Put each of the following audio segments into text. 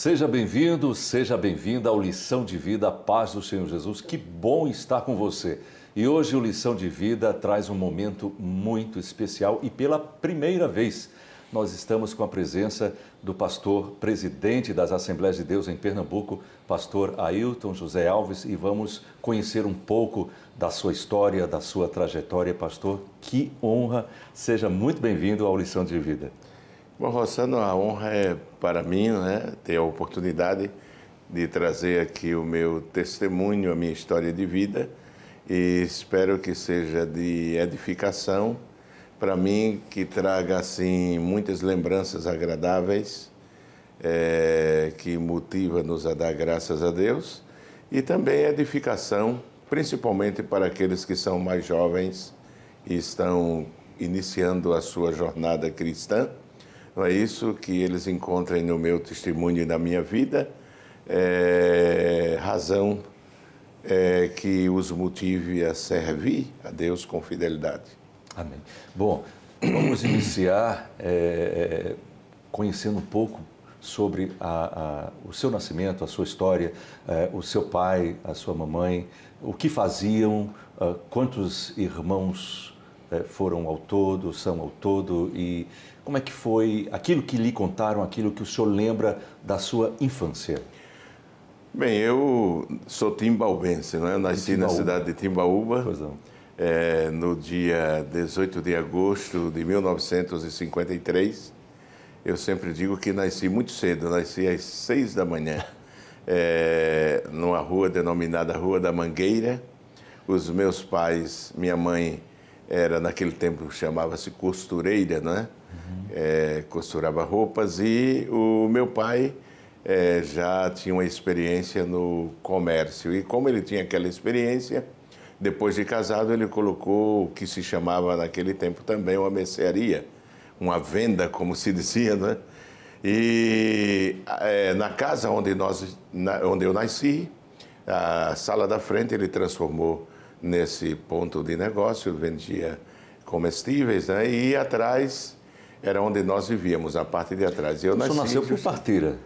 Seja bem-vindo, seja bem-vinda ao Lição de Vida, Paz do Senhor Jesus. Que bom estar com você. E hoje o Lição de Vida traz um momento muito especial e pela primeira vez nós estamos com a presença do pastor presidente das Assembleias de Deus em Pernambuco, pastor Ailton José Alves, e vamos conhecer um pouco da sua história, da sua trajetória. Pastor, que honra! Seja muito bem-vindo ao Lição de Vida. Bom, Rossano, a honra é para mim, né, ter a oportunidade de trazer aqui o meu testemunho, a minha história de vida e espero que seja de edificação para mim, que traga assim muitas lembranças agradáveis, é, que motiva-nos a dar graças a Deus e também edificação, principalmente para aqueles que são mais jovens e estão iniciando a sua jornada cristã então é isso que eles encontrem no meu testemunho e na minha vida, é, razão é, que os motive a servir a Deus com fidelidade. Amém. Bom, vamos iniciar é, é conhecendo um pouco sobre a, a, o seu nascimento, a sua história, é, o seu pai, a sua mamãe, o que faziam, é, quantos irmãos foram ao todo, são ao todo e como é que foi aquilo que lhe contaram, aquilo que o senhor lembra da sua infância? Bem, eu sou timbaúbense, né? Nasci na cidade de Timbaúba. Pois não. É, no dia 18 de agosto de 1953. Eu sempre digo que nasci muito cedo, nasci às seis da manhã, é, numa rua denominada Rua da Mangueira. Os meus pais, minha mãe era naquele tempo chamava-se costureira, não é? uhum. é, costurava roupas e o meu pai é, já tinha uma experiência no comércio. E como ele tinha aquela experiência, depois de casado, ele colocou o que se chamava naquele tempo também uma mercearia, uma venda, como se dizia, né? E é, na casa onde, nós, na, onde eu nasci, a sala da frente ele transformou nesse ponto de negócio, vendia comestíveis, né? E atrás era onde nós vivíamos, a parte de atrás. Eu então, nasci, nasceu com parteira?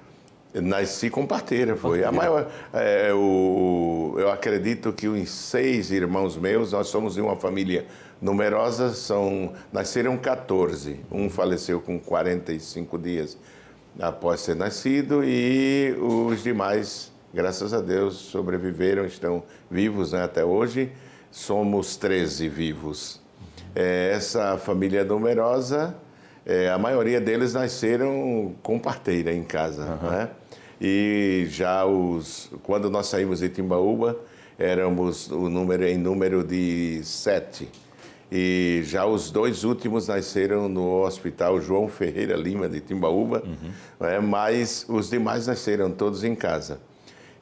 Nasci com parteira, foi. Parteira. A maior, é, o, eu acredito que os seis irmãos meus, nós somos de uma família numerosa, são, nasceram 14. Um faleceu com 45 dias após ser nascido e os demais, graças a Deus, sobreviveram, estão vivos né, até hoje. Somos 13 vivos. É, essa família numerosa é, a maioria deles nasceram com parteira em casa, uhum. né? E já os, quando nós saímos de Timbaúba, éramos o número em número de sete. E já os dois últimos nasceram no Hospital João Ferreira Lima de Timbaúba, uhum. né? mas os demais nasceram todos em casa.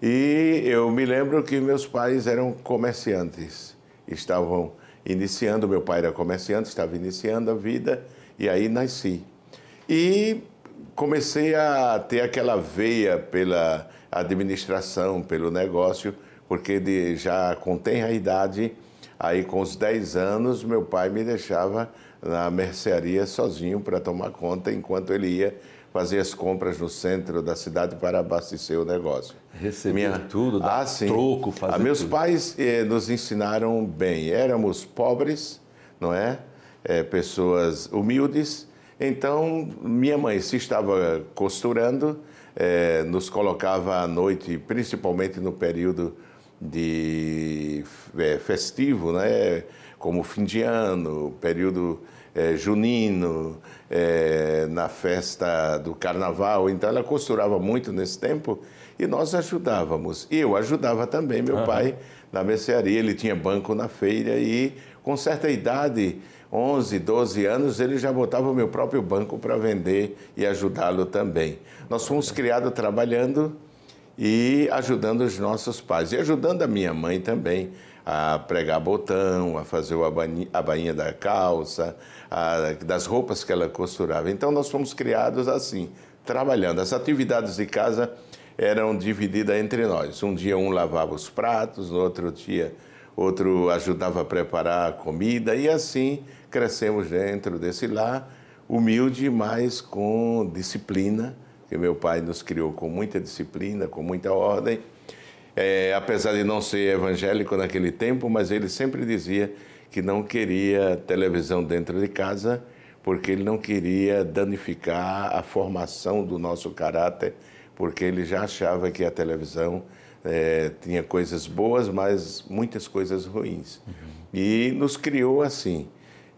E eu me lembro que meus pais eram comerciantes, estavam iniciando, meu pai era comerciante, estava iniciando a vida e aí nasci. E comecei a ter aquela veia pela administração, pelo negócio, porque de, já contém a idade, aí com os 10 anos, meu pai me deixava na mercearia sozinho para tomar conta, enquanto ele ia fazer as compras no centro da cidade para abastecer o negócio. Receber Minha... tudo, ah, sim. troco, fazia ah, Meus tudo. pais eh, nos ensinaram bem. Éramos pobres, não é? é, pessoas humildes. Então, minha mãe, se estava costurando, é, nos colocava à noite, principalmente no período de é, festivo, né? como fim de ano, período é, junino, é, na festa do carnaval. Então ela costurava muito nesse tempo e nós ajudávamos. E eu ajudava também meu uhum. pai na mercearia, ele tinha banco na feira e com certa idade 11, 12 anos, ele já botava o meu próprio banco para vender e ajudá-lo também. Nós fomos criados trabalhando e ajudando os nossos pais e ajudando a minha mãe também a pregar botão, a fazer a bainha da calça, a, das roupas que ela costurava. Então nós fomos criados assim, trabalhando. As atividades de casa eram divididas entre nós. Um dia um lavava os pratos, no outro dia outro ajudava a preparar a comida e assim Crescemos dentro desse lar, humilde, mas com disciplina, que meu pai nos criou com muita disciplina, com muita ordem. É, apesar de não ser evangélico naquele tempo, mas ele sempre dizia que não queria televisão dentro de casa, porque ele não queria danificar a formação do nosso caráter, porque ele já achava que a televisão é, tinha coisas boas, mas muitas coisas ruins. Uhum. E nos criou assim.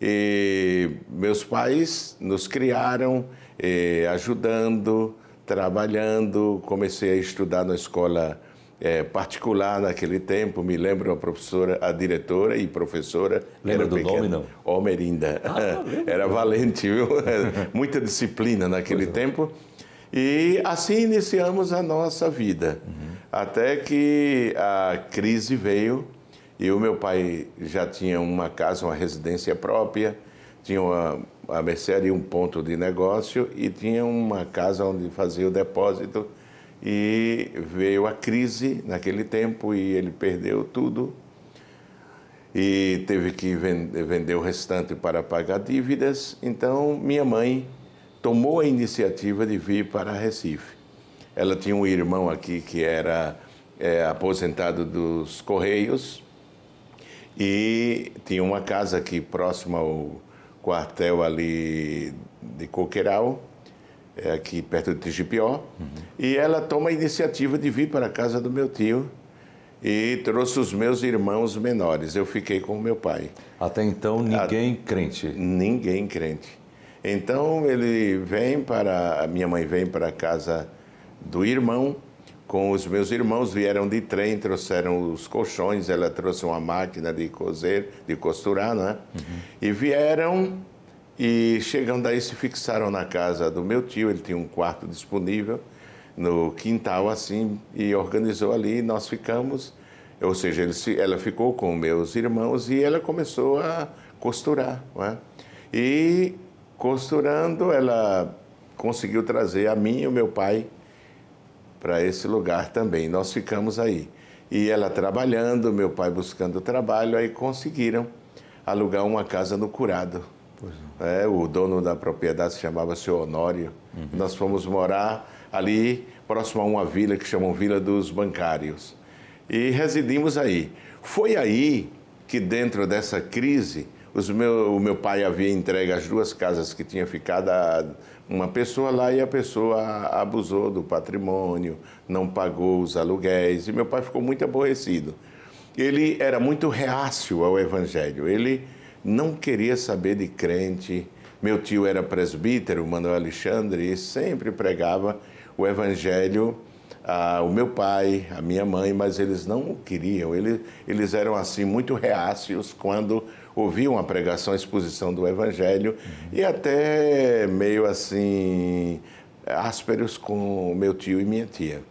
E meus pais nos criaram eh, ajudando, trabalhando. Comecei a estudar na escola eh, particular naquele tempo. Me lembro a professora, a diretora e professora. Lembra do pequeno, nome, não? Homerinda. Ah, tá, era valente, viu? Muita disciplina naquele pois é. tempo. É. E assim iniciamos a nossa vida. Uhum. Até que a crise veio e o meu pai já tinha uma casa, uma residência própria, tinha uma, a mercearia, um ponto de negócio e tinha uma casa onde fazia o depósito. E veio a crise naquele tempo e ele perdeu tudo e teve que vender o restante para pagar dívidas. Então, minha mãe tomou a iniciativa de vir para Recife. Ela tinha um irmão aqui que era é, aposentado dos Correios e tinha uma casa aqui próxima ao quartel ali de Coqueiral, é aqui perto de Tigipió, uhum. e ela toma a iniciativa de vir para a casa do meu tio e trouxe os meus irmãos menores. Eu fiquei com o meu pai. Até então, ninguém a... crente? Ninguém crente. Então, ele vem para. A minha mãe vem para a casa do irmão com os meus irmãos, vieram de trem, trouxeram os colchões, ela trouxe uma máquina de cozer, de costurar, né? Uhum. E vieram e chegando aí se fixaram na casa do meu tio, ele tinha um quarto disponível no quintal assim e organizou ali, nós ficamos, ou seja, ele, ela ficou com meus irmãos e ela começou a costurar, né? E costurando, ela conseguiu trazer a mim e o meu pai para esse lugar também. Nós ficamos aí. E ela trabalhando, meu pai buscando trabalho, aí conseguiram alugar uma casa no Curado. É, o dono da propriedade se chamava seu Honório. Uhum. Nós fomos morar ali, próximo a uma vila que chamam Vila dos Bancários. E residimos aí. Foi aí que, dentro dessa crise, meu, o meu pai havia entregue as duas casas que tinha ficado a, uma pessoa lá e a pessoa abusou do patrimônio, não pagou os aluguéis e meu pai ficou muito aborrecido. Ele era muito reácio ao evangelho, ele não queria saber de crente. Meu tio era presbítero, Manuel Alexandre, e sempre pregava o evangelho ao ah, meu pai, a minha mãe, mas eles não queriam. Eles, eles eram assim muito reácios quando ouviam uma pregação, a exposição do Evangelho uhum. e até meio assim ásperos com meu tio e minha tia.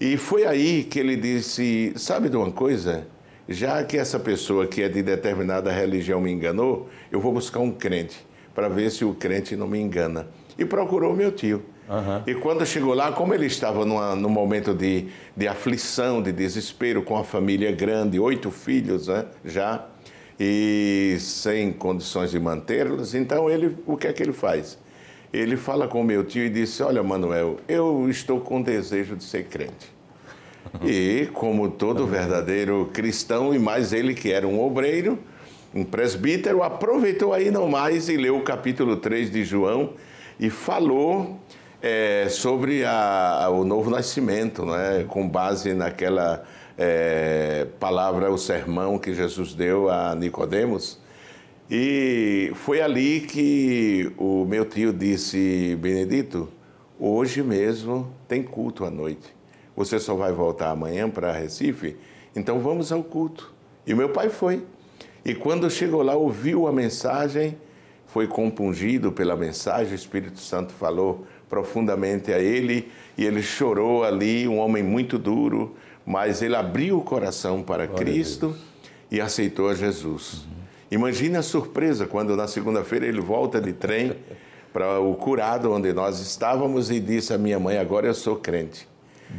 E foi aí que ele disse: Sabe de uma coisa? Já que essa pessoa que é de determinada religião me enganou, eu vou buscar um crente para ver se o crente não me engana. E procurou meu tio. Uhum. E quando chegou lá, como ele estava numa, num momento de, de aflição, de desespero, com a família grande, oito filhos né, já, e sem condições de mantê-las. Então, ele, o que é que ele faz? Ele fala com meu tio e disse: Olha, Manuel, eu estou com desejo de ser crente. E, como todo verdadeiro cristão, e mais ele que era um obreiro, um presbítero, aproveitou aí não mais e leu o capítulo 3 de João e falou é, sobre a, o novo nascimento, né? com base naquela é, palavra, o sermão que Jesus deu a Nicodemos. E foi ali que o meu tio disse, Benedito, hoje mesmo tem culto à noite. Você só vai voltar amanhã para Recife? Então vamos ao culto. E meu pai foi. E quando chegou lá, ouviu a mensagem, foi compungido pela mensagem, o Espírito Santo falou profundamente a ele e ele chorou ali, um homem muito duro, mas ele abriu o coração para Glória Cristo e aceitou a Jesus. Uhum. Imagine a surpresa quando na segunda-feira ele volta de trem para o curado onde nós estávamos e disse à minha mãe: Agora eu sou crente.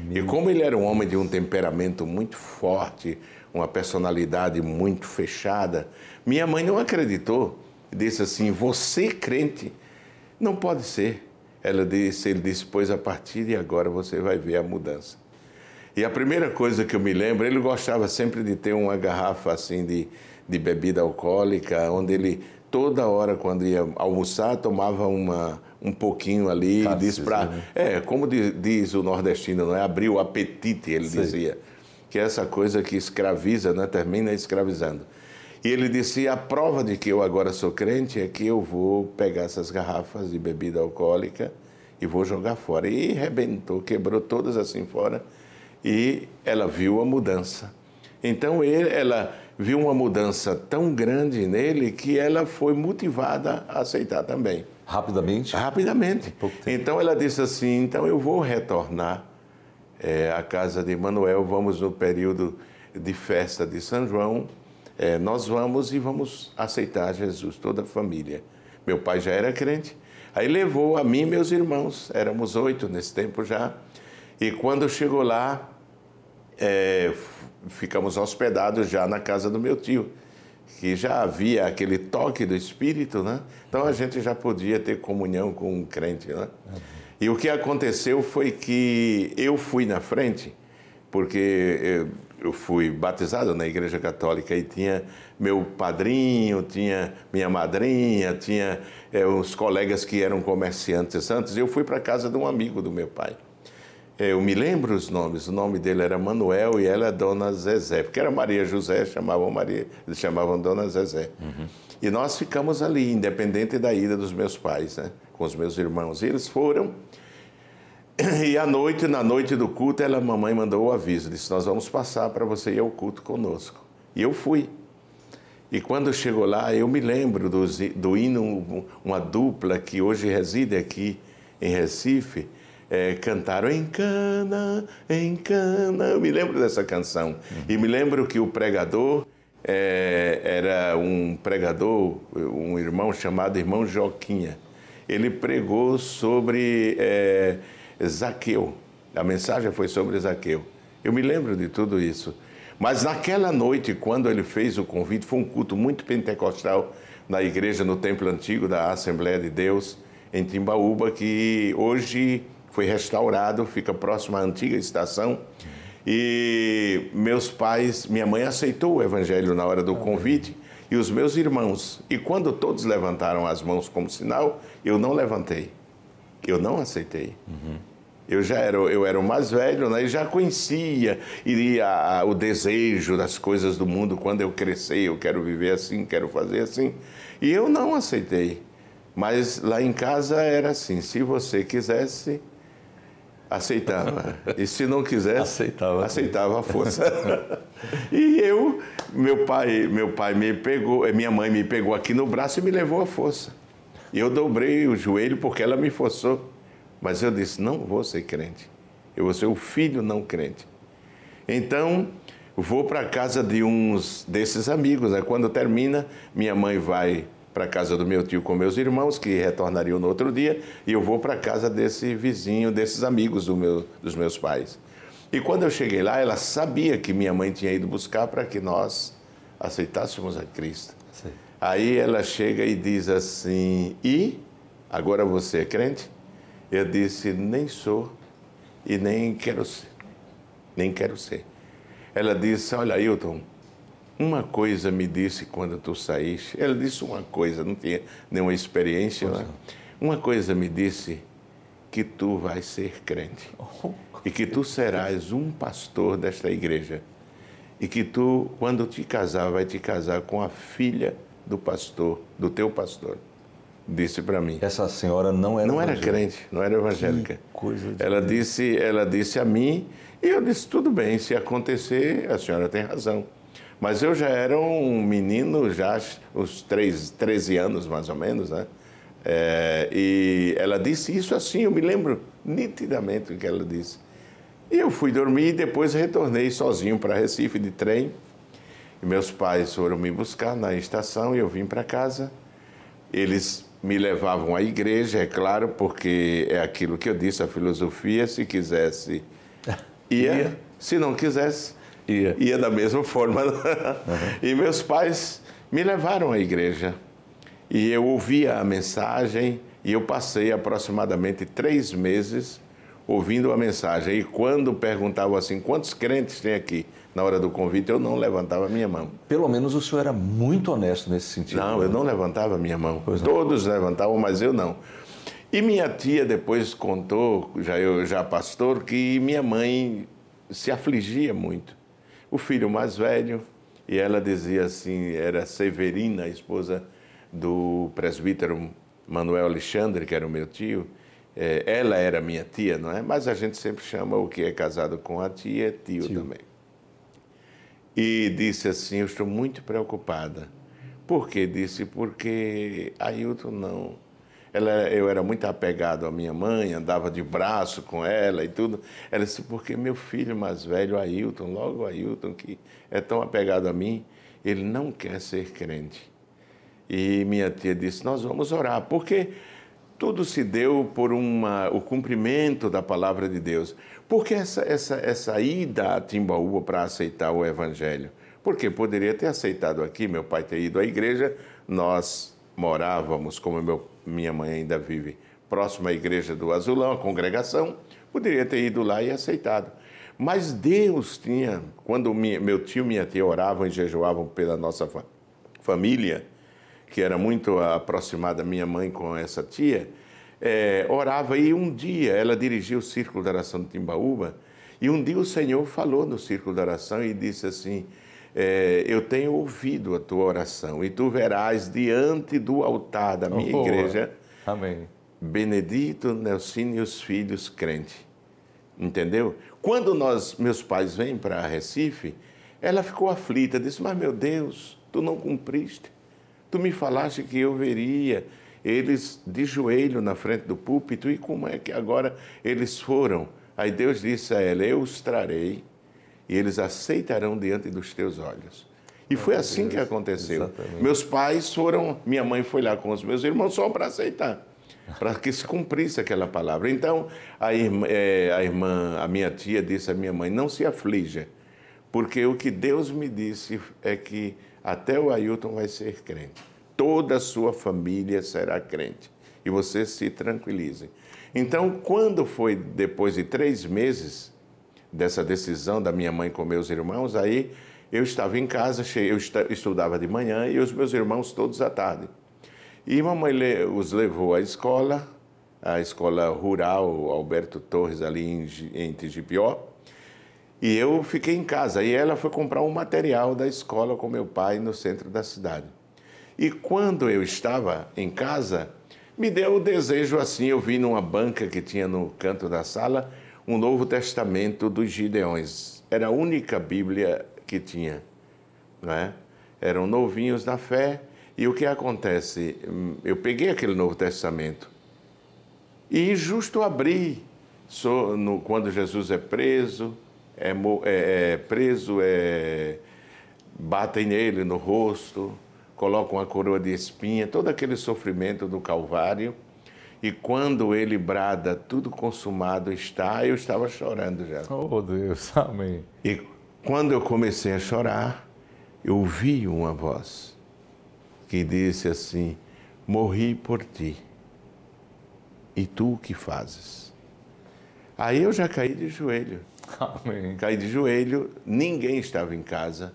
Meu e como ele era um homem de um temperamento muito forte, uma personalidade muito fechada, minha mãe não acreditou. Disse assim: Você crente? Não pode ser. Ela disse, ele disse: Pois a partir de agora você vai ver a mudança. E a primeira coisa que eu me lembro, ele gostava sempre de ter uma garrafa assim de, de bebida alcoólica, onde ele toda hora quando ia almoçar tomava uma um pouquinho ali, Cápsis, disse para né? é como diz, diz, o nordestino, não é abrir o apetite, ele Sim. dizia que é essa coisa que escraviza, né? termina escravizando. E ele disse: a prova de que eu agora sou crente é que eu vou pegar essas garrafas de bebida alcoólica e vou jogar fora. E rebentou, quebrou todas assim fora e ela viu a mudança. Então ele, ela viu uma mudança tão grande nele que ela foi motivada a aceitar também. Rapidamente? Rapidamente. Então ela disse assim: então eu vou retornar é, à casa de Manuel, vamos no período de festa de São João, é, nós vamos e vamos aceitar Jesus, toda a família. Meu pai já era crente, aí levou a mim e meus irmãos, éramos oito nesse tempo já, e quando chegou lá, é, ficamos hospedados já na casa do meu tio, que já havia aquele toque do Espírito, né? Então a gente já podia ter comunhão com um crente, né? E o que aconteceu foi que eu fui na frente, porque eu fui batizado na Igreja Católica e tinha meu padrinho, tinha minha madrinha, tinha é, colegas que eram comerciantes antes. Eu fui para casa de um amigo do meu pai. É, eu me lembro os nomes. O nome dele era Manuel e ela é Dona Zezé, porque era Maria José, chamavam Maria, eles chamavam Dona Zezé. Uhum. E nós ficamos ali, independente da ida dos meus pais, né? com os meus irmãos. E eles foram. E à noite, na noite do culto, ela, a mamãe mandou o aviso, disse: "Nós vamos passar para você ir ao culto conosco". E eu fui. E quando chegou lá, eu me lembro do, do hino, uma dupla que hoje reside aqui em Recife, é, cantaram em cana, em cana. Eu me lembro dessa canção. Uhum. E me lembro que o pregador é, era um pregador, um irmão chamado Irmão Joquinha. Ele pregou sobre é, Zaqueu. A mensagem foi sobre Zaqueu. Eu me lembro de tudo isso. Mas naquela noite, quando ele fez o convite, foi um culto muito pentecostal na igreja, no templo antigo da Assembleia de Deus, em Timbaúba, que hoje foi restaurado, fica próximo à antiga estação. E meus pais, minha mãe aceitou o evangelho na hora do convite e os meus irmãos. E quando todos levantaram as mãos como sinal, eu não levantei. Eu não aceitei. Uhum. Eu já era, eu era o mais velho, né? E já conhecia iria o desejo das coisas do mundo quando eu crescer, eu quero viver assim, quero fazer assim. E eu não aceitei. Mas lá em casa era assim, se você quisesse, Aceitava. E se não quisesse, aceitava, aceitava a força. e eu, meu pai, meu pai me pegou, eh, minha mãe me pegou aqui no braço e me levou à força. E eu dobrei o joelho porque ela me forçou. Mas eu disse: não vou ser crente. Eu vou ser o filho não crente. Então, vou para casa de uns desses amigos. Né? Quando termina, minha mãe vai para a casa do meu tio com meus irmãos, que retornariam no outro dia, e eu vou para a casa desse vizinho, desses amigos do meu, dos meus pais. E quando eu cheguei lá, ela sabia que minha mãe tinha ido buscar para que nós aceitássemos a Cristo. Sim. Aí ela chega e diz assim: E agora você é crente? Eu disse: Nem sou e nem quero ser. Nem quero ser. Ela disse: Olha, Hilton uma coisa me disse quando tu saíste. Ela disse uma coisa, não tinha nenhuma experiência. Né? É. Uma coisa me disse que tu vais ser crente. E que tu serás um pastor desta igreja. E que tu, quando te casar, vai te casar com a filha do pastor, do teu pastor disse para mim. Essa senhora não era não era crente, não era evangélica. Que coisa de ela Deus. disse, ela disse a mim e eu disse tudo bem, se acontecer, a senhora tem razão. Mas eu já era um menino, já uns 13 anos mais ou menos, né? É, e ela disse isso assim, eu me lembro nitidamente o que ela disse. E eu fui dormir e depois retornei sozinho para Recife de trem. E meus pais foram me buscar na estação e eu vim para casa. Eles me levavam à igreja, é claro, porque é aquilo que eu disse, a filosofia, se quisesse ia, se não quisesse Ia. Ia da mesma forma. Uhum. E meus pais me levaram à igreja. E eu ouvia a mensagem e eu passei aproximadamente três meses ouvindo a mensagem. E quando perguntavam assim, quantos crentes tem aqui? Na hora do convite, eu não levantava a minha mão. Pelo menos o senhor era muito honesto nesse sentido. Não, né? eu não levantava a minha mão. Todos levantavam, mas eu não. E minha tia depois contou, já eu já pastor, que minha mãe se afligia muito o filho mais velho, e ela dizia assim, era Severina, a esposa do presbítero Manuel Alexandre, que era o meu tio, é, ela era minha tia, não é? Mas a gente sempre chama o que é casado com a tia, tio, tio. também. E disse assim, eu estou muito preocupada. Por que? Disse, porque Ailton não ela, eu era muito apegado à minha mãe, andava de braço com ela e tudo. Ela disse, porque meu filho mais velho, Ailton, logo Ailton, que é tão apegado a mim, ele não quer ser crente. E minha tia disse, nós vamos orar, porque tudo se deu por uma, o cumprimento da palavra de Deus. Por que essa, essa, essa ida a Timbaúba para aceitar o Evangelho? Porque poderia ter aceitado aqui, meu pai ter ido à igreja, nós morávamos, como meu minha mãe ainda vive próximo à igreja do Azulão, a congregação, poderia ter ido lá e aceitado. Mas Deus tinha, quando meu tio e minha tia oravam e jejuavam pela nossa família, que era muito aproximada minha mãe com essa tia, é, orava e um dia ela dirigiu o círculo da oração de Timbaúba e um dia o Senhor falou no círculo da oração e disse assim: é, eu tenho ouvido a tua oração e tu verás diante do altar da minha oh, igreja. Amém. Benedito Nelcine e os filhos crente. Entendeu? Quando nós, meus pais vêm para Recife, ela ficou aflita, disse: "Mas meu Deus, tu não cumpriste. Tu me falaste que eu veria eles de joelho na frente do púlpito e como é que agora eles foram?" Aí Deus disse a ela: "Eu os trarei e eles aceitarão diante dos teus olhos. E foi assim que aconteceu. Exatamente. Meus pais foram, minha mãe foi lá com os meus irmãos só para aceitar, para que se cumprisse aquela palavra. Então, a irmã, é, a irmã, a minha tia disse à minha mãe: não se aflija, porque o que Deus me disse é que até o Ailton vai ser crente, toda a sua família será crente. E você se tranquilize. Então, quando foi depois de três meses, dessa decisão da minha mãe com meus irmãos, aí eu estava em casa, eu estudava de manhã e os meus irmãos todos à tarde. E mamãe os levou à escola, à escola rural Alberto Torres, ali em Tigipió. E eu fiquei em casa. E ela foi comprar um material da escola com meu pai no centro da cidade. E quando eu estava em casa, me deu o desejo assim. Eu vi numa banca que tinha no canto da sala um Novo Testamento dos Gideões. Era a única Bíblia que tinha. É? Eram novinhos na fé. E o que acontece? Eu peguei aquele Novo Testamento e justo abri so, no, quando Jesus é preso, é, é, é preso, é, batem nele no rosto, colocam a coroa de espinha, todo aquele sofrimento do Calvário. E quando ele brada, tudo consumado está, eu estava chorando já. Oh, Deus, amém. E quando eu comecei a chorar, eu vi uma voz que disse assim: Morri por ti, e tu o que fazes? Aí eu já caí de joelho. Amém. Caí de joelho, ninguém estava em casa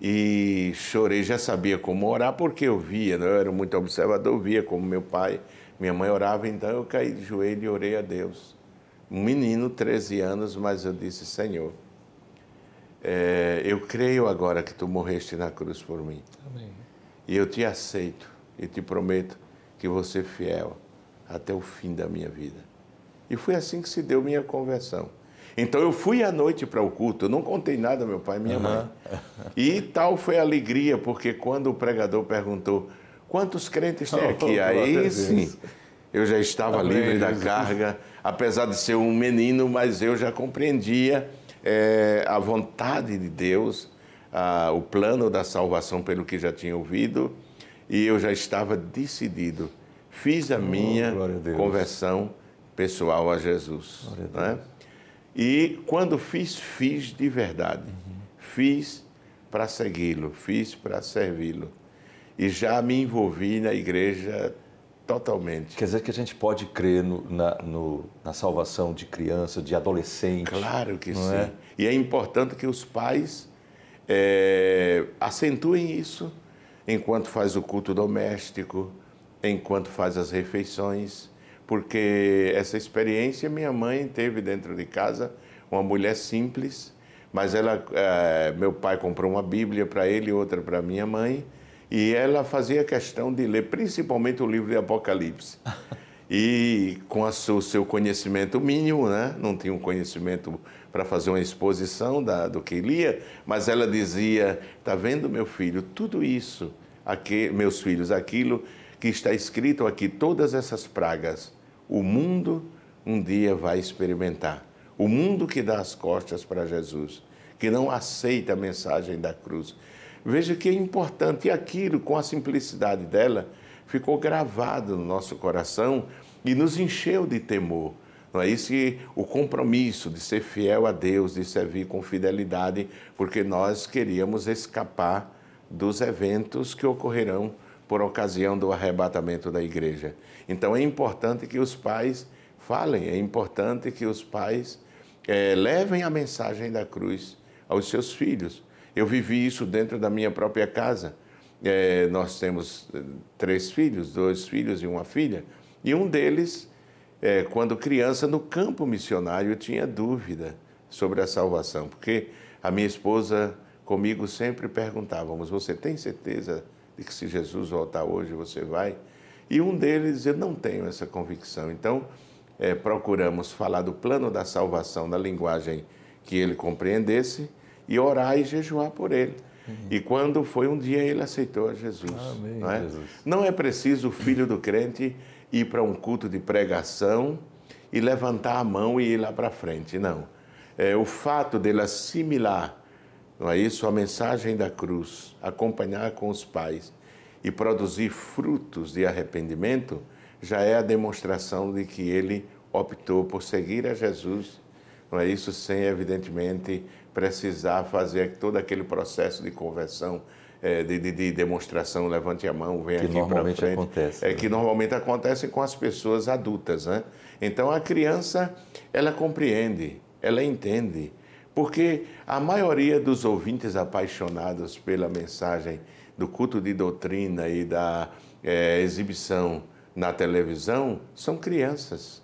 e chorei. Já sabia como orar, porque eu via, né? eu era muito observador, via como meu pai minha mãe orava, então eu caí de joelho e orei a Deus. Um menino, 13 anos, mas eu disse: Senhor, é, eu creio agora que tu morreste na cruz por mim. Amém. E eu te aceito e te prometo que vou ser fiel até o fim da minha vida. E foi assim que se deu minha conversão. Então eu fui à noite para o culto, eu não contei nada meu pai e minha uhum. mãe. E tal foi a alegria, porque quando o pregador perguntou Quantos crentes tem oh, aqui? Aí sim, eu já estava Amém, livre da Jesus. carga, apesar de ser um menino, mas eu já compreendia é, a vontade de Deus, a, o plano da salvação, pelo que já tinha ouvido, e eu já estava decidido. Fiz a oh, minha a conversão pessoal a Jesus. A né? E quando fiz, fiz de verdade. Uhum. Fiz para segui-lo, fiz para servi-lo e já me envolvi na igreja totalmente. Quer dizer que a gente pode crer no, na, no, na, salvação de criança, de adolescente. Claro que sim. É? E é importante que os pais é, acentuem isso enquanto faz o culto doméstico, enquanto faz as refeições, porque essa experiência minha mãe teve dentro de casa, uma mulher simples, mas ela, é, meu pai comprou uma Bíblia para ele e outra para minha mãe e ela fazia questão de ler principalmente o livro de Apocalipse. E com o seu, seu conhecimento mínimo, né? não tinha um conhecimento para fazer uma exposição da, do que lia, mas ela dizia: Está vendo, meu filho, tudo isso, aqui, meus filhos, aquilo que está escrito aqui, todas essas pragas, o mundo um dia vai experimentar. O mundo que dá as costas para Jesus, que não aceita a mensagem da cruz, Veja que é importante. E aquilo, com a simplicidade dela, ficou gravado no nosso coração e nos encheu de temor. Não é isso que o compromisso de ser fiel a Deus, de servir com fidelidade, porque nós queríamos escapar dos eventos que ocorrerão por ocasião do arrebatamento da igreja. Então é importante que os pais falem, é importante que os pais é, levem a mensagem da cruz aos seus filhos, eu vivi isso dentro da minha própria casa. É, nós temos eh, três filhos, dois filhos e uma filha, e um deles, é, quando criança, no campo missionário, tinha dúvida sobre a salvação, porque a minha esposa comigo sempre perguntávamos: Você tem certeza de que se Jesus voltar hoje você vai? E um deles, eu não tenho essa convicção. Então, é, procuramos falar do plano da salvação na linguagem que ele compreendesse e orar e jejuar por ele. Uhum. E quando foi um dia, ele aceitou a Jesus, Amém, não é? Jesus. Não é preciso o filho do crente ir para um culto de pregação e levantar a mão e ir lá para frente, não. É o fato dele assimilar, não é isso, a mensagem da cruz, acompanhar com os pais e produzir frutos de arrependimento, já é a demonstração de que ele optou por seguir a Jesus, não é isso, sem evidentemente precisar fazer todo aquele processo de conversão, é, de, de, de demonstração, levante a mão, vem que aqui para frente. Que normalmente acontece. É, né? Que normalmente acontece com as pessoas adultas, né? Então, a criança, ela compreende, ela entende, porque a maioria dos ouvintes apaixonados pela mensagem do culto de doutrina e da é, exibição na televisão são crianças.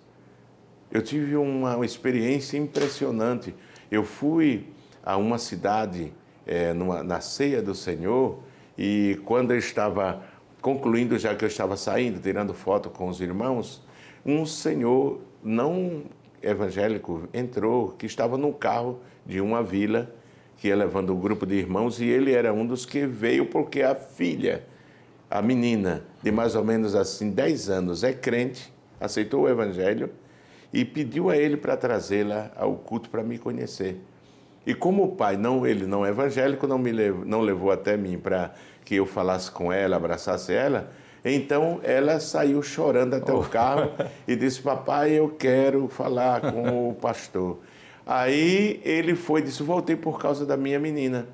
Eu tive uma experiência impressionante. Eu fui a uma cidade é, numa, na ceia do Senhor e quando eu estava concluindo, já que eu estava saindo, tirando foto com os irmãos, um senhor não evangélico entrou que estava no carro de uma vila que ia levando um grupo de irmãos e ele era um dos que veio porque a filha, a menina de mais ou menos assim 10 anos, é crente, aceitou o evangelho e pediu a ele para trazê-la ao culto para me conhecer. E como o pai, não, ele não é evangélico, não me levou, não levou até mim para que eu falasse com ela, abraçasse ela, então ela saiu chorando até o oh. carro e disse: Papai, eu quero falar com o pastor. Aí ele foi, disse: Voltei por causa da minha menina.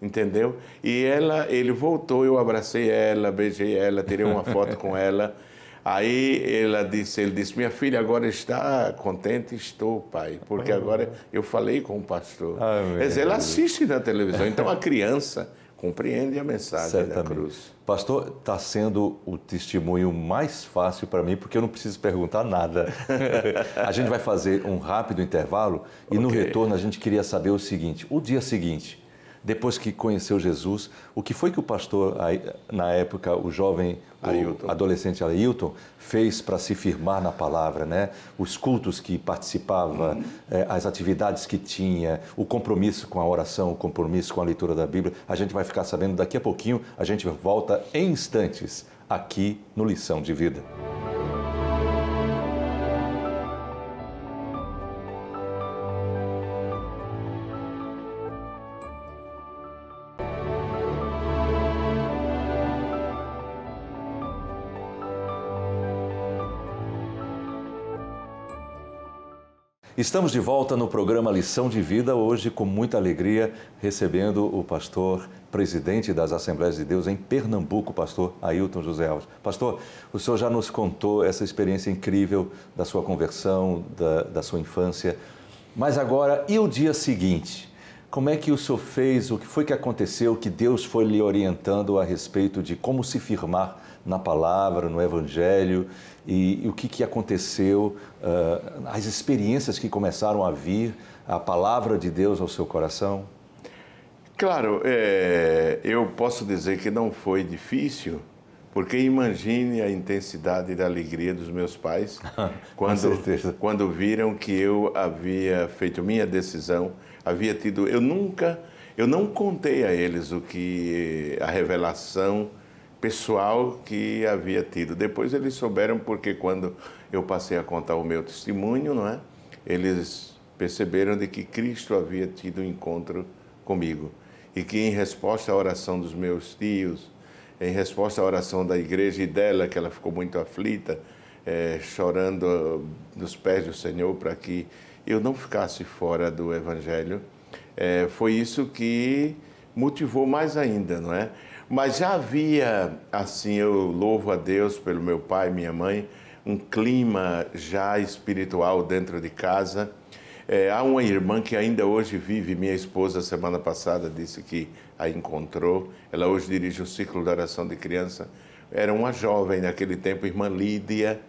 Entendeu? E ela, ele voltou, eu abracei ela, beijei ela, tirei uma foto com ela. Aí ela disse, ele disse, minha filha agora está contente? Estou, pai, porque agora eu falei com o pastor. Ah, mas Quer dizer, ela assiste na televisão, então a criança compreende a mensagem Certamente. da cruz. Pastor, está sendo o testemunho mais fácil para mim, porque eu não preciso perguntar nada. a gente vai fazer um rápido intervalo e okay. no retorno a gente queria saber o seguinte, o dia seguinte, depois que conheceu Jesus, o que foi que o pastor, na época, o jovem o Ailton. adolescente Ailton, fez para se firmar na palavra, né? Os cultos que participava, hum. as atividades que tinha, o compromisso com a oração, o compromisso com a leitura da Bíblia. A gente vai ficar sabendo daqui a pouquinho, a gente volta em instantes aqui no Lição de Vida. Estamos de volta no programa Lição de Vida, hoje com muita alegria, recebendo o pastor, presidente das Assembleias de Deus em Pernambuco, pastor Ailton José Alves. Pastor, o senhor já nos contou essa experiência incrível da sua conversão, da, da sua infância, mas agora, e o dia seguinte? Como é que o senhor fez, o que foi que aconteceu, que Deus foi lhe orientando a respeito de como se firmar na palavra, no evangelho? e, e o que, que aconteceu, uh, as experiências que começaram a vir, a palavra de Deus ao seu coração? Claro, é, eu posso dizer que não foi difícil, porque imagine a intensidade da alegria dos meus pais quando, quando viram que eu havia feito minha decisão, havia tido. Eu nunca, eu não contei a eles o que a revelação pessoal que havia tido. Depois eles souberam porque quando eu passei a contar o meu testemunho, não é? Eles perceberam de que Cristo havia tido um encontro comigo e que em resposta à oração dos meus tios, em resposta à oração da igreja e dela, que ela ficou muito aflita, é, chorando eh, nos pés do Senhor para que eu não ficasse fora do Evangelho, é, foi isso que motivou mais ainda, não é? Mas já havia, assim, eu louvo a Deus pelo meu pai e minha mãe, um clima já espiritual dentro de casa. É, há uma irmã que ainda hoje vive, minha esposa, semana passada, disse que a encontrou. Ela hoje dirige o ciclo de oração de criança. Era uma jovem naquele tempo, irmã Lídia.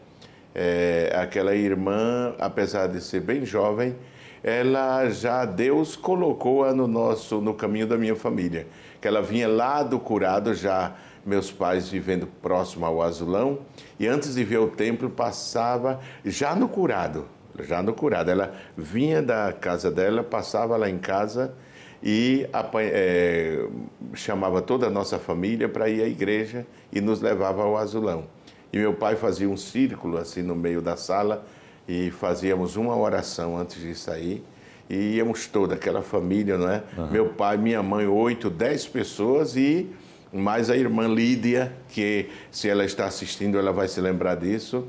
É, aquela irmã, apesar de ser bem jovem, ela já Deus colocou-a no nosso no caminho da minha família que ela vinha lá do curado, já meus pais vivendo próximo ao Azulão, e antes de ver o templo passava já no curado, já no curado. Ela vinha da casa dela, passava lá em casa e é, chamava toda a nossa família para ir à igreja e nos levava ao Azulão. E meu pai fazia um círculo assim no meio da sala e fazíamos uma oração antes de sair e íamos toda aquela família, não é? Uhum. Meu pai, minha mãe, oito, dez pessoas e mais a irmã Lídia, que se ela está assistindo, ela vai se lembrar disso.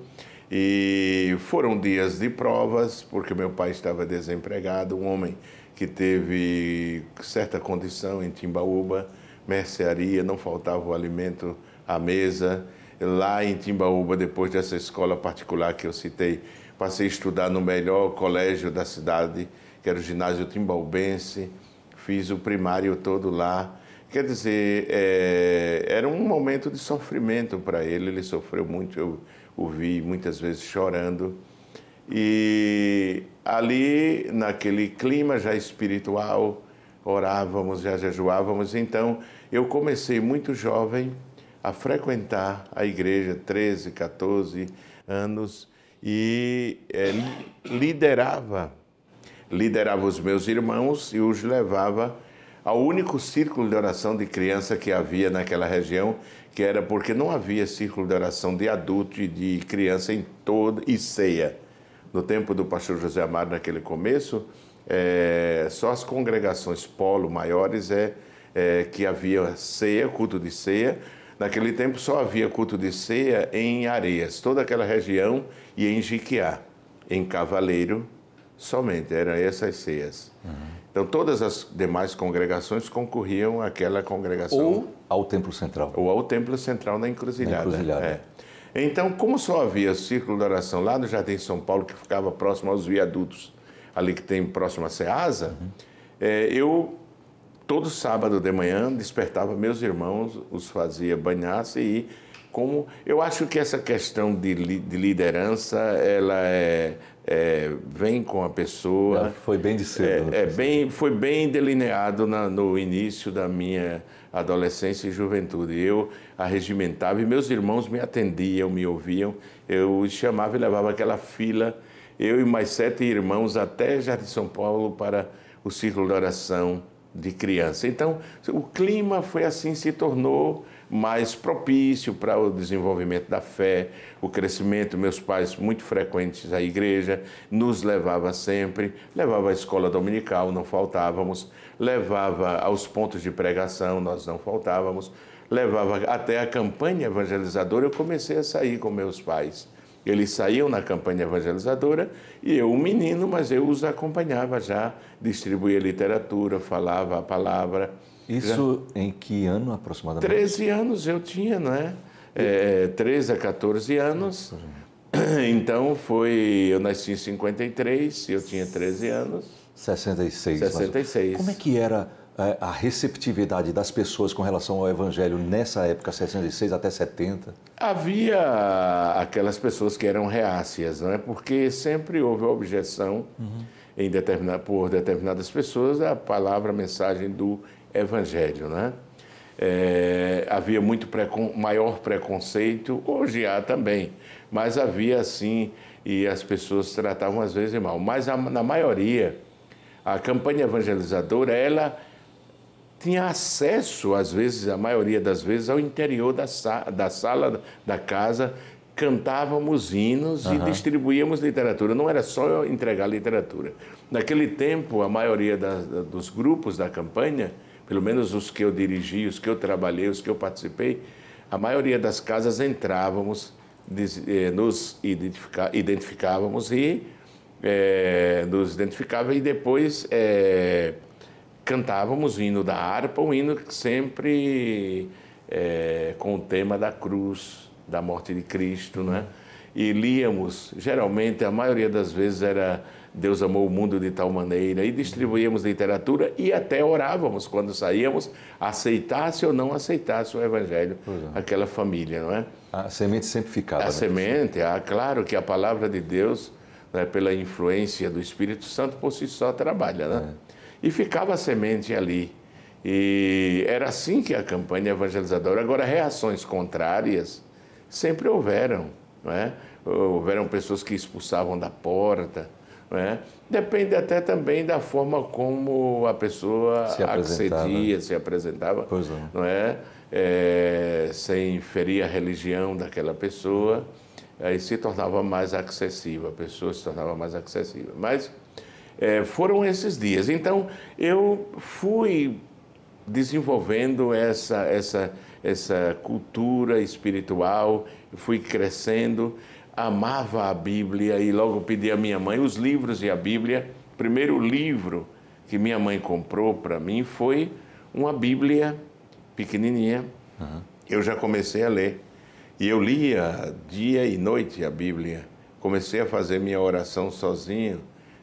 E foram dias de provas, porque meu pai estava desempregado, um homem que teve certa condição em Timbaúba, mercearia, não faltava o alimento à mesa. Lá em Timbaúba, depois dessa escola particular que eu citei, passei a estudar no melhor colégio da cidade, que era o ginásio timbalbense, fiz o primário todo lá. Quer dizer, é, era um momento de sofrimento para ele, ele sofreu muito, eu o vi muitas vezes chorando. E ali, naquele clima já espiritual, orávamos, já jejuávamos. Então, eu comecei muito jovem a frequentar a igreja, 13, 14 anos, e é, liderava liderava os meus irmãos e os levava ao único círculo de oração de criança que havia naquela região, que era porque não havia círculo de oração de adulto e de criança em todo e ceia. No tempo do pastor José Amado, naquele começo, é, só as congregações polo maiores é, é, que havia ceia, culto de ceia. Naquele tempo só havia culto de ceia em Areias, toda aquela região e em Jiquiá, em Cavaleiro, somente, eram essas ceias. Uhum. Então todas as demais congregações concorriam àquela congregação. Ou ao Templo Central. Ou ao Templo Central na Encruzilhada. Na encruzilhada. É. Então, como só havia círculo de oração lá no Jardim de São Paulo, que ficava próximo aos viadutos, ali que tem próximo à Ceasa, uhum. é, eu todo sábado de manhã despertava meus irmãos, os fazia banhar-se e como eu acho que essa questão de, de liderança ela é é, vem com a pessoa. foi bem de cedo. É, né? é bem, foi bem delineado na, no início da minha adolescência e juventude. Eu arregimentava e meus irmãos me atendiam, me ouviam. Eu os chamava e levava aquela fila, eu e mais sete irmãos, até Jardim São Paulo para o círculo de oração de criança. Então, o clima foi assim, se tornou mais propício para o desenvolvimento da fé, o crescimento. Meus pais, muito frequentes à igreja, nos levava sempre, levava à escola dominical, não faltávamos, levava aos pontos de pregação, nós não faltávamos, levava até a campanha evangelizadora. Eu comecei a sair com meus pais. Eles saíam na campanha evangelizadora e eu, um menino, mas eu os acompanhava já, distribuía literatura, falava a palavra. Isso Já. Né? em que ano aproximadamente? 13 anos eu tinha, né? É, 13 a 14 anos. Então foi. Eu nasci em 53, eu tinha 13 anos. 66. 66. Como é que era é, a receptividade das pessoas com relação ao Evangelho nessa época, 66 até 70? Havia aquelas pessoas que eram reácias, não é? Porque sempre houve objeção uhum. em por determinadas pessoas à palavra, à mensagem do evangelho, né? É, havia muito precon, maior preconceito, hoje há também, mas havia assim e as pessoas tratavam às vezes mal. Mas a, na maioria, a campanha evangelizadora, ela tinha acesso, às vezes, a maioria das vezes, ao interior da, sa da sala da casa, cantávamos hinos uhum. e distribuíamos literatura. Não era só entregar literatura. Naquele tempo, a maioria da, dos grupos da campanha pelo menos os que eu dirigi, os que eu trabalhei, os que eu participei, a maioria das casas entrávamos, eh, nos identificávamos e é, nos identificava e depois é, cantávamos o hino da harpa, um hino sempre é, com o tema da cruz, da morte de Cristo, né? E líamos, geralmente, a maioria das vezes era Deus amou o mundo de tal maneira, e distribuíamos literatura e até orávamos quando saíamos, aceitasse ou não aceitasse o Evangelho, é. aquela família, não é? A semente sempre ficava. A né? semente, ah, claro que a palavra de Deus, né, pela influência do Espírito Santo, por si só trabalha, né? É. E ficava a semente ali. E era assim que a campanha evangelizadora. Agora, reações contrárias sempre houveram, não é? Houveram pessoas que expulsavam da porta, né? Depende até também da forma como a pessoa se accedia, se apresentava, Pois é. não é? é? sem ferir a religião daquela pessoa, aí se tornava mais acessível, a pessoa se tornava mais acessível. Mas é, foram esses dias. Então eu fui desenvolvendo essa, essa, essa cultura espiritual, fui crescendo amava a Bíblia e logo pedi à minha mãe os livros e a Bíblia. O primeiro livro que minha mãe comprou para mim foi uma Bíblia pequenininha. Uhum. Eu já comecei a ler e eu lia dia e noite a Bíblia. Comecei a fazer minha oração sozinho,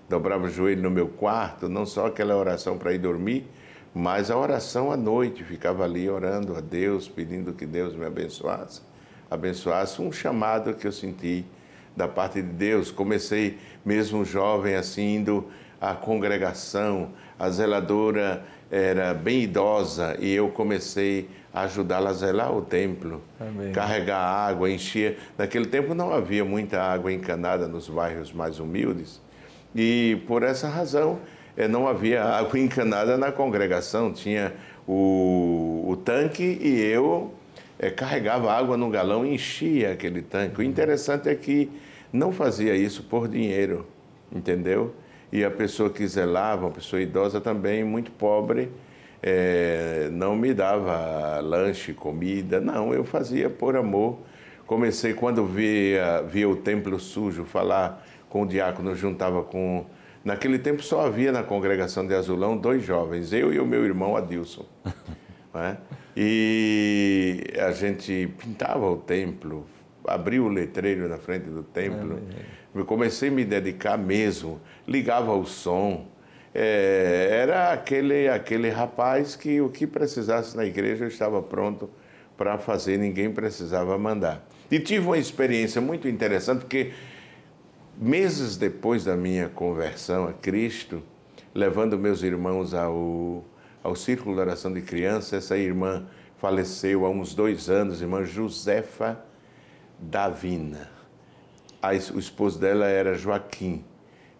dobrava o joelho no meu quarto, não só aquela oração para ir dormir, mas a oração à noite, ficava ali orando a Deus, pedindo que Deus me abençoasse abençoasse, um chamado que eu senti da parte de Deus. Comecei mesmo jovem assim indo à congregação, a zeladora era bem idosa e eu comecei a ajudá-la a zelar o templo, Amém. carregar água, encher. Naquele tempo não havia muita água encanada nos bairros mais humildes e por essa razão eh, não havia água encanada na congregação. Tinha o, o tanque e eu é, carregava água no galão e enchia aquele tanque. O interessante é que não fazia isso por dinheiro, entendeu? E a pessoa que zelava, uma pessoa idosa também, muito pobre, é, não me dava lanche, comida, não, eu fazia por amor. Comecei quando via, via o templo sujo, falar com o diácono, juntava com. Naquele tempo só havia na congregação de Azulão dois jovens, eu e o meu irmão Adilson. Né? E a gente pintava o templo, abria o letreiro na frente do templo. É, é. Eu comecei a me dedicar mesmo, ligava o som. É, era aquele, aquele rapaz que o que precisasse na igreja eu estava pronto para fazer, ninguém precisava mandar. E tive uma experiência muito interessante, porque meses depois da minha conversão a Cristo, levando meus irmãos ao ao Círculo de Oração de crianças, Essa irmã faleceu há uns dois anos, irmã Josefa Davina. o esposo dela era Joaquim,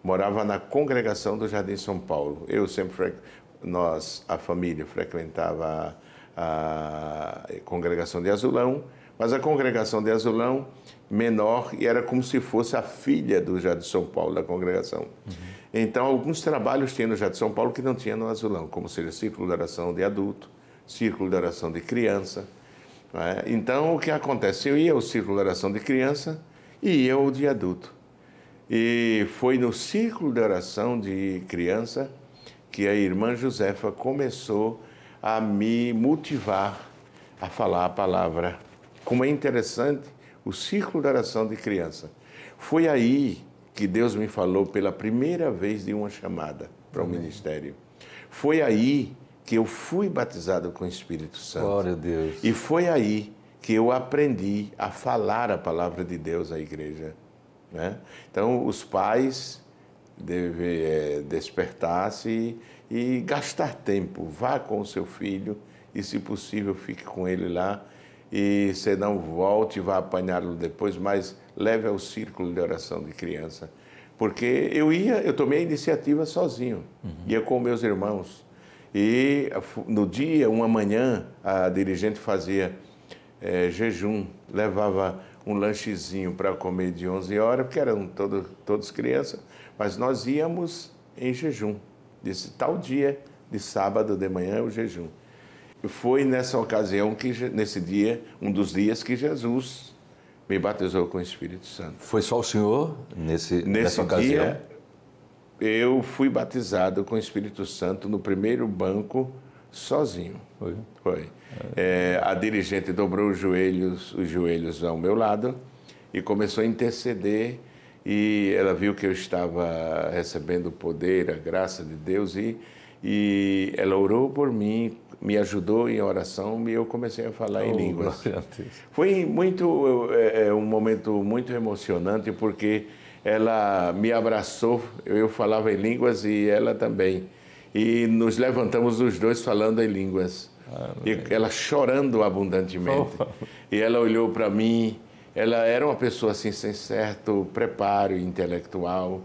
morava na congregação do Jardim São Paulo. Eu sempre, nós, a família, frequentava a congregação de Azulão, mas a congregação de Azulão menor e era como se fosse a filha do Jardim São Paulo, da congregação. Uhum. Então, alguns trabalhos tinha no Jardim São Paulo que não tinha no Azulão, como seja círculo de oração de adulto, círculo de oração de criança. Né? Então, o que acontece? Eu ia ao círculo de oração de criança e ia ao de adulto. E foi no círculo de oração de criança que a irmã Josefa começou a me motivar a falar a palavra. Como é interessante o círculo de oração de criança. Foi aí que Deus me falou pela primeira vez de uma chamada para o ministério. Foi aí que eu fui batizado com o Espírito Santo. Glória a Deus. E foi aí que eu aprendi a falar a palavra de Deus à igreja. Né? Então, os pais devem é, despertar-se e gastar tempo. Vá com o seu filho e, se possível, fique com ele lá. E se não volte, vá apanhá-lo depois, mas leve ao círculo de oração de criança. Porque eu ia, eu tomei a iniciativa sozinho, uhum. ia com meus irmãos. E no dia, uma manhã, a dirigente fazia é, jejum, levava um lanchezinho para comer de 11 horas, porque eram todo, todos crianças, mas nós íamos em jejum. Desse tal dia, de sábado de manhã, o jejum. Foi nessa ocasião, que nesse dia, um dos dias que Jesus me batizou com o Espírito Santo. Foi só o senhor nesse, nesse nessa ocasião? eu fui batizado com o Espírito Santo no primeiro banco sozinho. Foi. Foi. É, a dirigente dobrou os joelhos, os joelhos ao meu lado e começou a interceder e ela viu que eu estava recebendo o poder, a graça de Deus e, e ela orou por mim me ajudou em oração e eu comecei a falar oh, em línguas. Foi muito é, é, um momento muito emocionante porque ela me abraçou, eu falava em línguas e ela também. E nos levantamos os dois falando em línguas. Ah, e ela chorando abundantemente. Oh. E ela olhou para mim, ela era uma pessoa assim sem certo preparo intelectual.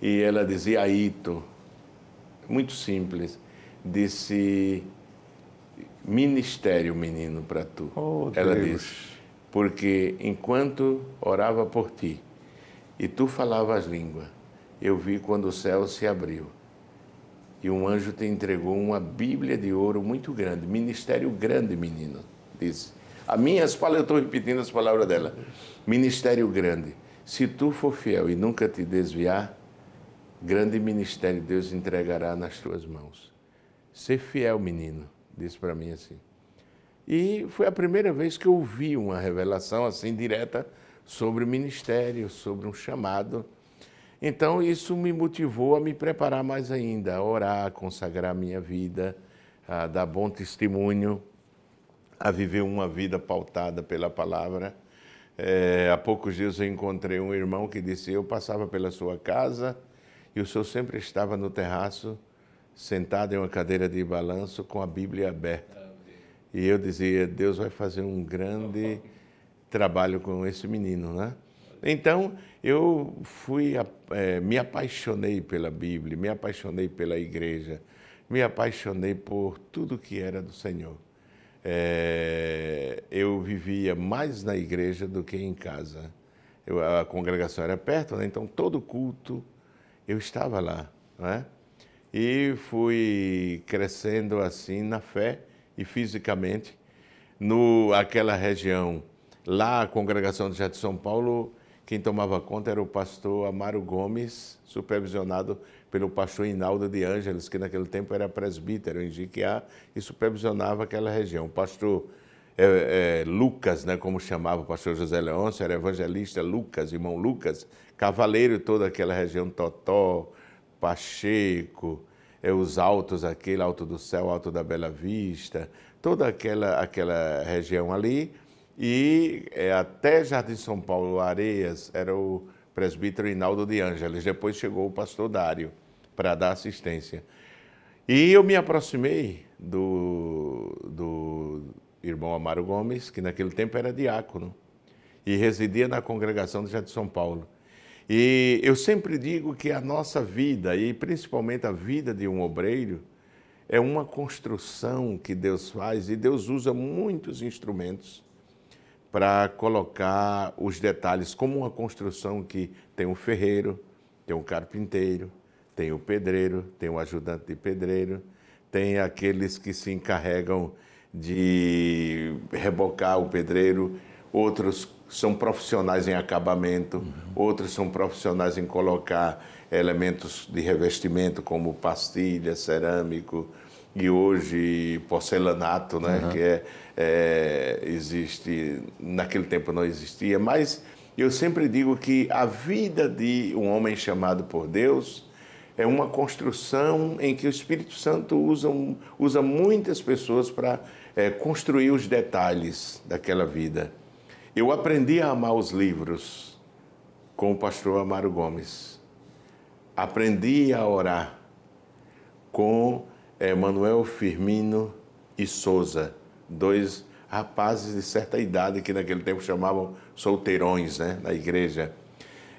E ela dizia Aito, muito simples, disse ministério, menino, para tu. Oh, Ela Deus. disse, porque enquanto orava por ti e tu falavas língua, eu vi quando o céu se abriu e um anjo te entregou uma Bíblia de ouro muito grande, ministério grande, menino, disse. A minha, eu estou repetindo as palavras dela. Ministério grande. Se tu for fiel e nunca te desviar, grande ministério Deus entregará nas tuas mãos. Ser fiel, menino, disse para mim assim. E foi a primeira vez que eu vi uma revelação assim direta sobre o ministério, sobre um chamado. Então isso me motivou a me preparar mais ainda, a orar, a consagrar a minha vida, a dar bom testemunho, a viver uma vida pautada pela palavra. É, há poucos dias eu encontrei um irmão que disse: Eu passava pela sua casa e o senhor sempre estava no terraço sentado em uma cadeira de balanço com a Bíblia aberta. E eu dizia, Deus vai fazer um grande trabalho com esse menino, né? Então, eu fui, é, me apaixonei pela Bíblia, me apaixonei pela igreja, me apaixonei por tudo que era do Senhor. É, eu vivia mais na igreja do que em casa. Eu, a congregação era perto, né? então todo culto eu estava lá. Não é? e fui crescendo assim na fé e fisicamente. No, aquela região, lá a congregação de de São Paulo, quem tomava conta era o pastor Amaro Gomes, supervisionado pelo pastor Inaldo de Ângeles, que naquele tempo era presbítero em Jiquiá e supervisionava aquela região. O pastor é, é, Lucas, né, como chamava o pastor José Leôncio, era evangelista Lucas, irmão Lucas, cavaleiro toda aquela região, Totó, Pacheco, é, os altos, aquele Alto do Céu, Alto da Bela Vista, toda aquela, aquela região ali, e é, até Jardim São Paulo, Areias, era o presbítero Inaldo de Ângeles. Depois chegou o pastor Dário para dar assistência. E eu me aproximei do, do irmão Amaro Gomes, que naquele tempo era diácono e residia na congregação do Jardim São Paulo. E eu sempre digo que a nossa vida, e principalmente a vida de um obreiro, é uma construção que Deus faz e Deus usa muitos instrumentos para colocar os detalhes, como uma construção que tem o um ferreiro, tem o um carpinteiro, tem o um pedreiro, tem o ajudante de pedreiro, tem aqueles que se encarregam de rebocar o pedreiro, outros são profissionais em acabamento, uhum. outros são profissionais em colocar elementos de revestimento como pastilha, cerâmico e hoje porcelanato, né? Uhum. Que é, é, existe naquele tempo não existia, mas eu sempre digo que a vida de um homem chamado por Deus é uma construção em que o Espírito Santo usa, usa muitas pessoas para é, construir os detalhes daquela vida. Eu aprendi a amar os livros com o pastor Amaro Gomes. Aprendi a orar com eh, Manuel Firmino e Souza, dois rapazes de certa idade que naquele tempo chamavam solteirões né, na igreja.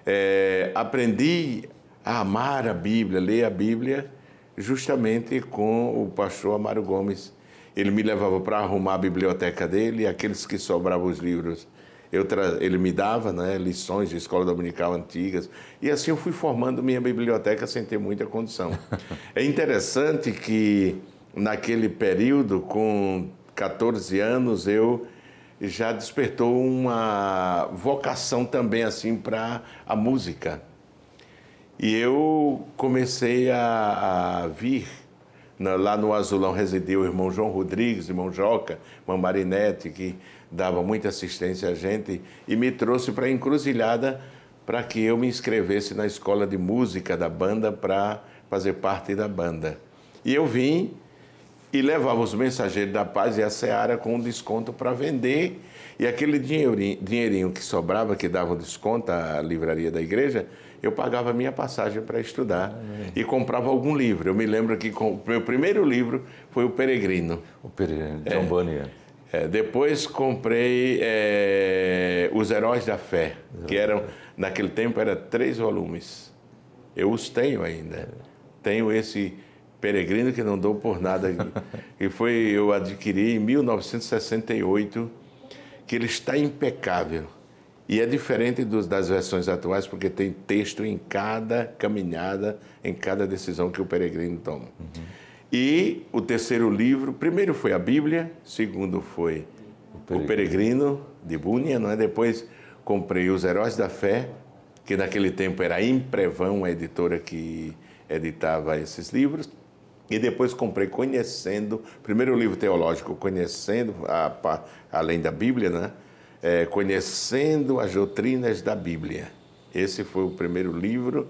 É, aprendi a amar a Bíblia, ler a Bíblia, justamente com o pastor Amaro Gomes. Ele me levava para arrumar a biblioteca dele, aqueles que sobravam os livros eu tra... Ele me dava né, lições de escola dominical antigas. E assim eu fui formando minha biblioteca sem ter muita condição. é interessante que naquele período, com 14 anos, eu já despertou uma vocação também assim para a música. E eu comecei a, a vir né, lá no Azulão residiu o irmão João Rodrigues, irmão Joca, irmã Marinete, que dava muita assistência a gente e me trouxe para a Encruzilhada para que eu me inscrevesse na escola de música da banda para fazer parte da banda. E eu vim e levava os Mensageiros da Paz e a Seara com um desconto para vender. E aquele dinheirinho, dinheirinho que sobrava, que dava um desconto à livraria da igreja, eu pagava minha passagem para estudar é. e comprava algum livro. Eu me lembro que o meu primeiro livro foi O Peregrino. O Peregrino, de John é. Bunyan. É, depois comprei é, Os Heróis da Fé, que eram, naquele tempo, era três volumes. Eu os tenho ainda. É. Tenho esse Peregrino que não dou por nada, que foi, eu adquiri em 1968, que ele está impecável. E é diferente dos, das versões atuais, porque tem texto em cada caminhada, em cada decisão que o peregrino toma. Uhum. E o terceiro livro, primeiro foi a Bíblia, segundo foi O Peregrino, o Peregrino de Bunia não é? depois comprei Os Heróis da Fé, que naquele tempo era a Imprevão, a editora que editava esses livros. E depois comprei Conhecendo, primeiro livro teológico, Conhecendo, a, além da Bíblia, né? É, conhecendo as Doutrinas da Bíblia. Esse foi o primeiro livro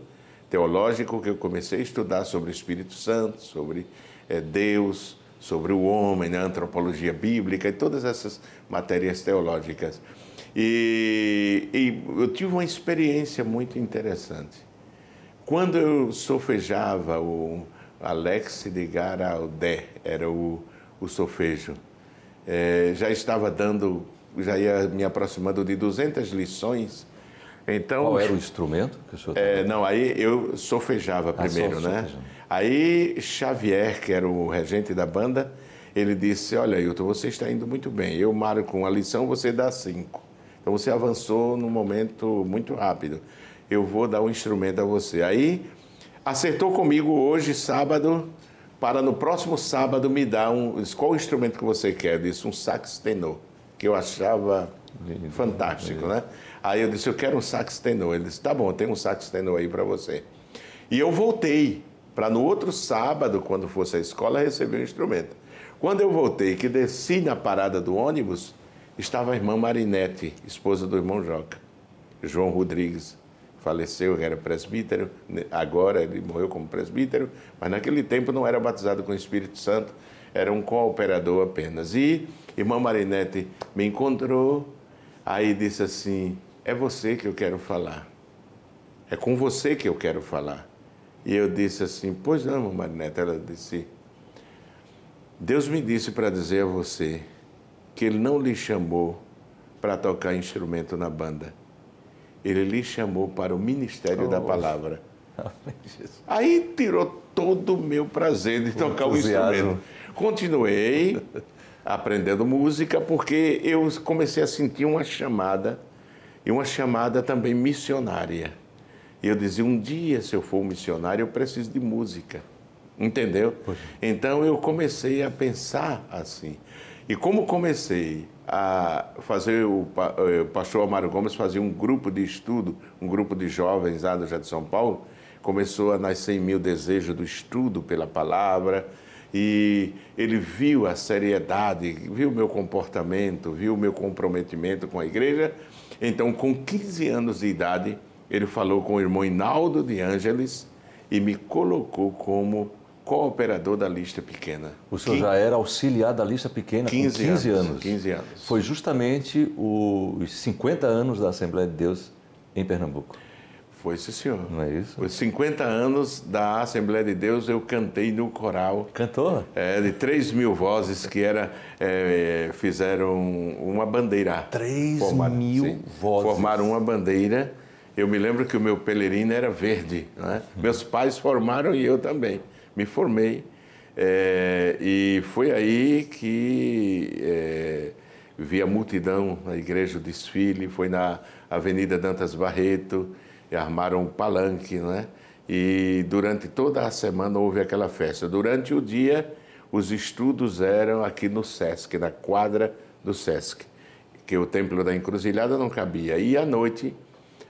teológico que eu comecei a estudar sobre o Espírito Santo, sobre é, Deus, sobre o homem, na né, antropologia bíblica e todas essas matérias teológicas. E, e, eu tive uma experiência muito interessante. Quando eu sofejava, o Alex de Garaldé era o, o sofejo, é, já estava dando, já ia me aproximando de 200 lições então, Qual era o instrumento que o senhor é, Não, aí eu solfejava ah, primeiro, ah, né? Então. Aí Xavier, que era o regente da banda, ele disse, olha, Hilton, você está indo muito bem. Eu marco uma lição, você dá cinco. Então você avançou num momento muito rápido. Eu vou dar um instrumento a você. Aí acertou comigo hoje, sábado, para no próximo sábado me dar um. Qual instrumento que você quer? Eu disse um sax tenor, que eu achava lindo, fantástico, lindo. né? Aí eu disse, eu quero um sax tenor. Ele disse, tá bom, tem um sax tenor aí para você. E eu voltei para no outro sábado, quando fosse à escola, receber o um instrumento. Quando eu voltei, que desci na parada do ônibus, estava a irmã Marinete, esposa do irmão Joca, João Rodrigues. Faleceu, era presbítero, né, agora ele morreu como presbítero, mas naquele tempo não era batizado com o Espírito Santo, era um cooperador apenas. E irmã Marinete me encontrou, aí disse assim: é você que eu quero falar. É com você que eu quero falar. E eu disse assim: Pois não, Marineta. Ela disse: Deus me disse para dizer a você que Ele não lhe chamou para tocar instrumento na banda. Ele lhe chamou para o ministério oh. da palavra. Oh, Aí tirou todo o meu prazer de o tocar entusiasmo. o instrumento. Continuei aprendendo música porque eu comecei a sentir uma chamada e uma chamada também missionária. E eu dizia: um dia, se eu for missionário, eu preciso de música. Entendeu? Então eu comecei a pensar assim. E como comecei a fazer, o, eh, o pastor Amaro Gomes fazer um grupo de estudo, um grupo de jovens lá do de São Paulo, começou a nascer em mim o desejo do estudo pela palavra, e ele viu a seriedade, viu o meu comportamento, viu o meu comprometimento com a igreja, então, com 15 anos de idade, ele falou com o irmão Inaldo de Ângeles e me colocou como cooperador da lista pequena. O senhor já era auxiliar da lista pequena 15 com 15 anos, anos. 15 anos. Foi justamente os 50 anos da Assembleia de Deus em Pernambuco. Foi esse senhor. Não é isso? Os 50 anos da Assembleia de Deus, eu cantei no coral. Cantou? É, de 3 mil vozes que era, é, fizeram uma bandeira. 3 formaram, mil sim, vozes. Formaram uma bandeira. Eu me lembro que o meu pelerino era verde. Né? Hum. Meus pais formaram e eu também. Me formei. É, e foi aí que é, vi a multidão na igreja, o desfile. Foi na Avenida Dantas Barreto e armaram um palanque, né? E durante toda a semana houve aquela festa. Durante o dia, os estudos eram aqui no SESC, na quadra do SESC, que o Templo da Encruzilhada não cabia. E à noite,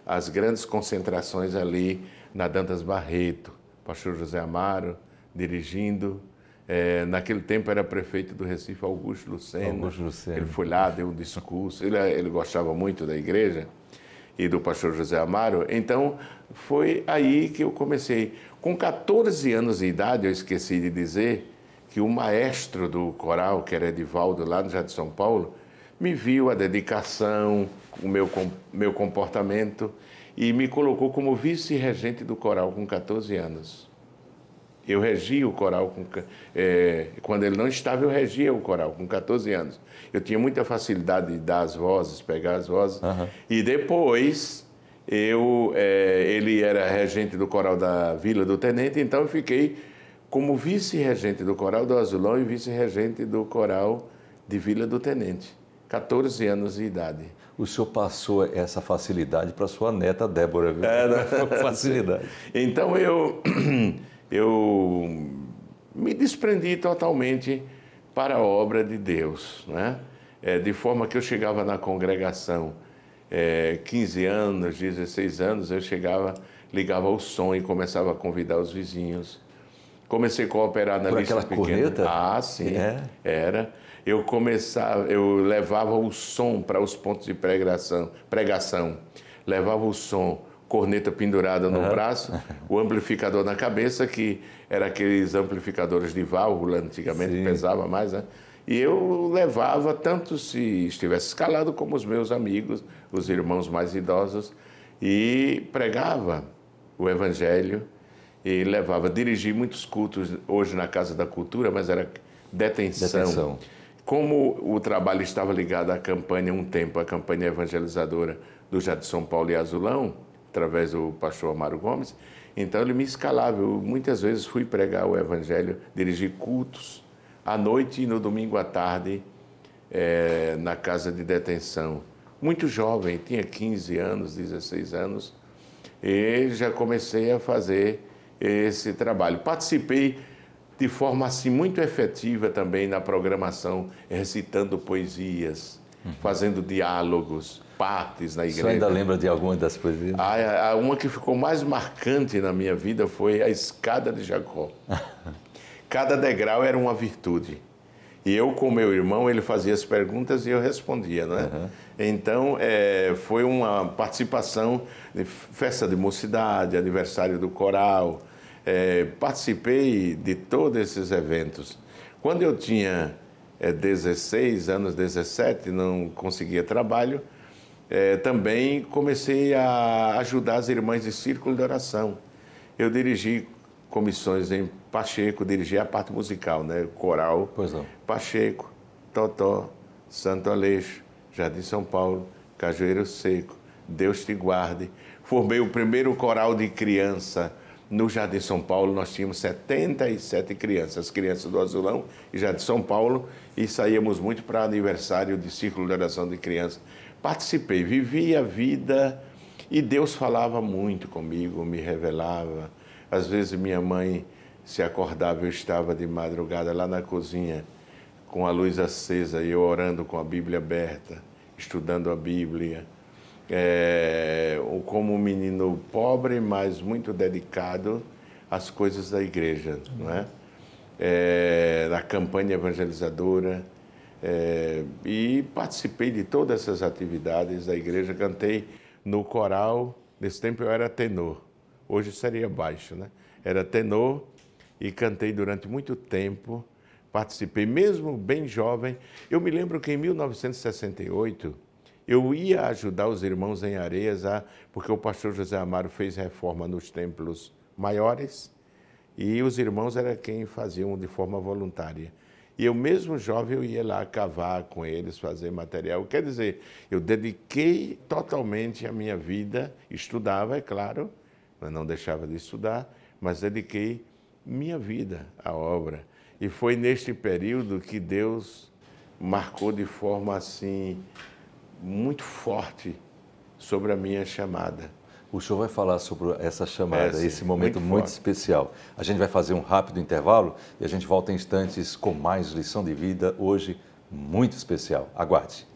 as grandes concentrações ali na Dantas Barreto, pastor José Amaro dirigindo. É, naquele tempo era prefeito do Recife, Augusto Lucena. Augusto Lucena. Ele foi lá, deu um discurso. Ele, ele gostava muito da igreja e do pastor José Amaro. Então, foi aí que eu comecei. Com 14 anos de idade, eu esqueci de dizer que o maestro do coral, que era Edivaldo, lá no Jardim de São Paulo, me viu a dedicação, o meu, meu comportamento e me colocou como vice-regente do coral com 14 anos. Eu regia o coral com, é, quando ele não estava, eu regia o coral com 14 anos. Eu tinha muita facilidade de dar as vozes, pegar as vozes. Uhum. E depois eu, é, ele era regente do coral da Vila do Tenente, então eu fiquei como vice-regente do coral do Azulão e vice-regente do coral de Vila do Tenente. 14 anos de idade. O senhor passou essa facilidade para sua neta Débora, viu? Era. É, né? facilidade. Então eu, eu me desprendi totalmente para a obra de Deus. Né? É, de forma que eu chegava na congregação, é, 15 anos, 16 anos, eu chegava, ligava o som e começava a convidar os vizinhos. Comecei a cooperar na Por lista aquela pequena. corneta? Ah, sim, é. era. Eu começava, eu levava o som para os pontos de pregação, pregação. Levava o som corneta pendurada no uhum. braço, o amplificador na cabeça, que era aqueles amplificadores de válvula, antigamente Sim. pesava mais, né? E eu levava, tanto se estivesse escalado, como os meus amigos, os irmãos mais idosos, e pregava o Evangelho e levava. Dirigi muitos cultos, hoje na Casa da Cultura, mas era detenção. detenção. Como o trabalho estava ligado à campanha um tempo, à campanha evangelizadora do Jardim São Paulo e Azulão, através do pastor Amaro Gomes. Então ele me escalava. Eu muitas vezes fui pregar o evangelho, dirigir cultos à noite e no domingo à tarde é, na casa de detenção. Muito jovem, tinha 15 anos, 16 anos, e já comecei a fazer esse trabalho. Participei de forma assim muito efetiva também na programação, recitando poesias, uhum. fazendo diálogos, partes na igreja. Você ainda lembra de alguma das poesias? A, a, uma que ficou mais marcante na minha vida foi a escada de Jacó. Cada degrau era uma virtude. E eu, com meu irmão, ele fazia as perguntas e eu respondia, né? Uhum. Então, é, foi uma participação de festa de mocidade, aniversário do coral. É, participei de todos esses eventos. Quando eu tinha é, 16 anos, 17, não conseguia trabalho, é, também comecei a ajudar as irmãs de círculo de oração. Eu dirigi comissões em Pacheco, dirigi a parte musical, né? Coral. Pois não. Pacheco, Totó, Santo Aleixo, Jardim São Paulo, Cajueiro Seco, Deus te guarde. Formei o primeiro coral de criança no Jardim São Paulo. Nós tínhamos 77 crianças, crianças do Azulão e Jardim São Paulo, e saíamos muito para aniversário de círculo de oração de criança participei, vivi a vida e Deus falava muito comigo, me revelava. Às vezes minha mãe se acordava, eu estava de madrugada lá na cozinha com a luz acesa e eu orando com a Bíblia aberta, estudando a Bíblia. É, como um menino pobre, mas muito dedicado às coisas da igreja, não é? é na campanha evangelizadora é, e participei de todas essas atividades da igreja. Cantei no coral, nesse tempo eu era tenor, hoje seria baixo, né? Era tenor e cantei durante muito tempo, participei, mesmo bem jovem. Eu me lembro que em 1968 eu ia ajudar os irmãos em Areias, a, porque o pastor José Amaro fez reforma nos templos maiores e os irmãos era quem faziam de forma voluntária. E eu mesmo jovem eu ia lá cavar com eles, fazer material. Quer dizer, eu dediquei totalmente a minha vida, estudava, é claro, mas não deixava de estudar, mas dediquei minha vida à obra. E foi neste período que Deus marcou de forma assim muito forte sobre a minha chamada. O senhor vai falar sobre essa chamada, é, sim, esse momento muito, muito especial. A gente vai fazer um rápido intervalo e a gente volta em instantes com mais lição de vida, hoje muito especial. Aguarde.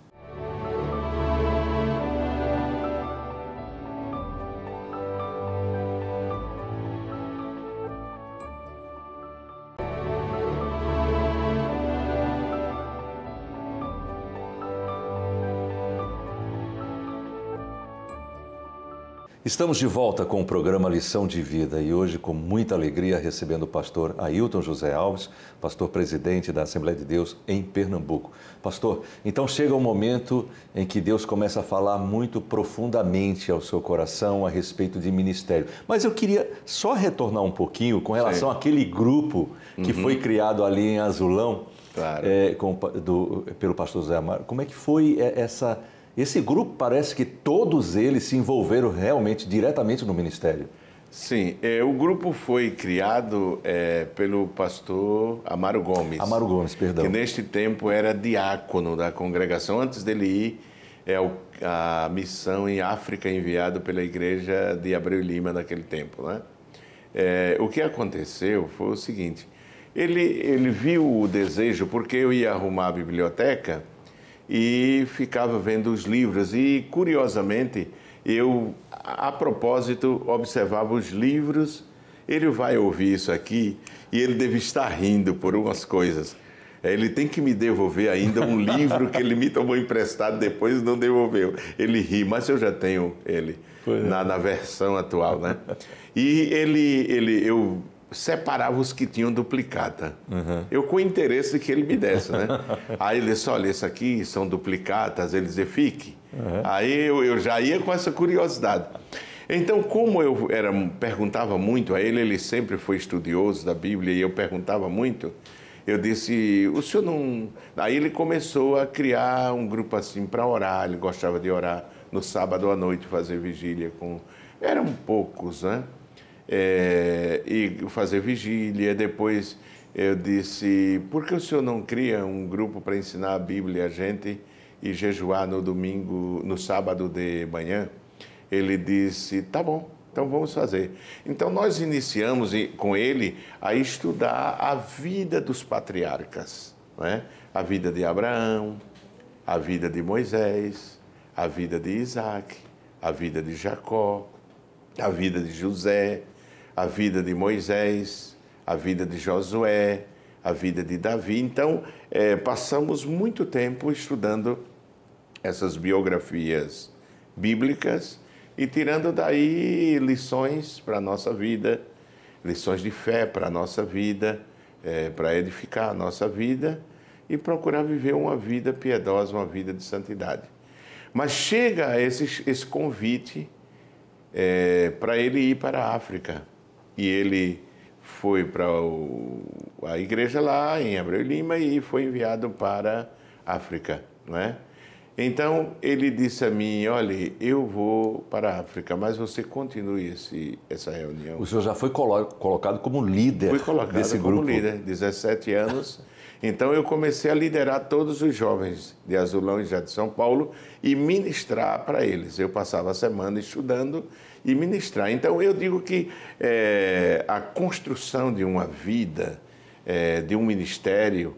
Estamos de volta com o programa Lição de Vida e hoje, com muita alegria, recebendo o pastor Ailton José Alves, pastor presidente da Assembleia de Deus em Pernambuco. Pastor, então chega o um momento em que Deus começa a falar muito profundamente ao seu coração a respeito de ministério. Mas eu queria só retornar um pouquinho com relação Sim. àquele grupo que uhum. foi criado ali em Azulão claro. é, com, do, pelo pastor José Amaro. Como é que foi eh, essa esse grupo parece que todos eles se envolveram realmente diretamente no ministério. Sim, é, o grupo foi criado é, pelo pastor Amaro Gomes. Amaro Gomes, perdão. Que neste tempo era diácono da congregação, antes dele ir é, a missão em África enviado pela igreja de Abreu Lima naquele tempo. Né? É, o que aconteceu foi o seguinte, ele, ele viu o desejo, porque eu ia arrumar a biblioteca, e ficava vendo os livros. E, curiosamente, eu, a propósito, observava os livros. Ele vai ouvir isso aqui e ele deve estar rindo por umas coisas. Ele tem que me devolver ainda um livro que ele me tomou emprestado depois não devolveu. Ele ri, mas eu já tenho ele é. na, na versão atual, né? E ele, ele, eu separava os que tinham duplicata. Uhum. Eu com interesse que ele me desse, né? Aí ele disse, olha, isso aqui são duplicatas, ele dizia, fique. Uhum. Aí eu, eu já ia com essa curiosidade. Então, como eu era, perguntava muito a ele, ele sempre foi estudioso da Bíblia e eu perguntava muito, eu disse, o senhor não... Aí ele começou a criar um grupo assim para orar, ele gostava de orar no sábado à noite, fazer vigília com... Eram poucos, né? é, e fazer vigília. Depois eu disse: por que o senhor não cria um grupo para ensinar a Bíblia a gente e jejuar no domingo, no sábado de manhã? Ele disse: tá bom. Então vamos fazer. Então nós iniciamos com ele a estudar a vida dos patriarcas, né? a vida de Abraão, a vida de Moisés, a vida de Isaac, a vida de Jacó, a vida de José, a vida de Moisés, a vida de Josué, a vida de Davi. Então, é, passamos muito tempo estudando essas biografias bíblicas e tirando daí lições para a nossa vida, lições de fé para a nossa vida, é, para edificar a nossa vida e procurar viver uma vida piedosa, uma vida de santidade. Mas chega esse, esse convite é, para ele ir para a África. E ele foi para a igreja lá em Abreu Lima e foi enviado para a África, não é? Então ele disse a mim: olhe, eu vou para a África, mas você continue esse, essa reunião. O senhor já foi colo colocado como líder Fui colocado desse como grupo? líder, 17 anos. então eu comecei a liderar todos os jovens de Azulão e já de São Paulo e ministrar para eles. Eu passava a semana estudando e ministrar. Então, eu digo que é, a construção de uma vida, é, de um ministério,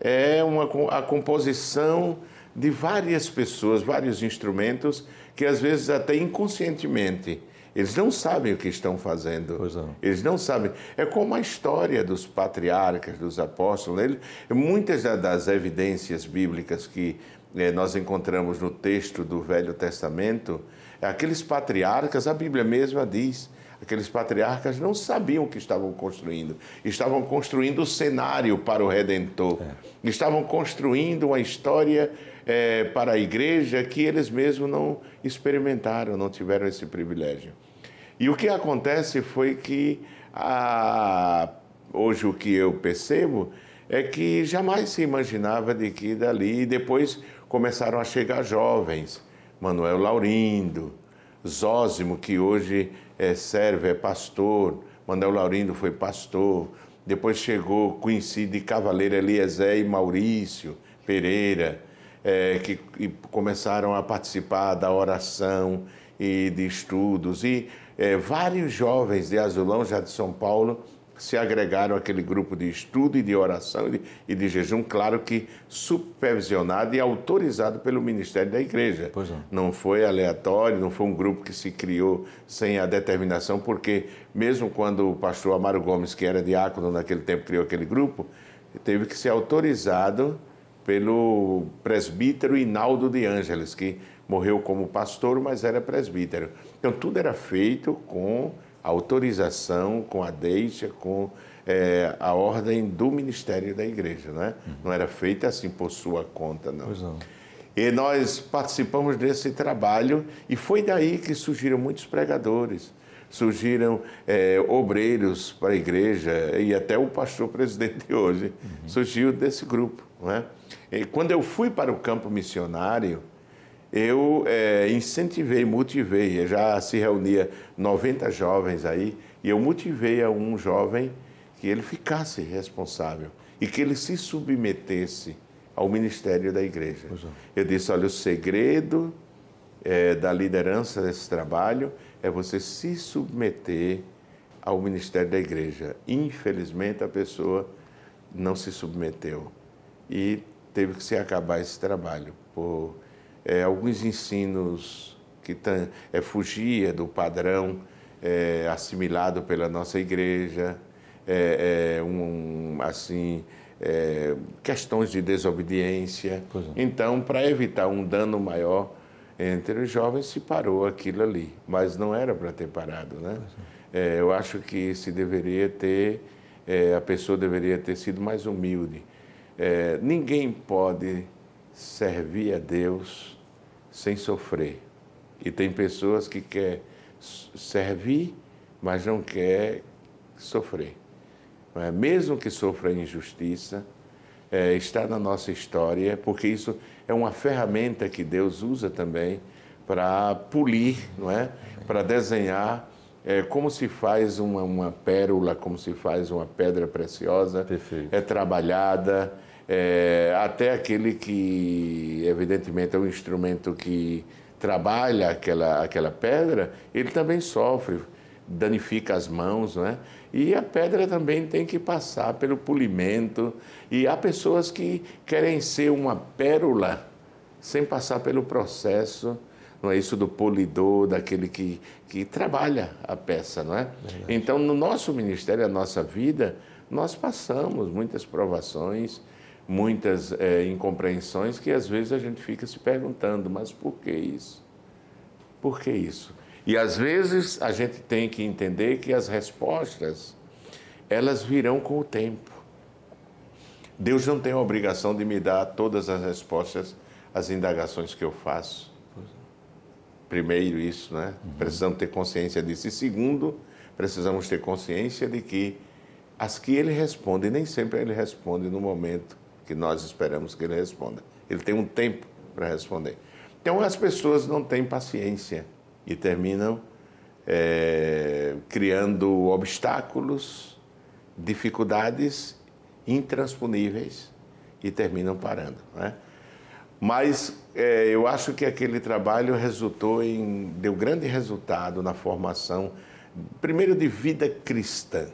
é uma, a composição de várias pessoas, vários instrumentos, que às vezes até inconscientemente. Eles não sabem o que estão fazendo. Não. Eles não sabem. É como a história dos patriarcas, dos apóstolos. Né? Eles, muitas das evidências bíblicas que é, nós encontramos no texto do Velho Testamento é aqueles patriarcas, a Bíblia mesma diz, aqueles patriarcas não sabiam o que estavam construindo. Estavam construindo o cenário para o Redentor. É. Estavam construindo uma história é, para a igreja que eles mesmos não experimentaram, não tiveram esse privilégio. E o que acontece foi que, a, hoje o que eu percebo é que jamais se imaginava de que dali, depois começaram a chegar jovens Manuel Laurindo, Zósimo, que hoje é, serve, é pastor, Manuel Laurindo foi pastor, depois chegou, conheci de Cavaleiro Eliezer e Maurício Pereira, é, que começaram a participar da oração e de estudos, e é, vários jovens de Azulão, já de São Paulo, se agregaram àquele grupo de estudo e de oração e de, e de jejum, claro que supervisionado e autorizado pelo Ministério da Igreja. É. Não foi aleatório, não foi um grupo que se criou sem a determinação, porque mesmo quando o pastor Amaro Gomes, que era diácono naquele tempo, criou aquele grupo, teve que ser autorizado pelo presbítero Inaldo de Ângeles, que morreu como pastor, mas era presbítero. Então tudo era feito com autorização, com a deixa, com é, a ordem do Ministério da Igreja, né? Uhum. Não era feita assim por sua conta, não. Pois não. E nós participamos desse trabalho e foi daí que surgiram muitos pregadores, surgiram é, obreiros para a igreja e até o pastor presidente hoje uhum. surgiu desse grupo. Não é? e quando eu fui para o campo missionário, eu é, incentivei, motivei, já se reunia 90 jovens aí, e eu motivei a um jovem que ele ficasse responsável e que ele se submetesse ao ministério da igreja. É. Eu disse, olha, o segredo é, da liderança desse trabalho é você se submeter ao ministério da igreja. Infelizmente, a pessoa não se submeteu e teve que se acabar esse trabalho por é, alguns ensinos que tão, é, fugia do padrão é, assimilado pela nossa igreja, é, é um, assim, é, questões de desobediência. É. Então, para evitar um dano maior entre os jovens, se parou aquilo ali, mas não era para ter parado, né? eu acho que se deveria ter, a pessoa deveria ter sido mais humilde. ninguém pode servir a Deus sem sofrer. E tem pessoas que quer servir, mas não quer sofrer. É? Mesmo que sofra injustiça, é, está na nossa história, porque isso é uma ferramenta que Deus usa também para polir, não é? Para desenhar é, como se faz uma, uma pérola, como se faz uma pedra preciosa, Perfeito. é trabalhada, é, até aquele que, evidentemente, é um instrumento que trabalha aquela, aquela pedra, ele também sofre, danifica as mãos, né? E a pedra também tem que passar pelo polimento. E há pessoas que querem ser uma pérola sem passar pelo processo, não é isso do polidor, daquele que, que trabalha a peça, não é? Verdade. Então, no nosso ministério, a nossa vida, nós passamos muitas provações, muitas é, incompreensões que às vezes a gente fica se perguntando, mas por que isso? Por que isso? E às vezes a gente tem que entender que as respostas elas virão com o tempo. Deus não tem a obrigação de me dar todas as respostas às indagações que eu faço. Primeiro isso, né? Uhum. Precisamos ter consciência disso. E segundo, precisamos ter consciência de que as que ele responde, nem sempre ele responde no momento que nós esperamos que ele responda. Ele tem um tempo para responder. Então, as pessoas não têm paciência e terminam é, criando obstáculos, dificuldades intransponíveis e terminam parando. Né? Mas é, eu acho que aquele trabalho resultou em deu grande resultado na formação, primeiro de vida cristã,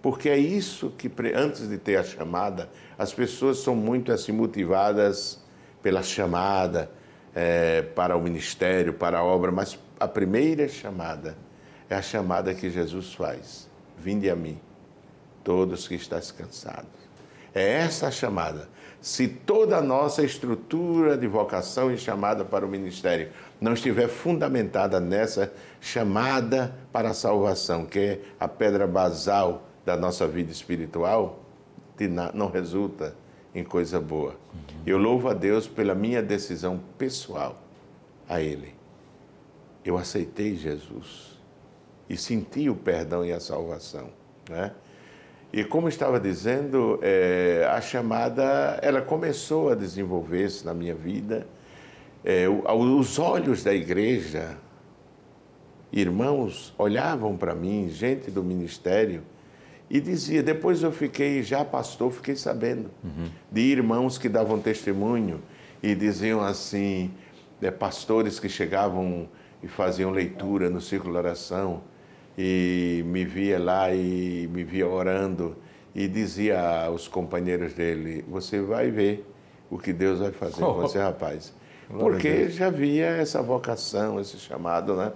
porque é isso que antes de ter a chamada as pessoas são muito assim motivadas pela chamada é, para o ministério, para a obra, mas a primeira chamada é a chamada que Jesus faz: Vinde a mim, todos que estáis cansados. É essa a chamada. Se toda a nossa estrutura de vocação e é chamada para o ministério não estiver fundamentada nessa chamada para a salvação, que é a pedra basal da nossa vida espiritual, de não resulta em coisa boa. Eu louvo a Deus pela minha decisão pessoal a Ele. Eu aceitei Jesus e senti o perdão e a salvação, né? E como estava dizendo, é, a chamada ela começou a desenvolver-se na minha vida. É, os olhos da igreja, irmãos, olhavam para mim, gente do ministério, e dizia, depois eu fiquei, já pastor, fiquei sabendo uhum. de irmãos que davam testemunho e diziam assim, é, pastores que chegavam e faziam leitura no círculo de oração e me via lá e me via orando e dizia aos companheiros dele, você vai ver o que Deus vai fazer oh. com você, rapaz. Porque já via essa vocação, esse chamado, né?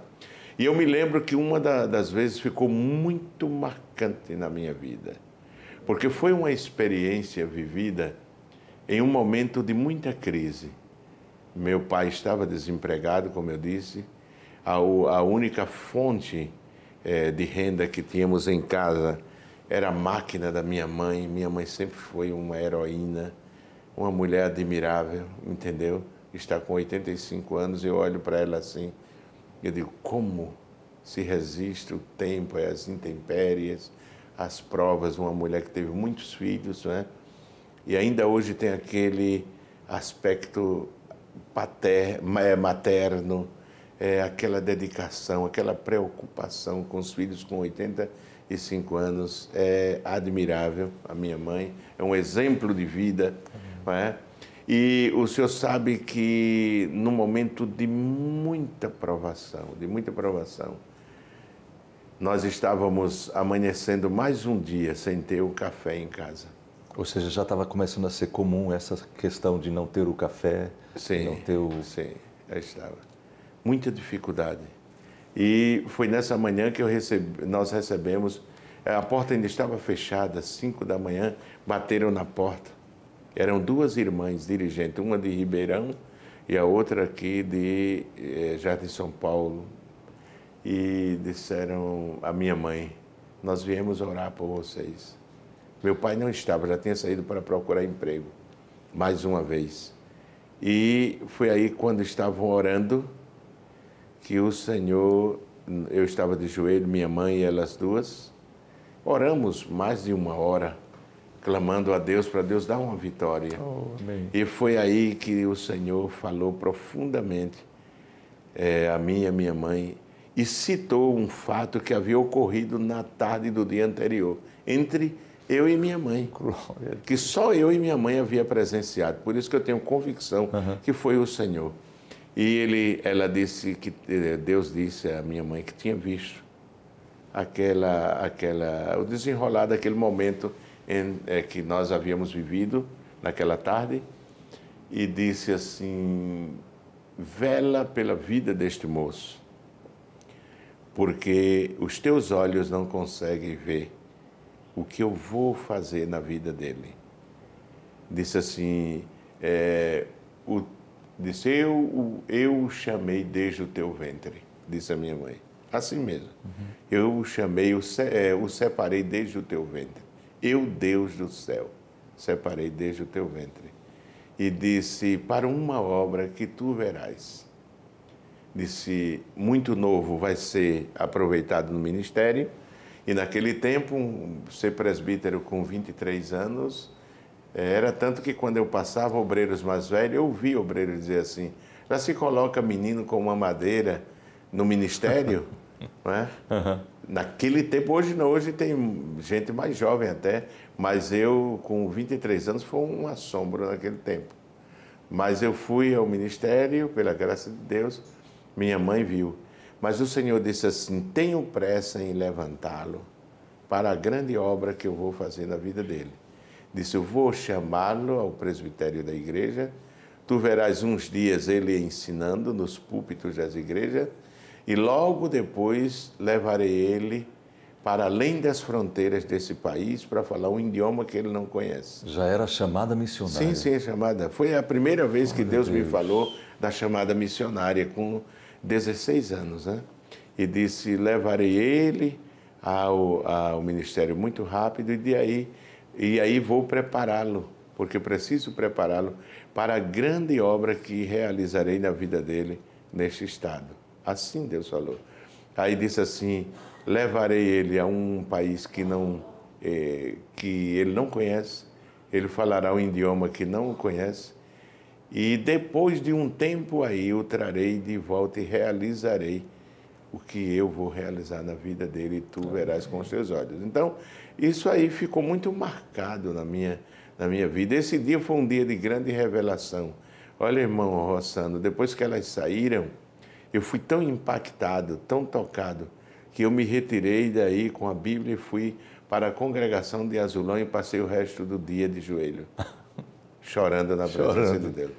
E eu me lembro que uma das vezes ficou muito marcante na minha vida, porque foi uma experiência vivida em um momento de muita crise. Meu pai estava desempregado, como eu disse, a, única fonte é, de renda que tínhamos em casa era a máquina da minha mãe. Minha mãe sempre foi uma heroína, uma mulher admirável, entendeu? Está com 85 anos e eu olho para ela assim eu digo, como se resiste o tempo, as intempéries, as provas, uma mulher que teve muitos filhos, né? E ainda hoje tem aquele aspecto pater, é, materno, é, aquela dedicação, aquela preocupação com os filhos com 85 anos é admirável. A minha mãe é um exemplo de vida, uhum. não é? E o senhor sabe que no momento de muita provação, de muita provação, nós estávamos amanhecendo mais um dia sem ter o café em casa. Ou seja, já estava começando a ser comum essa questão de não ter o café, sim, não ter o... Sim, já estava. Muita dificuldade. E foi nessa manhã que recebi, nós recebemos, a porta ainda estava fechada, 5 da manhã, bateram na porta. Eram duas irmãs dirigentes, uma de Ribeirão e a outra aqui de eh, Jardim São Paulo. E disseram à minha mãe: Nós viemos orar por vocês. Meu pai não estava, já tinha saído para procurar emprego, mais uma vez. E foi aí quando estavam orando que o Senhor, eu estava de joelho, minha mãe e elas duas, oramos mais de uma hora clamando a Deus para Deus dar uma vitória. Oh, e foi aí que o Senhor falou profundamente é, a mim e a minha mãe e citou um fato que havia ocorrido na tarde do dia anterior entre eu e minha mãe, que só eu e minha mãe havia presenciado. Por isso que eu tenho convicção uhum. que foi o Senhor. E ele, ela disse que eh, Deus disse à minha mãe que tinha visto aquela, aquela, o desenrolar daquele momento em, é, que nós havíamos vivido naquela tarde e disse assim: vela pela vida deste moço, porque os teus olhos não conseguem ver o que eu vou fazer na vida dele. Disse assim: é, o, disse, eu, eu o chamei desde o teu ventre, disse a minha mãe. Assim mesmo. Uhum. Eu o chamei, o, é, o separei desde o teu ventre eu, Deus do céu, separei desde o teu ventre. E disse: Para uma obra que tu verás. Disse: Muito novo vai ser aproveitado no ministério. E naquele tempo, ser presbítero com 23 anos era tanto que quando eu passava obreiros mais velhos, eu ouvia obreiros dizer assim: já se coloca menino com uma madeira no ministério? não é? Uhum. Naquele tempo, hoje não, hoje tem gente mais jovem até, mas eu, com 23 anos, foi um assombro naquele tempo. Mas eu fui ao ministério, pela graça de Deus, minha mãe viu. Mas o Senhor disse assim: tenho pressa em levantá-lo para a grande obra que eu vou fazer na vida dele. Disse: eu vou chamá-lo ao presbitério da igreja, tu verás uns dias ele ensinando nos púlpitos das igrejas e logo depois levarei ele para além das fronteiras desse país para falar um idioma que ele não conhece. Já era chamada missionária? Sim, sim, é chamada. Foi a primeira vez que Deus, Deus, me falou da chamada missionária, com 16 anos, né? E disse: levarei ele ao, ao ministério muito rápido e, de aí, e aí vou prepará-lo, porque preciso prepará-lo para a grande obra que realizarei na vida dele neste estado. Assim Deus falou. Aí disse assim: levarei ele a um país que não eh, que ele não conhece, ele falará um idioma que não conhece, e depois de um tempo aí o trarei de volta e realizarei o que eu vou realizar na vida dele e tu verás com os teus olhos. Então, isso aí ficou muito marcado na minha, na minha vida. Esse dia foi um dia de grande revelação. Olha, irmão Roçano, depois que elas saíram, eu fui tão impactado, tão tocado, que eu me retirei daí com a Bíblia e fui para a congregação de Azulão e passei o resto do dia de joelho, chorando na presença chorando. de Deus.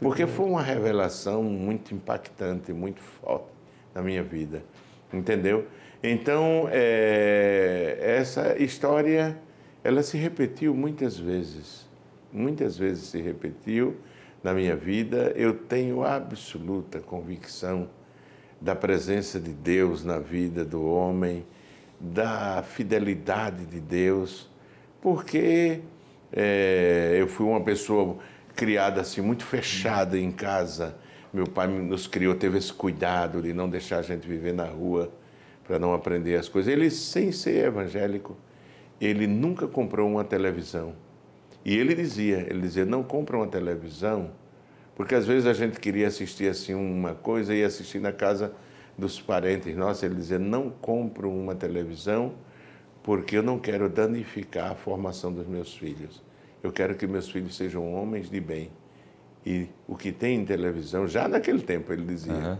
Porque foi uma revelação muito impactante, muito forte na minha vida, entendeu? Então, é, essa história, ela se repetiu muitas vezes, muitas vezes se repetiu, na minha vida, eu tenho absoluta convicção da presença de Deus na vida do homem, da fidelidade de Deus, porque é, eu fui uma pessoa criada assim, muito fechada em casa. Meu pai nos criou, teve esse cuidado de não deixar a gente viver na rua para não aprender as coisas. Ele, sem ser evangélico, ele nunca comprou uma televisão e ele dizia, ele dizia, não compra uma televisão, porque às vezes a gente queria assistir assim uma coisa e assistir na casa dos parentes nossos, ele dizia, não compro uma televisão porque eu não quero danificar a formação dos meus filhos. Eu quero que meus filhos sejam homens de bem. E o que tem em televisão, já naquele tempo ele dizia, uhum.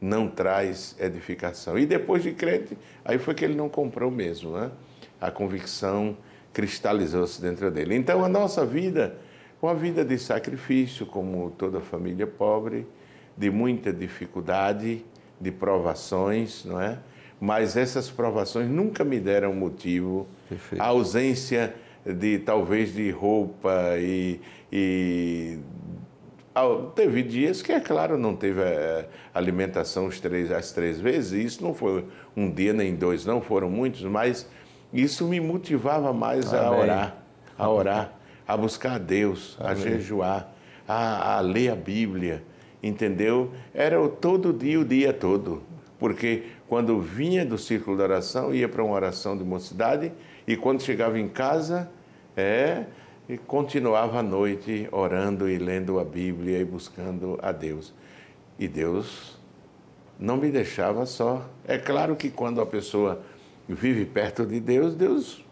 não traz edificação. E depois de crente, aí foi que ele não comprou mesmo, né? A convicção cristalizou-se dentro dele. Então, a nossa vida, uma vida de sacrifício, como toda família pobre, de muita dificuldade, de provações, não é? Mas essas provações nunca me deram motivo. Perfeito. A ausência de talvez de roupa e, e teve dias que, é claro, não teve eh, alimentação os três, as três vezes, isso não foi um dia nem dois, não foram muitos, mas isso me motivava mais Amém. a orar, a orar, a buscar a Deus, Amém. a jejuar, a, a, ler a Bíblia, entendeu? Era o todo dia, o dia todo. Porque quando vinha do círculo da oração, ia para uma oração de mocidade, e quando chegava em casa, é, e continuava a noite orando e lendo a Bíblia e buscando a Deus. E Deus não me deixava só. É claro que quando a pessoa vive perto de Deus, Deus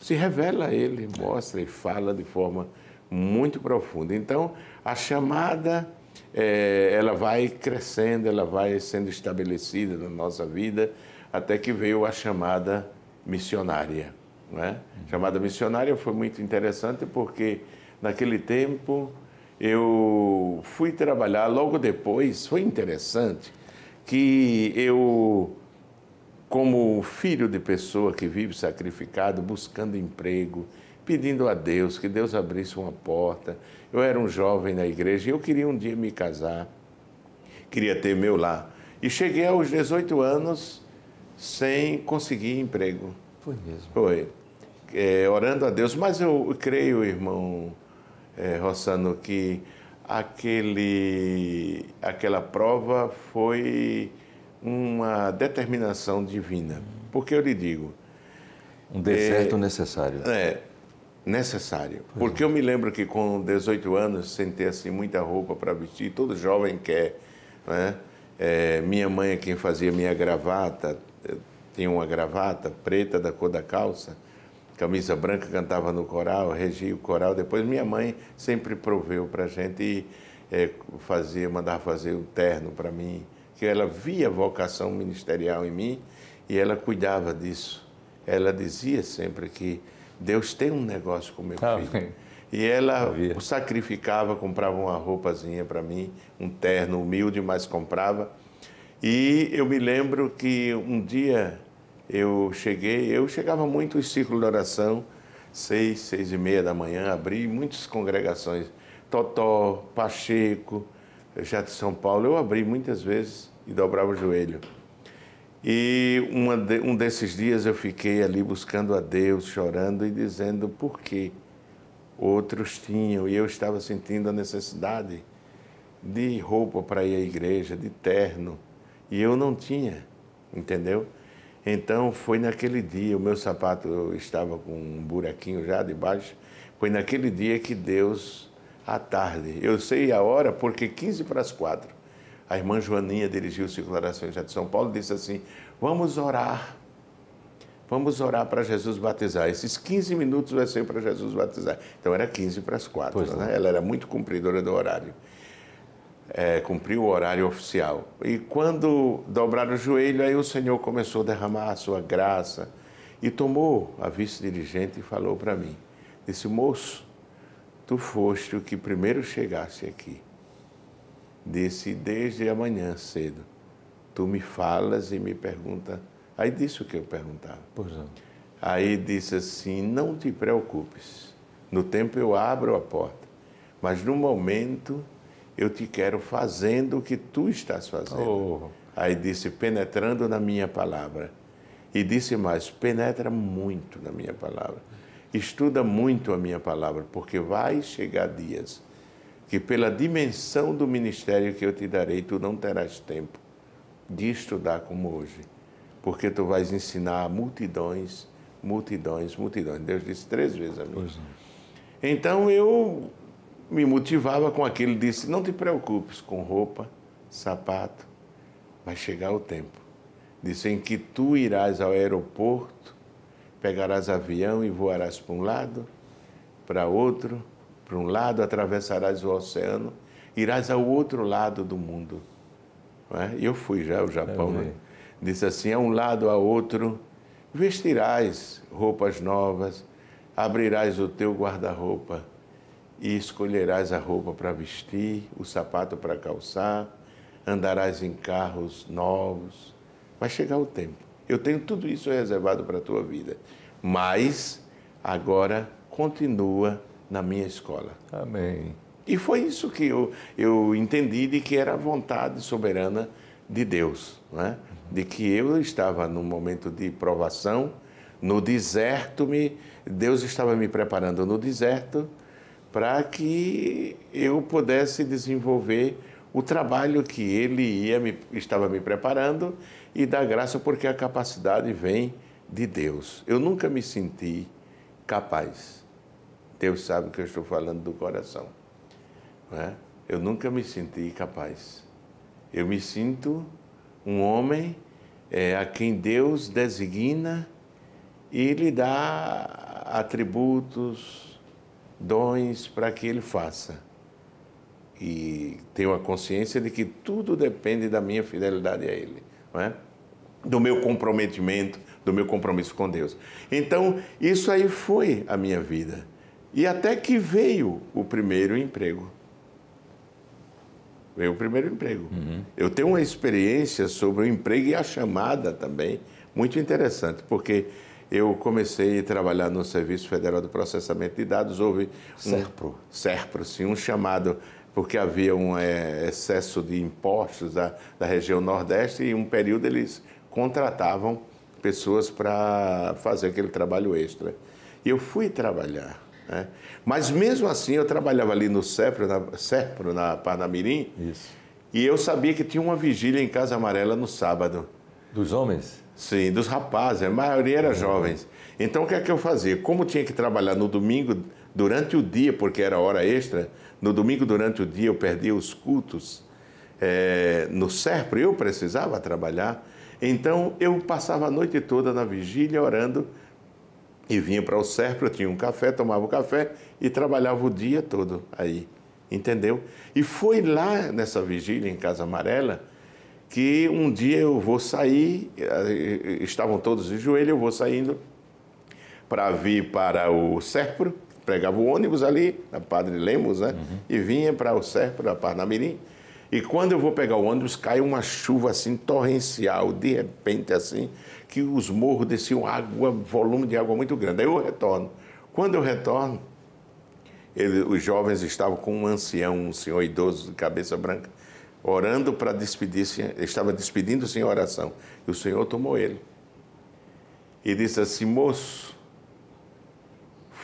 se revela a ele, mostra e fala de forma muito profunda. Então, a chamada, é, ela vai crescendo, ela vai sendo estabelecida na nossa vida, até que veio a chamada missionária. Né? A uhum. chamada missionária foi muito interessante porque, naquele tempo, eu fui trabalhar logo depois, foi interessante, que eu como filho de pessoa que vive sacrificado, buscando emprego, pedindo a Deus que Deus abrisse uma porta. Eu era um jovem na igreja e eu queria um dia me casar, queria ter meu lar. E cheguei aos 18 anos sem conseguir emprego. Foi mesmo? Foi. É, orando a Deus. Mas eu creio, irmão é, Rossano, que aquele, aquela prova foi uma determinação divina. Porque eu lhe digo. Um deserto é, necessário. É, necessário. Pois porque é. eu me lembro que com 18 anos, sem ter assim, muita roupa para vestir, todo jovem quer. Né? É, minha mãe é quem fazia minha gravata, é, tinha uma gravata preta da cor da calça, camisa branca, cantava no coral, regia o coral. Depois minha mãe sempre proveu para a gente e é, fazia, mandava fazer o terno para mim que ela via vocação ministerial em mim e ela cuidava disso. Ela dizia sempre que Deus tem um negócio com meu filho. Amém. E ela sacrificava, comprava uma roupazinha para mim, um terno humilde, mas comprava. E eu me lembro que um dia eu cheguei, eu chegava muito em círculo de oração, seis, seis e meia da manhã, abri muitas congregações, Totó, Pacheco, já de São Paulo, eu abri muitas vezes e dobrava o joelho. E de, um desses dias eu fiquei ali buscando a Deus, chorando e dizendo por que outros tinham e eu estava sentindo a necessidade de roupa para ir à igreja, de terno, e eu não tinha, entendeu? Então foi naquele dia, o meu sapato estava com um buraquinho já de baixo, foi naquele dia que Deus à tarde. Eu sei a hora porque 15 para as 4. A irmã Joaninha dirigiu Circulações já de São Paulo disse assim: Vamos orar. Vamos orar para Jesus batizar. Esses 15 minutos vai ser para Jesus batizar. Então era 15 para as 4. Né? É. Ela era muito cumpridora do horário. É, cumpriu o horário oficial. E quando dobraram o joelho, aí o Senhor começou a derramar a sua graça e tomou a vice-dirigente e falou para mim: Disse, moço, tu foste o que primeiro chegasse aqui. Disse desde amanhã cedo. Tu me falas e me pergunta. Aí disse o que eu perguntava. Pois não. É. Aí disse assim: Não te preocupes. No tempo eu abro a porta, mas no momento eu te quero fazendo o que tu estás fazendo. Oh. Aí disse: Penetrando na minha palavra. E disse mais: Penetra muito na minha palavra. Estuda muito a minha palavra, porque vai chegar dias que, pela dimensão do ministério que eu te darei, tu não terás tempo de estudar como hoje, porque tu vais ensinar multidões, multidões, multidões. Deus disse três vezes a mim. É. Então eu me motivava com aquilo, disse: não te preocupes com roupa, sapato, vai chegar o tempo. Disse em que tu irás ao aeroporto Pegarás avião e voarás para um lado, para outro, para um lado, atravessarás o oceano, irás ao outro lado do mundo. É? Eu fui já ao Japão, né? disse assim: a um lado, a outro, vestirás roupas novas, abrirás o teu guarda-roupa e escolherás a roupa para vestir, o sapato para calçar, andarás em carros novos. Vai chegar o tempo eu tenho tudo isso reservado para a tua vida. Mas agora continua na minha escola. Amém. E foi isso que eu, eu entendi de que era a vontade soberana de Deus, né? de que eu estava num momento de provação, no deserto, me, Deus estava me preparando no deserto para que eu pudesse desenvolver o trabalho que ele ia me, estava me preparando e dá graça porque a capacidade vem de Deus. Eu nunca me senti capaz. Deus sabe que eu estou falando do coração. É? Eu nunca me senti capaz. Eu me sinto um homem é, a quem Deus designa e lhe dá atributos, dons para que ele faça e tenho a consciência de que tudo depende da minha fidelidade a Ele, é? do meu comprometimento, do meu compromisso com Deus. Então, isso aí foi a minha vida. E até que veio o primeiro emprego. Veio o primeiro emprego. Uhum. Eu tenho uma experiência sobre o emprego e a chamada também, muito interessante, porque eu comecei a trabalhar no Serviço Federal do Processamento de Dados. Houve um. Serpro. Serpro, sim, um chamado porque havia um é, excesso de impostos da, da região Nordeste e em um período eles contratavam pessoas para fazer aquele trabalho extra. E eu fui trabalhar. Né? Mas mesmo assim, eu trabalhava ali no Cepro, na, Cepro, na Parnamirim, Isso. e eu sabia que tinha uma vigília em Casa Amarela no sábado. Dos homens? Sim, dos rapazes, a maioria era jovens. Então o que é que eu fazia? Como tinha que trabalhar no domingo, durante o dia, porque era hora extra, no domingo, durante o dia, eu perdia os cultos é, no SERPRO, eu precisava trabalhar. Então, eu passava a noite toda na vigília orando e vinha para o SERPRO, tinha um café, tomava o um café e trabalhava o dia todo aí, entendeu? E foi lá nessa vigília em Casa Amarela que um dia eu vou sair, eh, estavam todos de joelho, eu vou saindo para vir para o SERPRO pegava o ônibus ali, na Padre Lemos, né? Uhum. E vinha para o Cerro, para Parnamirim. E quando eu vou pegar o ônibus, cai uma chuva assim torrencial, de repente assim, que os morros desciam água, volume de água muito grande. Aí eu retorno. Quando eu retorno, ele, os jovens estavam com um ancião, um senhor idoso de cabeça branca, orando para despedir-se, estava despedindo-se em oração. E o Senhor tomou ele. E disse assim: moço,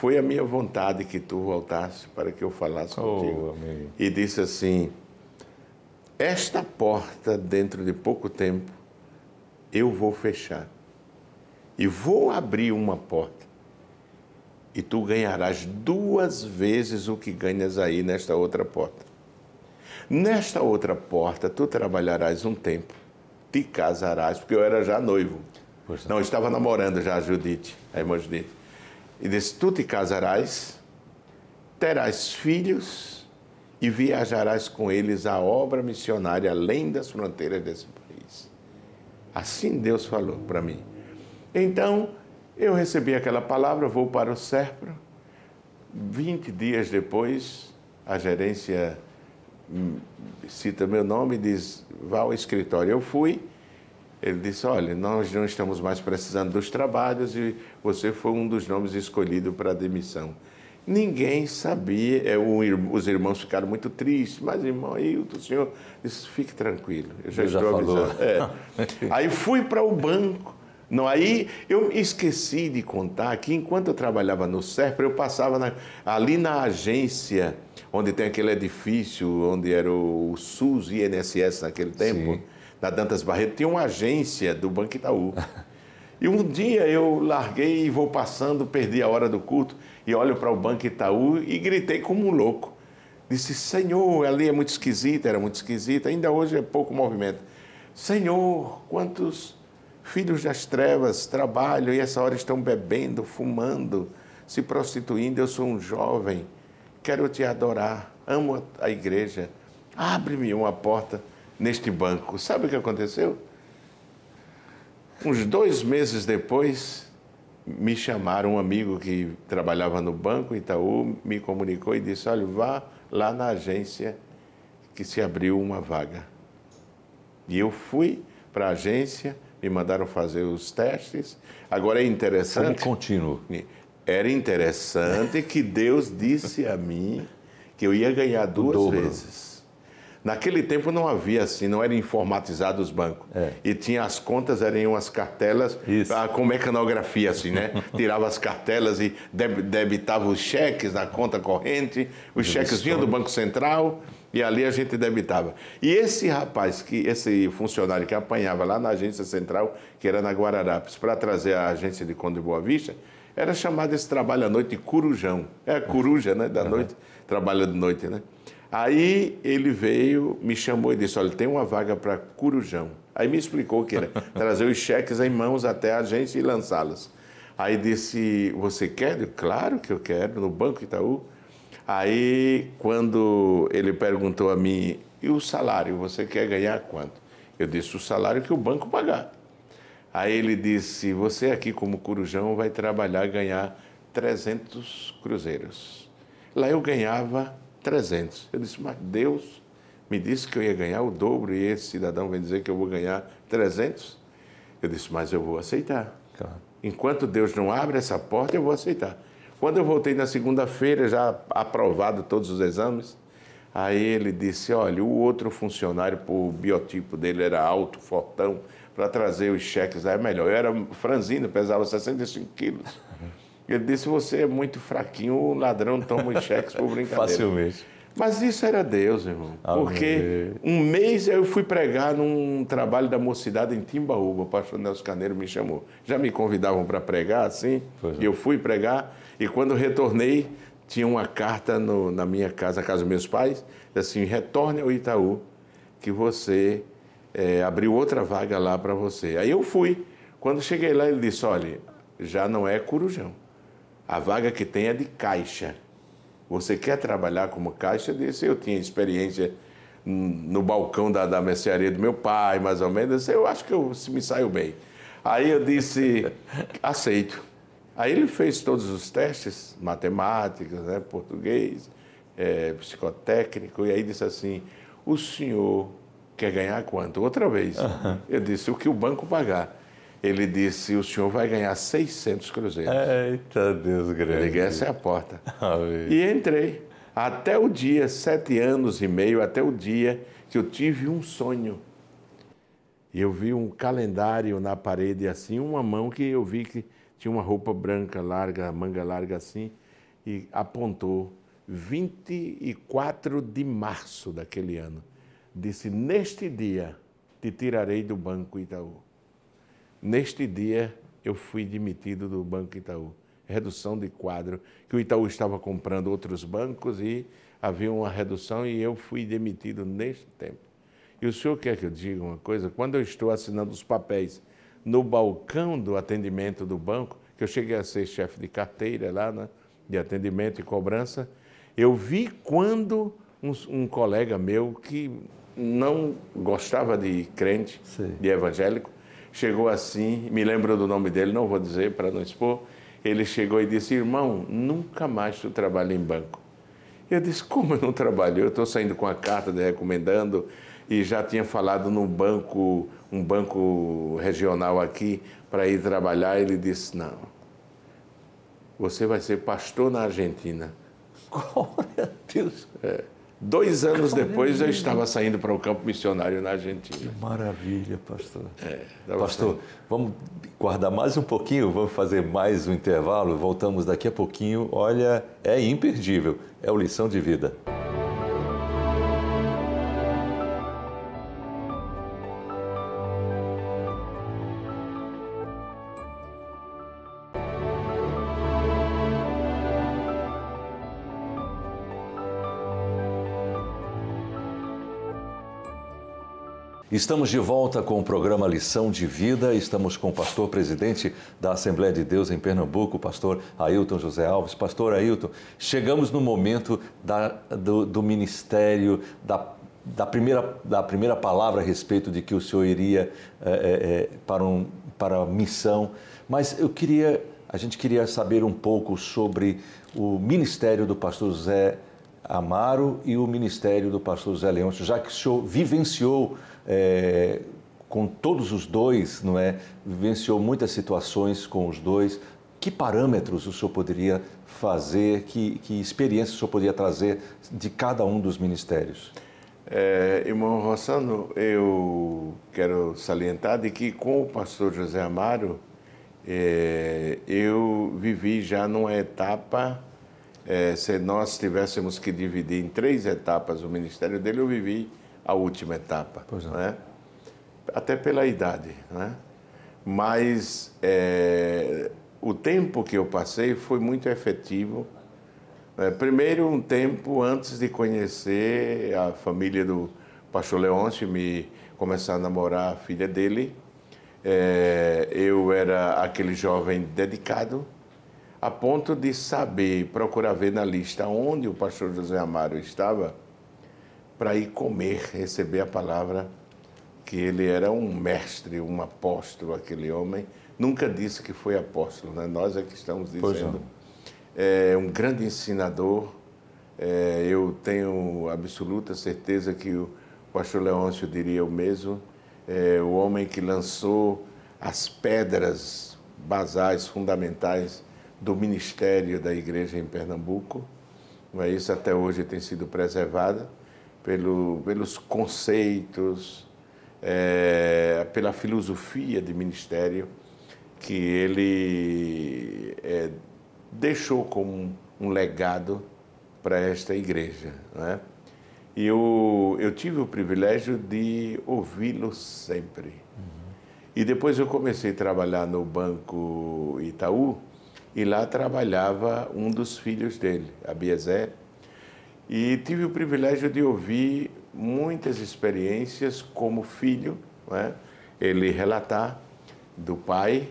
foi a minha vontade que tu voltasse para que eu falasse oh, contigo. Amém. E disse assim: Esta porta, dentro de pouco tempo, eu vou fechar. E vou abrir uma porta. E tu ganharás duas vezes o que ganhas aí nesta outra porta. Nesta outra porta, tu trabalharás um tempo, te casarás, porque eu era já noivo. É. Não, estava namorando já a Judite, a irmã Judite e disse: Tu te casarás, terás filhos e viajarás com eles à obra missionária além das fronteiras desse país. Assim Deus falou para mim. Então, eu recebi aquela palavra, vou para o Serpro. 20 dias depois, a gerência hum, cita meu nome e diz: vá ao escritório. Eu fui ele disse: Olha, nós não estamos mais precisando dos trabalhos e você foi um dos nomes escolhido para a demissão. Ninguém sabia, é, os irmãos ficaram muito tristes, mas irmão, aí o senhor disse: fique tranquilo, eu já estou já avisando. É. aí fui para o banco. Não, aí eu esqueci de contar que enquanto eu trabalhava no SERPRA, eu passava na, ali na agência, onde tem aquele edifício, onde era o SUS e INSS naquele tempo. Sim na Dantas Barreto, tinha uma agência do Banco Itaú. E um dia eu larguei e vou passando, perdi a hora do culto e olho para o Banco Itaú e gritei como um louco. Disse: Senhor, ali é muito esquisita, era muito esquisita, ainda hoje é pouco movimento. Senhor, quantos filhos das trevas trabalham e essa hora estão bebendo, fumando, se prostituindo. Eu sou um jovem, quero te adorar, amo a igreja. Abre-me uma porta neste banco. Sabe o que aconteceu? Uns dois meses depois, me chamaram um amigo que trabalhava no banco Itaú, me comunicou e disse: olha, vá lá na agência que se abriu uma vaga. E eu fui para a agência, me mandaram fazer os testes. Agora é interessante. Como continuo? Era interessante que Deus disse a mim que eu ia ganhar duas vezes. Naquele tempo não havia assim, não era informatizado os bancos. É. E tinha as contas, eram umas cartelas Isso. Ah, com mecanografia, é assim, né? Tirava as cartelas e debitava os cheques na conta corrente, os de cheques vinham do Banco Central e ali a gente debitava. E esse rapaz, que esse funcionário que apanhava lá na agência central, que era na Guararapes, para trazer a agência de Conde Boa Vista, era chamado esse trabalho à noite de curujão. É a coruja, né? Da noite, trabalha de noite, né? Aí ele veio, me chamou e disse: Olha, tem uma vaga para Curujão. Aí me explicou que era trazer os cheques em mãos até a agência e lançá-los. Aí disse: Você quer? Eu, claro que eu quero, no Banco Itaú. Aí, quando ele perguntou a mim: E o salário? Você quer ganhar quanto? Eu disse: O salário que o banco pagar. Aí ele disse: Você aqui, como Curujão, vai trabalhar ganhar 300 cruzeiros. Lá eu ganhava 300. Eu disse, mas Deus me disse que eu ia ganhar o dobro e esse cidadão vem dizer que eu vou ganhar 300? Eu disse, mas eu vou aceitar. Claro. Enquanto Deus não abre essa porta, eu vou aceitar. Quando eu voltei na segunda-feira, já aprovado todos os exames, aí ele disse, olha, o outro funcionário, por biotipo dele era alto, fortão, para trazer os cheques é melhor. Eu era franzino, pesava 65 quilos. Ele disse: Você é muito fraquinho, o ladrão toma os cheques por brincadeira. Facilmente. Mas isso era Deus, irmão. Amém. Porque um mês eu fui pregar num trabalho da mocidade em Timbaúba. O pastor Nelson Carneiro me chamou. Já me convidavam para pregar, assim. É. Eu fui pregar. E quando retornei, tinha uma carta no, na minha casa, a casa dos meus pais, assim: retorne ao Itaú, que você é, abriu outra vaga lá para você. Aí eu fui. Quando cheguei lá, ele disse: olha, já não é Curujão. A vaga que tem é de caixa. Você quer trabalhar como caixa? Disse, eu tinha experiência no balcão da, da mercearia do meu pai, mais ou menos. Eu acho que eu me saio bem. Aí eu disse, aceito. Aí ele fez todos os testes, matemáticas, né, português, é, psicotécnico, e aí disse assim, o senhor quer ganhar quanto? Outra vez. Uhum. Eu disse, o que o banco pagar ele disse: O senhor vai ganhar 600 cruzeiros. Eita, Deus grande. liguei, essa é a porta. Amém. E entrei. Até o dia, sete anos e meio, até o dia que eu tive um sonho. Eu vi um calendário na parede assim, uma mão que eu vi que tinha uma roupa branca larga, manga larga assim, e apontou 24 de março daquele ano. Disse: Neste dia te tirarei do Banco Itaú. Neste dia, eu fui demitido do Banco Itaú. Redução de quadro, que o Itaú estava comprando outros bancos e havia uma redução e eu fui demitido neste tempo. E o senhor quer que eu diga uma coisa? Quando eu estou assinando os papéis no balcão do atendimento do banco, que eu cheguei a ser chefe de carteira lá, né, de atendimento e cobrança, eu vi quando um, um colega meu que não gostava de crente, Sim. de evangélico, chegou assim, me lembro do nome dele, não vou dizer para não expor, ele chegou e disse: Irmão, nunca mais tu trabalha em banco. Eu disse: Como eu não trabalho? Eu estou saindo com a carta de né, recomendando e já tinha falado num banco, um banco regional aqui, para ir trabalhar. Ele disse: Não, você vai ser pastor na Argentina. Glória a Deus! É. Dois anos depois eu estava saindo para o campo missionário na Argentina. Que maravilha, pastor. É, pastor, vamos guardar mais um pouquinho, vamos fazer mais um intervalo, voltamos daqui a pouquinho. Olha, é imperdível, é o lição de vida. Estamos de volta com o programa Lição de Vida. Estamos com o pastor presidente da Assembleia de Deus em Pernambuco, o pastor Ailton José Alves. Pastor Ailton, chegamos no momento da, do, do, ministério, da, da, primeira, da primeira palavra a respeito de que o senhor iria é, é, para, um, para a missão. Mas eu queria, a gente queria saber um pouco sobre o ministério do pastor José Amaro e o ministério do pastor José Leôncio, já que o senhor vivenciou é, com todos os dois, não é? Vivenciou muitas situações com os dois. Que parâmetros o senhor poderia fazer, que, que experiência o senhor poderia trazer de cada um dos ministérios? É, irmão Rossano, eu quero salientar de que com o pastor José Amaro, é, eu vivi já numa etapa, é, se nós tivéssemos que dividir em três etapas o ministério dele, eu vivi a última etapa. Pois Né? Até pela idade. Né? Mas é, o tempo que eu passei foi muito efetivo. Né? Primeiro, um tempo antes de conhecer a família do Pastor Leonce, me começar a namorar a filha dele. É, eu era aquele jovem dedicado, a ponto de saber, procurar ver na lista onde o pastor José Amaro estava, para ir comer, receber a palavra, que ele era um mestre, um apóstolo, aquele homem. Nunca disse que foi apóstolo, né? nós é que estamos dizendo. É. um grande ensinador. É, eu tenho absoluta certeza que o pastor Leôncio diria o mesmo. É, o homem que lançou as pedras basais, fundamentais do ministério da igreja em Pernambuco. Não é isso? Até hoje tem sido preservada pelo, pelos conceitos, é, pela filosofia de ministério que ele é, deixou como um legado para esta igreja. Né? E eu, eu tive o privilégio de ouvi-lo sempre. Uhum. E depois eu comecei a trabalhar no Banco Itaú e lá trabalhava um dos filhos dele, Abiezer, e tive o privilégio de ouvir muitas experiências como filho, né? ele relatar do pai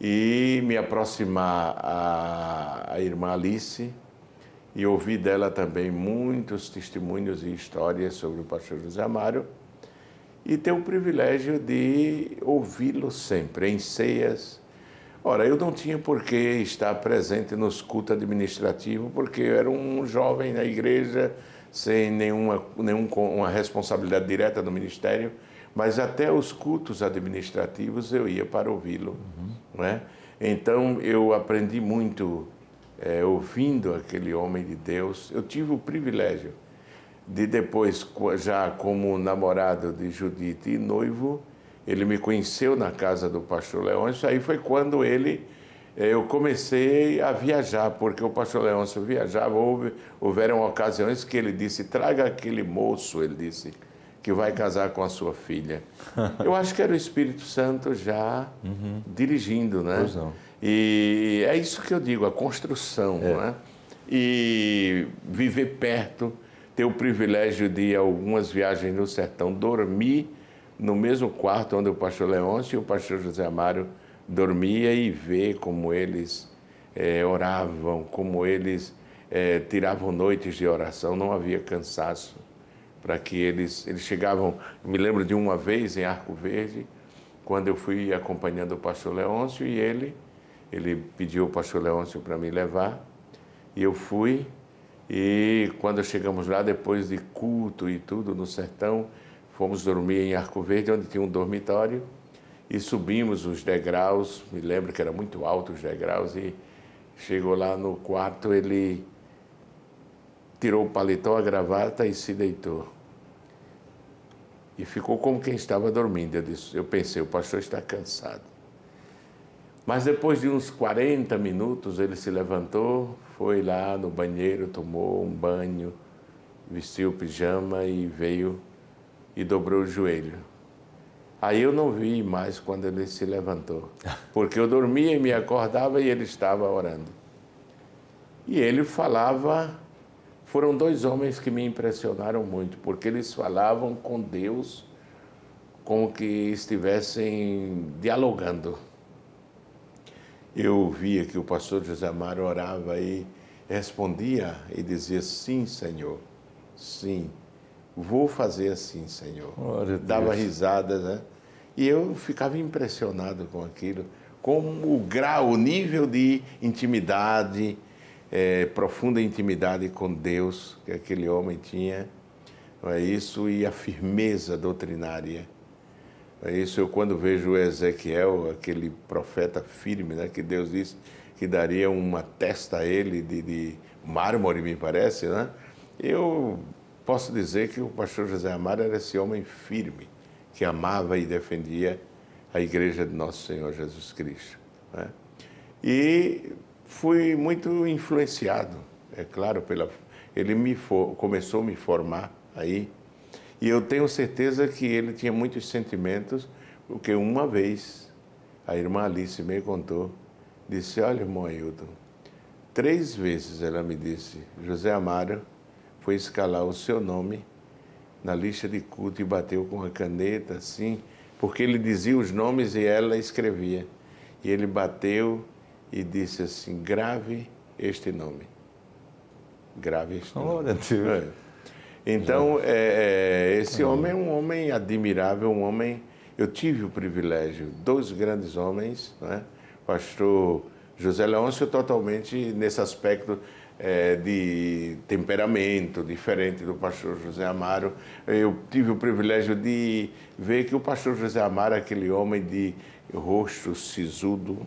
e me aproximar a, a irmã Alice e ouvir dela também muitos testemunhos e histórias sobre o pastor José Amaro e ter o privilégio de ouvi-lo sempre em ceias, Ora, eu não tinha por que estar presente nos cultos administrativos, porque eu era um jovem na igreja, sem nenhuma, nenhuma responsabilidade direta do ministério, mas até os cultos administrativos eu ia para ouvi-lo. Uhum. Né? Então eu aprendi muito é, ouvindo aquele homem de Deus. Eu tive o privilégio de depois, já como namorado de Judite e noivo, ele me conheceu na casa do pastor Leôncio, aí foi quando ele eh, eu comecei a viajar, porque o pastor Leôncio viajava, houve, houveram ocasiões que ele disse, traga aquele moço, ele disse, que vai casar com a sua filha. Eu acho que era o Espírito Santo já uhum. dirigindo, né? Pois não. E é isso que eu digo, a construção, é. né? E viver perto, ter o privilégio de algumas viagens no sertão, dormir no mesmo quarto onde o pastor Leôncio e o pastor José Amário dormia e ver como eles é, oravam, como eles é, tiravam noites de oração, não havia cansaço para que eles, eles chegavam, me lembro de uma vez em Arco Verde, quando eu fui acompanhando o pastor Leôncio e ele, ele pediu o pastor Leôncio para me levar, e eu fui, e quando chegamos lá, depois de culto e tudo no sertão, Fomos dormir em Arco Verde, onde tinha um dormitório, e subimos os degraus. Me lembro que era muito alto os degraus, e chegou lá no quarto, ele tirou o paletó, a gravata e se deitou. E ficou como quem estava dormindo. Eu, disse, eu pensei, o pastor está cansado. Mas depois de uns 40 minutos, ele se levantou, foi lá no banheiro, tomou um banho, vestiu o pijama e veio e dobrou o joelho. Aí eu não vi mais quando ele se levantou, porque eu dormia e me acordava e ele estava orando. E ele falava. Foram dois homens que me impressionaram muito, porque eles falavam com Deus como que estivessem dialogando. Eu via que o pastor José Mar orava e respondia e dizia: Sim, Senhor, sim vou fazer assim, Senhor. Dava risada, né? E eu ficava impressionado com aquilo, com o grau, o nível de intimidade, é, profunda intimidade com Deus que aquele homem tinha, é isso, e a firmeza doutrinária. É isso, eu quando vejo Ezequiel, aquele profeta firme, né, que Deus disse que daria uma testa a ele de, de mármore, me parece, né? Eu posso dizer que o pastor José Amaro era esse homem firme que amava e defendia a igreja de Nosso Senhor Jesus Cristo. Né? E fui muito influenciado, é claro, pela ele me for, começou a me formar aí e eu tenho certeza que ele tinha muitos sentimentos, porque uma vez a irmã Alice me contou, disse, olha, irmão Ailton, três vezes ela me disse, José Amaro foi escalar o seu nome na lista de culto e bateu com a caneta assim, porque ele dizia os nomes e ela escrevia. E ele bateu e disse assim: grave este nome. Grave este Glória nome. A Deus. É. Então, é, é, esse homem é um homem admirável, um homem. Eu tive o privilégio, dois grandes homens, né? pastor José Leôncio, totalmente nesse aspecto é, de temperamento diferente do pastor José Amaro. Eu tive o privilégio de ver que o pastor José Amaro, é aquele homem de rosto sisudo,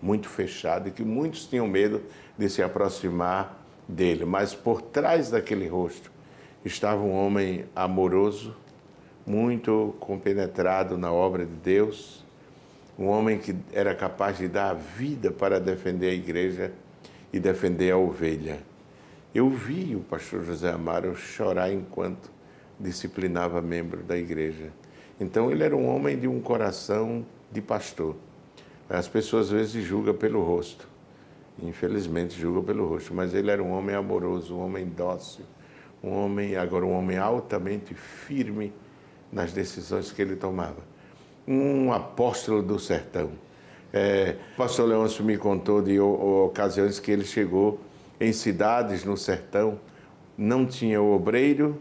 muito fechado, e que muitos tinham medo de se aproximar dele, mas por trás daquele rosto estava um homem amoroso, muito compenetrado na obra de Deus, um homem que era capaz de dar a vida para defender a igreja e defender a ovelha. Eu vi o pastor José Amaro chorar enquanto disciplinava membro da igreja. Então ele era um homem de um coração de pastor. As pessoas às vezes julgam pelo rosto, infelizmente julgam pelo rosto, mas ele era um homem amoroso, um homem dócil, um homem, agora um homem altamente firme nas decisões que ele tomava. Um apóstolo do sertão é, o pastor Leôncio me contou de ocasiões que ele chegou em cidades no sertão, não tinha o obreiro,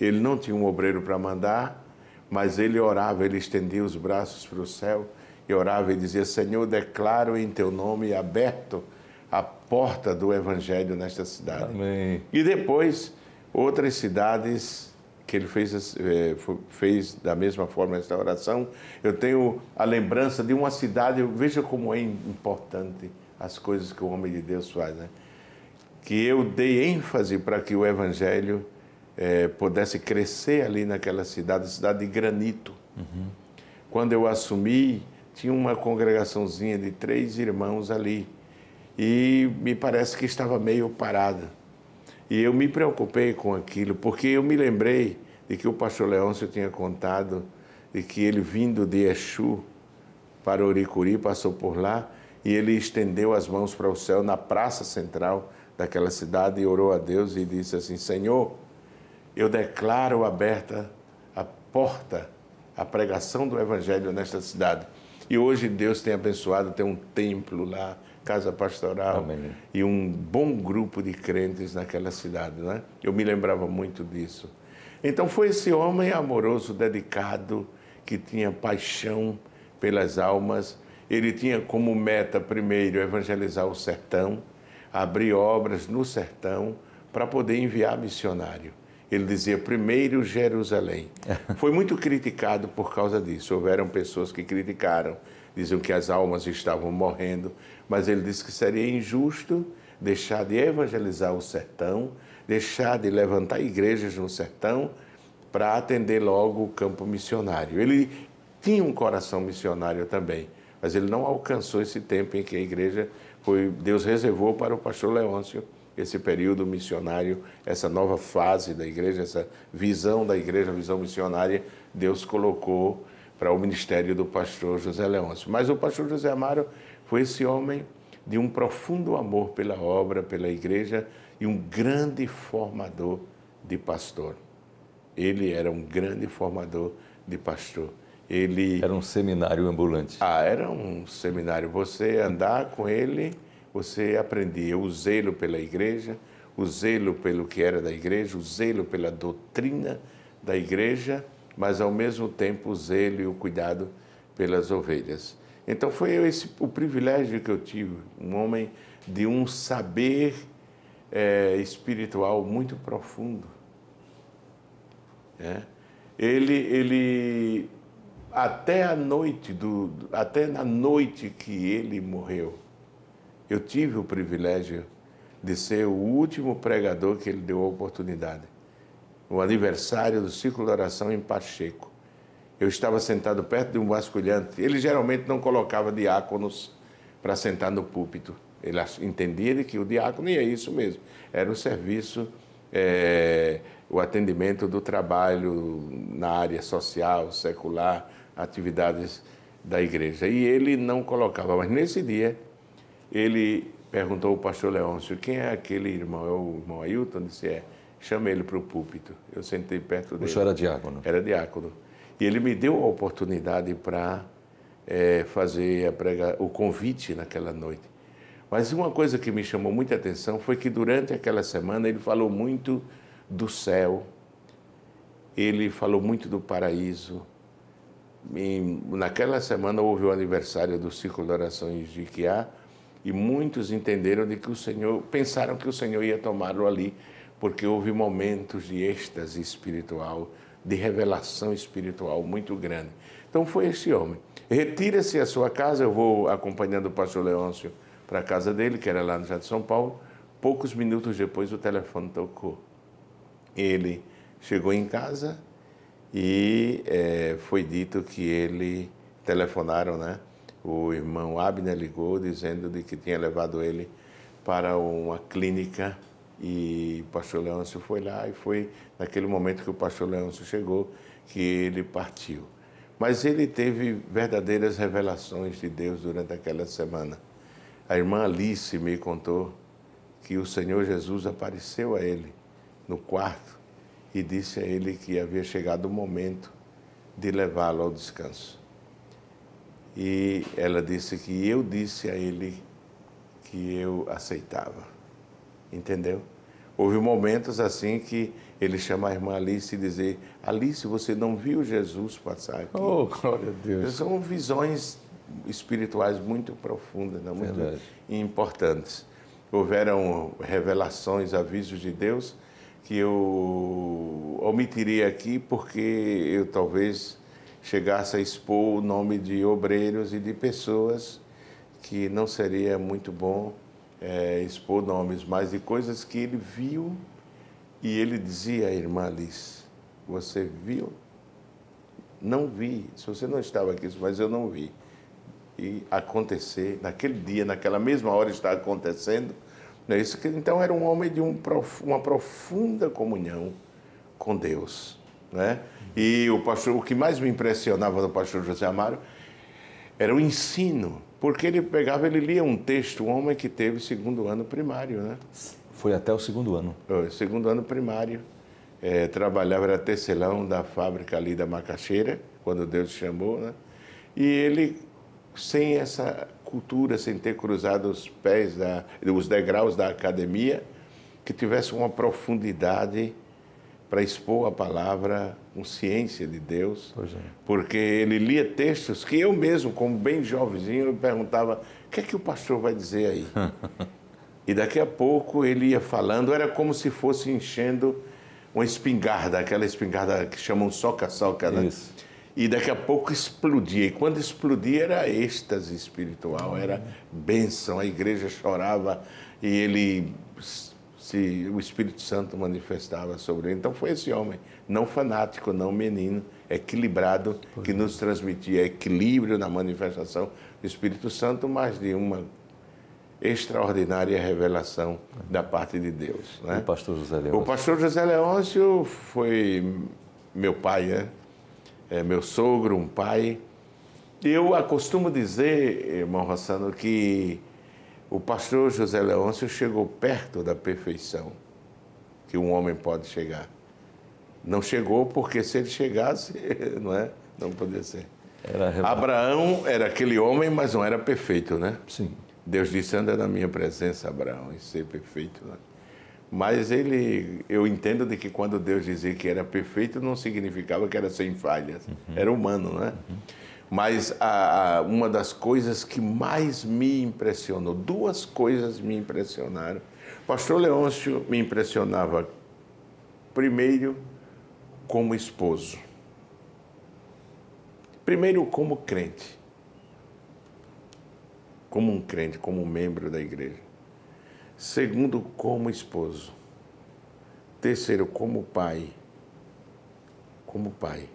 ele não tinha um obreiro para mandar, mas ele orava, ele estendia os braços para o céu e orava e dizia: Senhor, declaro em teu nome aberto a porta do evangelho nesta cidade. Amém. E depois, outras cidades que ele fez, é, fez da mesma forma esta oração, eu tenho a lembrança de uma cidade, veja como é importante as coisas que o homem de Deus faz, né? que eu dei ênfase para que o evangelho é, pudesse crescer ali naquela cidade, cidade de granito. Uhum. Quando eu assumi, tinha uma congregaçãozinha de três irmãos ali e me parece que estava meio parada. E eu me preocupei com aquilo, porque eu me lembrei e que o pastor Leôncio tinha contado de que ele vindo de Exu para Oricuri, passou por lá e ele estendeu as mãos para o céu na praça central daquela cidade e orou a Deus e disse assim: Senhor, eu declaro aberta a porta, a pregação do Evangelho nesta cidade. E hoje Deus tem abençoado, tem um templo lá, casa pastoral Amém. e um bom grupo de crentes naquela cidade. Né? Eu me lembrava muito disso. Então foi esse homem amoroso, dedicado, que tinha paixão pelas almas. Ele tinha como meta, primeiro, evangelizar o sertão, abrir obras no sertão para poder enviar missionário. Ele dizia primeiro Jerusalém. Foi muito criticado por causa disso. Houveram pessoas que criticaram, diziam que as almas estavam morrendo, mas ele disse que seria injusto deixar de evangelizar o sertão deixar de levantar igrejas no sertão para atender logo o campo missionário. Ele tinha um coração missionário também, mas ele não alcançou esse tempo em que a igreja foi, Deus reservou para o pastor Leôncio esse período missionário, essa nova fase da igreja, essa visão da igreja, a visão missionária, Deus colocou para o ministério do pastor José Leôncio. Mas o pastor José Amaro foi esse homem de um profundo amor pela obra, pela igreja, e um grande formador de pastor. Ele era um grande formador de pastor. Ele era um seminário ambulante. Ah, era um seminário. Você andar com ele, você aprendia o zelo pela igreja, o zelo pelo que era da igreja, o zelo pela doutrina da igreja, mas ao mesmo tempo o zelo e o cuidado pelas ovelhas. Então foi esse o privilégio que eu tive, um homem de um saber é, espiritual muito profundo. É. Ele, ele, até a noite do, até na noite que ele morreu, eu tive o privilégio de ser o último pregador que ele deu a oportunidade. O aniversário do ciclo de oração em Pacheco. Eu estava sentado perto de um vasculhante. Ele geralmente não colocava diáconos para sentar no púlpito. Ele entendia de que o diácono, ia isso mesmo, era o serviço, é, o atendimento do trabalho na área social, secular, atividades da igreja. E ele não colocava, mas nesse dia ele perguntou ao pastor Leôncio, quem é aquele irmão? É o irmão Ailton? Disse, é. chame ele para o púlpito. Eu sentei perto dele. O senhor era diácono? Era diácono. E ele me deu a oportunidade para é, fazer prega, o convite naquela noite. Mas uma coisa que me chamou muita atenção foi que durante aquela semana ele falou muito do céu, ele falou muito do paraíso. E naquela semana houve o aniversário do Círculo de Orações de Iquiá e muitos entenderam de que o Senhor, pensaram que o Senhor ia tomá-lo ali, porque houve momentos de êxtase espiritual, de revelação espiritual muito grande. Então foi esse homem. Retira-se à sua casa, eu vou acompanhando o pastor Leôncio para a casa dele, que era lá no Jardim São Paulo. Poucos minutos depois o telefone tocou. Ele chegou em casa e é, foi dito que ele telefonaram, né? O irmão Abner ligou dizendo de que tinha levado ele para uma clínica e o pastor Leôncio foi lá e foi naquele momento que o pastor Leôncio chegou que ele partiu. Mas ele teve verdadeiras revelações de Deus durante aquela semana. A irmã Alice me contou que o Senhor Jesus apareceu a ele no quarto e disse a ele que havia chegado o momento de levá-lo ao descanso. E ela disse que eu disse a ele que eu aceitava. Entendeu? Houve momentos assim que ele chama a irmã Alice e dizer: Alice, você não viu Jesus passar aqui? Oh, glória a Deus. São visões espirituais muito profundas, né? muito Verdade. importantes. Houveram revelações, avisos de Deus que eu omitiria aqui porque eu talvez chegasse a expor o nome de obreiros e de pessoas que não seria muito bom é, expor nomes, mas de coisas que ele viu e ele dizia irmã Alice, você viu? Não vi, se você não estava aqui, mas eu não vi e acontecer naquele dia, naquela mesma hora está acontecendo. Não é isso que então era um homem de um, uma profunda comunhão com Deus, né? E o pastor, o que mais me impressionava do pastor José Amaro era o ensino, porque ele pegava, ele lia um texto, um homem que teve segundo ano primário, né? Foi até o segundo ano. segundo ano primário. É, trabalhava, era tecelão da fábrica ali da Macaxeira, quando Deus chamou, né? E ele sem essa cultura, sem ter cruzado os pés, da, os degraus da academia, que tivesse uma profundidade para expor a palavra com ciência de Deus. É. Porque ele lia textos que eu mesmo, como bem jovenzinho, eu perguntava: o que é que o pastor vai dizer aí? e daqui a pouco ele ia falando, era como se fosse enchendo uma espingarda, aquela espingarda que chamam soca-soca, né? Isso e daqui a pouco explodia. E quando explodia era êxtase espiritual, era bênção. A igreja chorava e ele se o Espírito Santo manifestava sobre ele. Então foi esse homem, não fanático, não menino, equilibrado, que é. nos transmitia equilíbrio na manifestação do Espírito Santo, mas de uma extraordinária revelação da parte de Deus. Né? O pastor José Leôncio? O pastor José Leôncio foi meu pai, né? é meu sogro, um pai. Eu acostumo dizer, irmão Rossano, que o pastor José Leôncio chegou perto da perfeição que um homem pode chegar. Não chegou porque se ele chegasse, não é? Não poderia ser. Era... Abraão era aquele homem, mas não era perfeito, né? Sim. Deus disse: anda na minha presença, Abraão, e ser perfeito. Né? Mas ele, eu entendo de que quando Deus dizia que era perfeito, não significava que era sem falhas. Uhum. Era humano, né? Uhum. Mas a, a, uma das coisas que mais me impressionou, duas coisas me impressionaram. Pastor Leôncio me impressionava, primeiro, como esposo. Primeiro, como crente. Como um crente, como um membro da igreja. Segundo, como esposo. Terceiro, como pai. Como pai.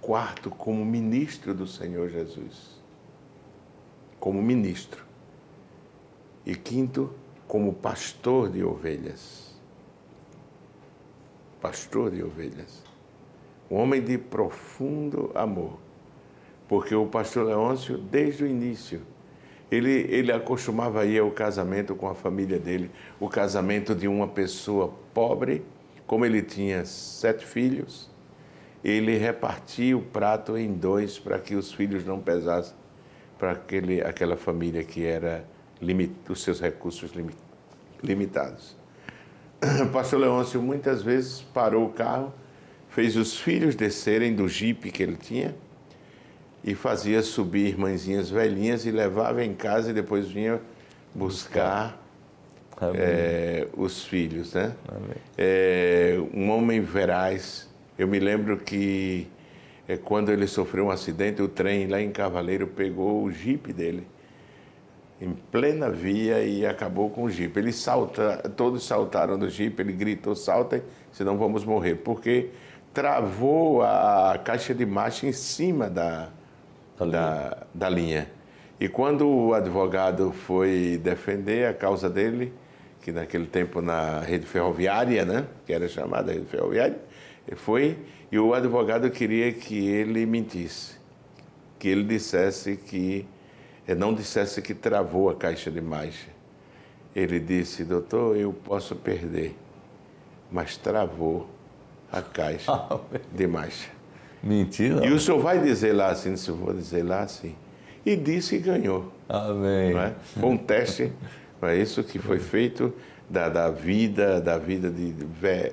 Quarto, como ministro do Senhor Jesus. Como ministro. E quinto, como pastor de ovelhas. Pastor de ovelhas. Um homem de profundo amor. Porque o pastor Leôncio, desde o início, ele, ele acostumava ir ao casamento com a família dele, o casamento de uma pessoa pobre, como ele tinha sete filhos, ele repartia o prato em dois para que os filhos não pesassem para aquele, aquela família que era limit, os seus recursos limit, limitados. O pastor Leôncio muitas vezes parou o carro, fez os filhos descerem do jipe que ele tinha e fazia subir irmãzinhas velhinhas e levava em casa e depois vinha buscar é, os filhos, né? É, um homem veraz. Eu me lembro que é, quando ele sofreu um acidente, o trem lá em Cavaleiro pegou o jipe dele em plena via e acabou com o jipe. Ele salta, todos saltaram do jipe, ele gritou: "Saltem, senão vamos morrer", porque travou a caixa de marcha em cima da Tá da, da, da linha. E quando o advogado foi defender a causa dele, que naquele tempo na rede ferroviária, né, que era chamada rede ferroviária, foi e o advogado queria que ele mentisse, que ele dissesse que eh, não dissesse que travou a caixa de marcha. Ele disse, doutor, eu posso perder, mas travou a caixa ah, de marcha. Mentira. E o senhor vai dizer lá assim, se eu vou dizer lá assim. E disse e ganhou. Amém. É? Foi um teste para é isso que foi feito da, da vida, da vida de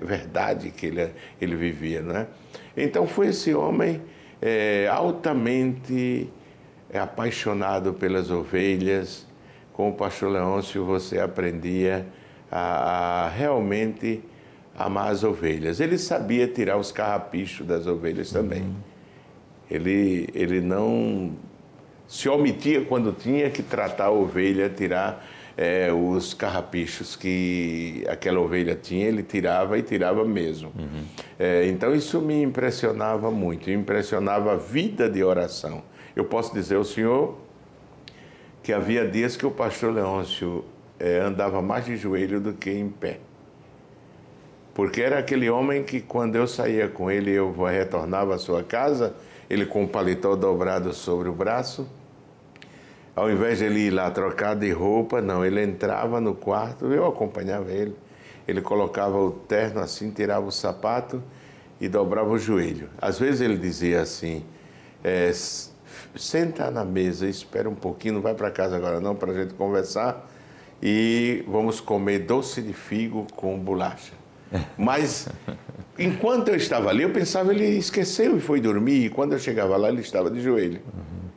verdade que ele, ele vivia, não é? Então foi esse homem é, altamente é, apaixonado pelas ovelhas. Com o pastor Leôncio você aprendia a, a realmente amar as ovelhas. Ele sabia tirar os carrapichos das ovelhas também. Uhum. Ele, ele não se omitia quando tinha que tratar a ovelha, tirar é, os carrapichos que aquela ovelha tinha, ele tirava e tirava mesmo. Uhum. É, então isso me impressionava muito, impressionava a vida de oração. Eu posso dizer ao senhor que havia dias que o pastor Leôncio é, andava mais de joelho do que em pé. Porque era aquele homem que, quando eu saía com ele e eu retornava à sua casa, ele com o paletó dobrado sobre o braço, ao invés de ele ir lá trocar de roupa, não, ele entrava no quarto, eu acompanhava ele. Ele colocava o terno assim, tirava o sapato e dobrava o joelho. Às vezes ele dizia assim: é, senta na mesa, espera um pouquinho, não vai para casa agora não, para a gente conversar e vamos comer doce de figo com bolacha. Mas enquanto eu estava ali, eu pensava ele esqueceu e foi dormir. E quando eu chegava lá, ele estava de joelho. Uhum.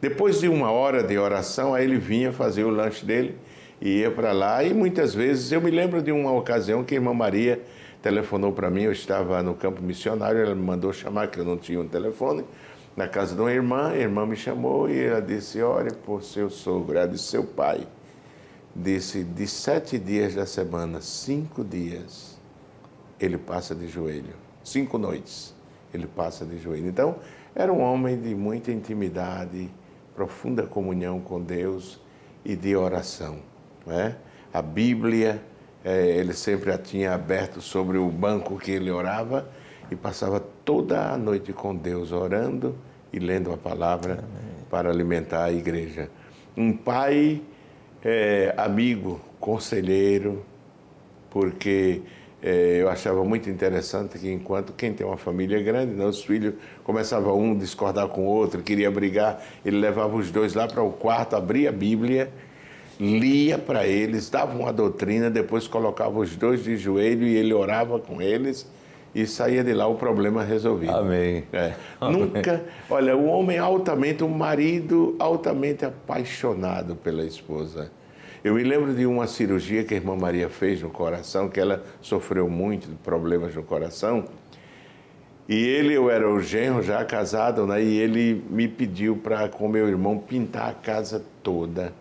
Depois de uma hora de oração, aí ele vinha fazer o lanche dele e ia para lá. E muitas vezes eu me lembro de uma ocasião que a irmã Maria telefonou para mim. Eu estava no campo missionário, ela me mandou chamar, que eu não tinha um telefone, na casa de uma irmã. A irmã me chamou e ela disse: Ore por seu sogro, é de seu pai. Disse: De sete dias da semana, cinco dias ele passa de joelho. Cinco noites ele passa de joelho. Então, era um homem de muita intimidade, profunda comunhão com Deus e de oração. Né? A Bíblia, é, ele sempre a tinha aberto sobre o banco que ele orava e passava toda a noite com Deus orando e lendo a palavra Amém. para alimentar a igreja. Um pai é, amigo, conselheiro, porque é, eu achava muito interessante que, enquanto quem tem uma família grande, não, né, os filhos começava um a discordar com o outro, queria brigar, ele levava os dois lá para o quarto, abria a Bíblia, lia para eles, dava uma doutrina, depois colocava os dois de joelho e ele orava com eles e saía de lá o problema resolvido. Amém. É. Amém. Nunca, olha, o homem altamente, o marido altamente apaixonado pela esposa eu me lembro de uma cirurgia que a irmã Maria fez no coração, que ela sofreu muito de problemas no coração. E ele, eu era o genro já casado, né? E ele me pediu para, com meu irmão, pintar a casa toda.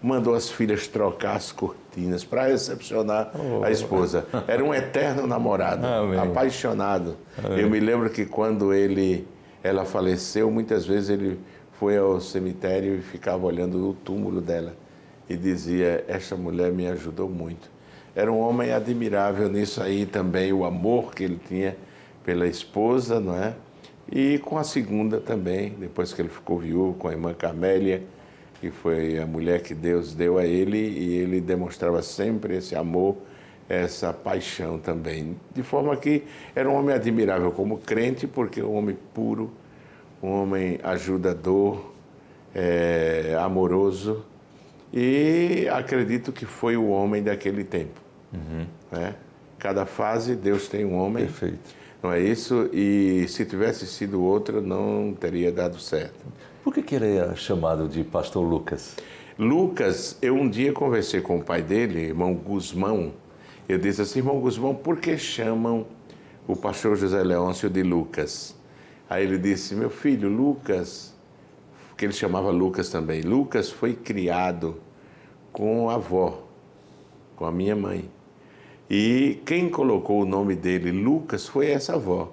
Mandou as filhas trocar as cortinas para recepcionar oh. a esposa. Era um eterno namorado, Amém. Ah, apaixonado. Amém. Ah, eu me lembro que quando ele, ela faleceu, muitas vezes ele foi ao cemitério e ficava olhando o túmulo dela e dizia: Esta mulher me ajudou muito. Era um homem admirável nisso aí também, o amor que ele tinha pela esposa, não é? E com a segunda também, depois que ele ficou viúvo, com a irmã Carmélia, que foi a mulher que Deus deu a ele, e ele demonstrava sempre esse amor, essa paixão também. De forma que era um homem admirável como crente, porque é um homem puro, um homem ajudador, é, amoroso e acredito que foi o homem daquele tempo. Uhum. Né? Cada fase Deus tem um homem. Perfeito. Não é isso? E se tivesse sido outro, não teria dado certo. Por que, que ele é chamado de Pastor Lucas? Lucas, eu um dia conversei com o pai dele, irmão Guzmão. Eu disse assim, irmão Guzmão, por que chamam o pastor José Leôncio de Lucas? Aí ele disse, meu filho, Lucas que ele chamava Lucas também. Lucas foi criado com a avó, com a minha mãe. E quem colocou o nome dele, Lucas, foi essa avó.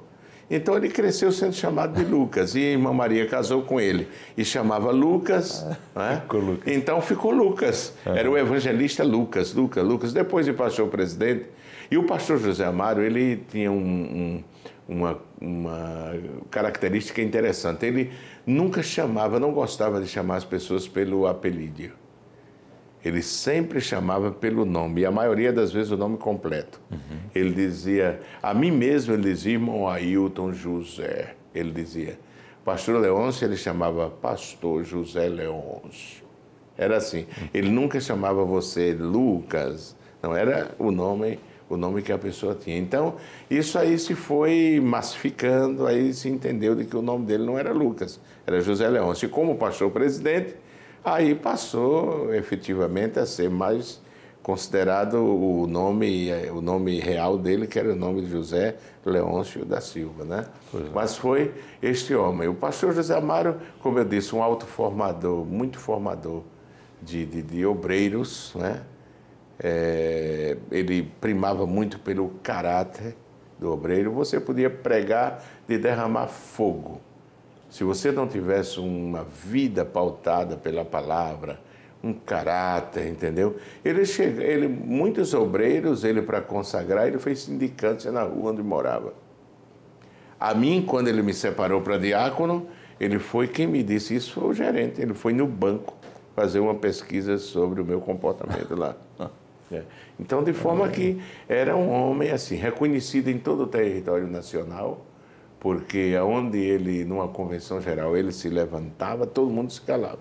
Então ele cresceu sendo chamado de Lucas. E a irmã Maria casou com ele e chamava Lucas. Ah, né? ficou Lucas. Então ficou Lucas. Ah. Era o evangelista Lucas, Lucas, Lucas. Depois ele passou o presidente. E o pastor José Amaro, ele tinha um, um, uma, uma característica interessante. Ele nunca chamava, não gostava de chamar as pessoas pelo apelido. Ele sempre chamava pelo nome, e a maioria das vezes o nome completo. Uhum. Ele dizia, a mim mesmo, ele dizia irmão Ailton José. Ele dizia, pastor Leôncio, ele chamava pastor José Leôncio. Era assim. Uhum. Ele nunca chamava você Lucas, não era o nome o nome que a pessoa tinha. Então, isso aí se foi massificando, aí se entendeu de que o nome dele não era Lucas, era José Leôncio. E como pastor presidente, aí passou efetivamente a ser mais considerado o nome, o nome real dele, que era o nome de José Leôncio da Silva, né? É. Mas foi este homem. O pastor José Amaro, como eu disse, um alto formador, muito formador de, de, de obreiros, né? é, ele primava muito pelo caráter do obreiro. Você podia pregar de derramar fogo. Se você não tivesse uma vida pautada pela palavra, um caráter, entendeu? Ele chega, ele muitos obreiros, ele para consagrar, ele fez sindicância na rua onde morava. A mim, quando ele me separou para diácono, ele foi quem me disse isso foi o gerente, ele foi no banco fazer uma pesquisa sobre o meu comportamento lá. Né? Então, de forma que era um homem assim reconhecido em todo o território nacional, porque aonde ele, numa convenção geral, ele se levantava, todo mundo se calava.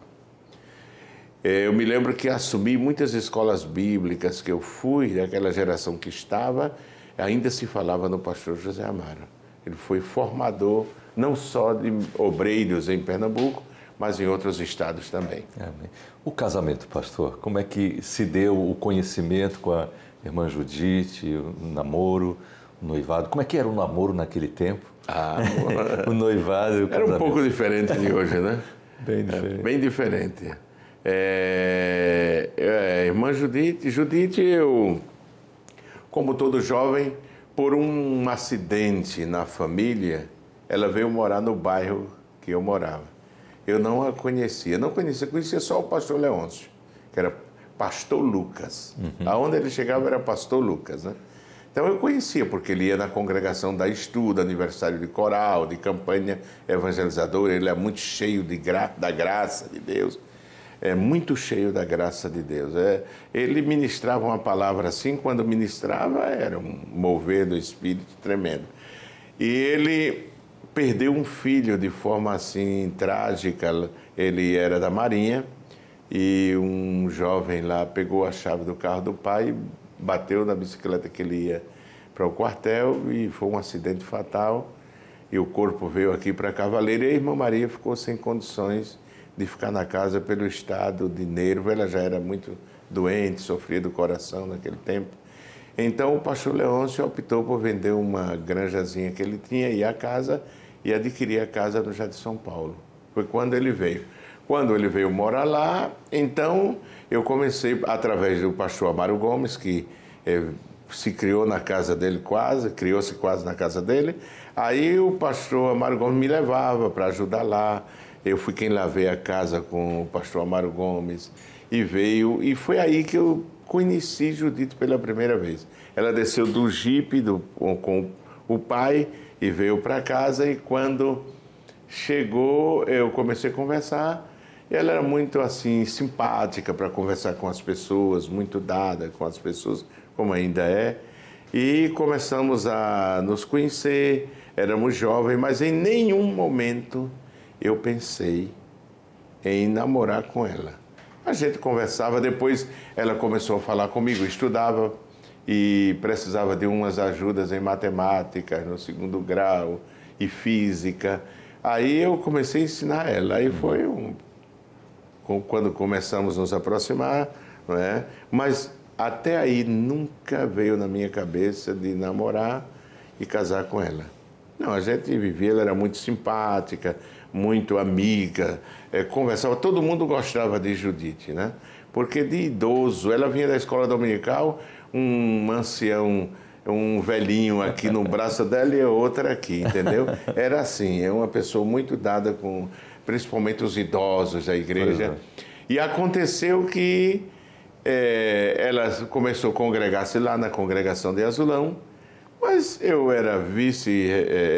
É, eu me lembro que assumi muitas escolas bíblicas que eu fui, daquela geração que estava, ainda se falava no pastor José Amaro. Ele foi formador não só de obreiros em Pernambuco, mas em outros estados também. Amém. O casamento, pastor, como é que se deu o conhecimento com a irmã Judite, o namoro, o noivado? Como é que era o namoro naquele tempo? Ah, o noivado. O era um pouco diferente de hoje, né? bem é, diferente. É, bem diferente. É, é, irmã Judite, Judite, eu, como todo jovem, por um acidente na família, ela veio morar no bairro que eu morava. Eu não a conhecia. Não conhecia, conhecia só o pastor Leôncio, que era pastor Lucas. Uhum. Aonde ele chegava era pastor Lucas, né? Então eu conhecia, porque ele ia na congregação da Estuda, aniversário de coral, de campanha evangelizadora, ele é muito cheio de gra da graça de Deus. É muito cheio da graça de Deus. É, ele ministrava uma palavra assim, quando ministrava era um mover do espírito tremendo. E ele perdeu um filho de forma assim trágica. Ele era da Marinha e um jovem lá pegou a chave do carro do pai, bateu na bicicleta que ele ia para o quartel e foi um acidente fatal. E o corpo veio aqui para Cavaleiro e a irmã Maria ficou sem condições de ficar na casa pelo estado de nervo. Ela já era muito doente, sofria do coração naquele tempo. Então o pastor Leôncio optou por vender uma granjazinha que ele tinha e a casa e adquiri a casa no Jardim São Paulo. Foi quando ele veio. Quando ele veio morar lá, então eu comecei, através do pastor Amaro Gomes, que é, se criou na casa dele quase, criou-se quase na casa dele. Aí o pastor Amaro Gomes me levava para ajudar lá. Eu fui quem lavei a casa com o pastor Amaro Gomes e veio. E foi aí que eu conheci Judito pela primeira vez. Ela desceu do jipe do, com o pai e veio para casa e quando chegou, eu comecei a conversar. Ela era muito assim simpática para conversar com as pessoas, muito dada com as pessoas, como ainda é. E começamos a nos conhecer, éramos jovens, mas em nenhum momento eu pensei em namorar com ela. A gente conversava, depois ela começou a falar comigo, estudava e precisava de umas ajudas em matemática no segundo grau e física. Aí eu comecei a ensinar ela. Aí foi um quando começamos a nos aproximar, não é? Mas até aí nunca veio na minha cabeça de namorar e casar com ela. Não, a gente vivia, ela era muito simpática, muito amiga, é, conversava, todo mundo gostava de Judite, né? Porque de idoso, ela vinha da escola dominical, um ancião, é é um velhinho aqui no braço dela e é outra aqui, entendeu? Era assim, é uma pessoa muito dada com, principalmente os idosos da igreja. E aconteceu que é, ela começou a congregar-se lá na congregação de Azulão, mas eu era vice,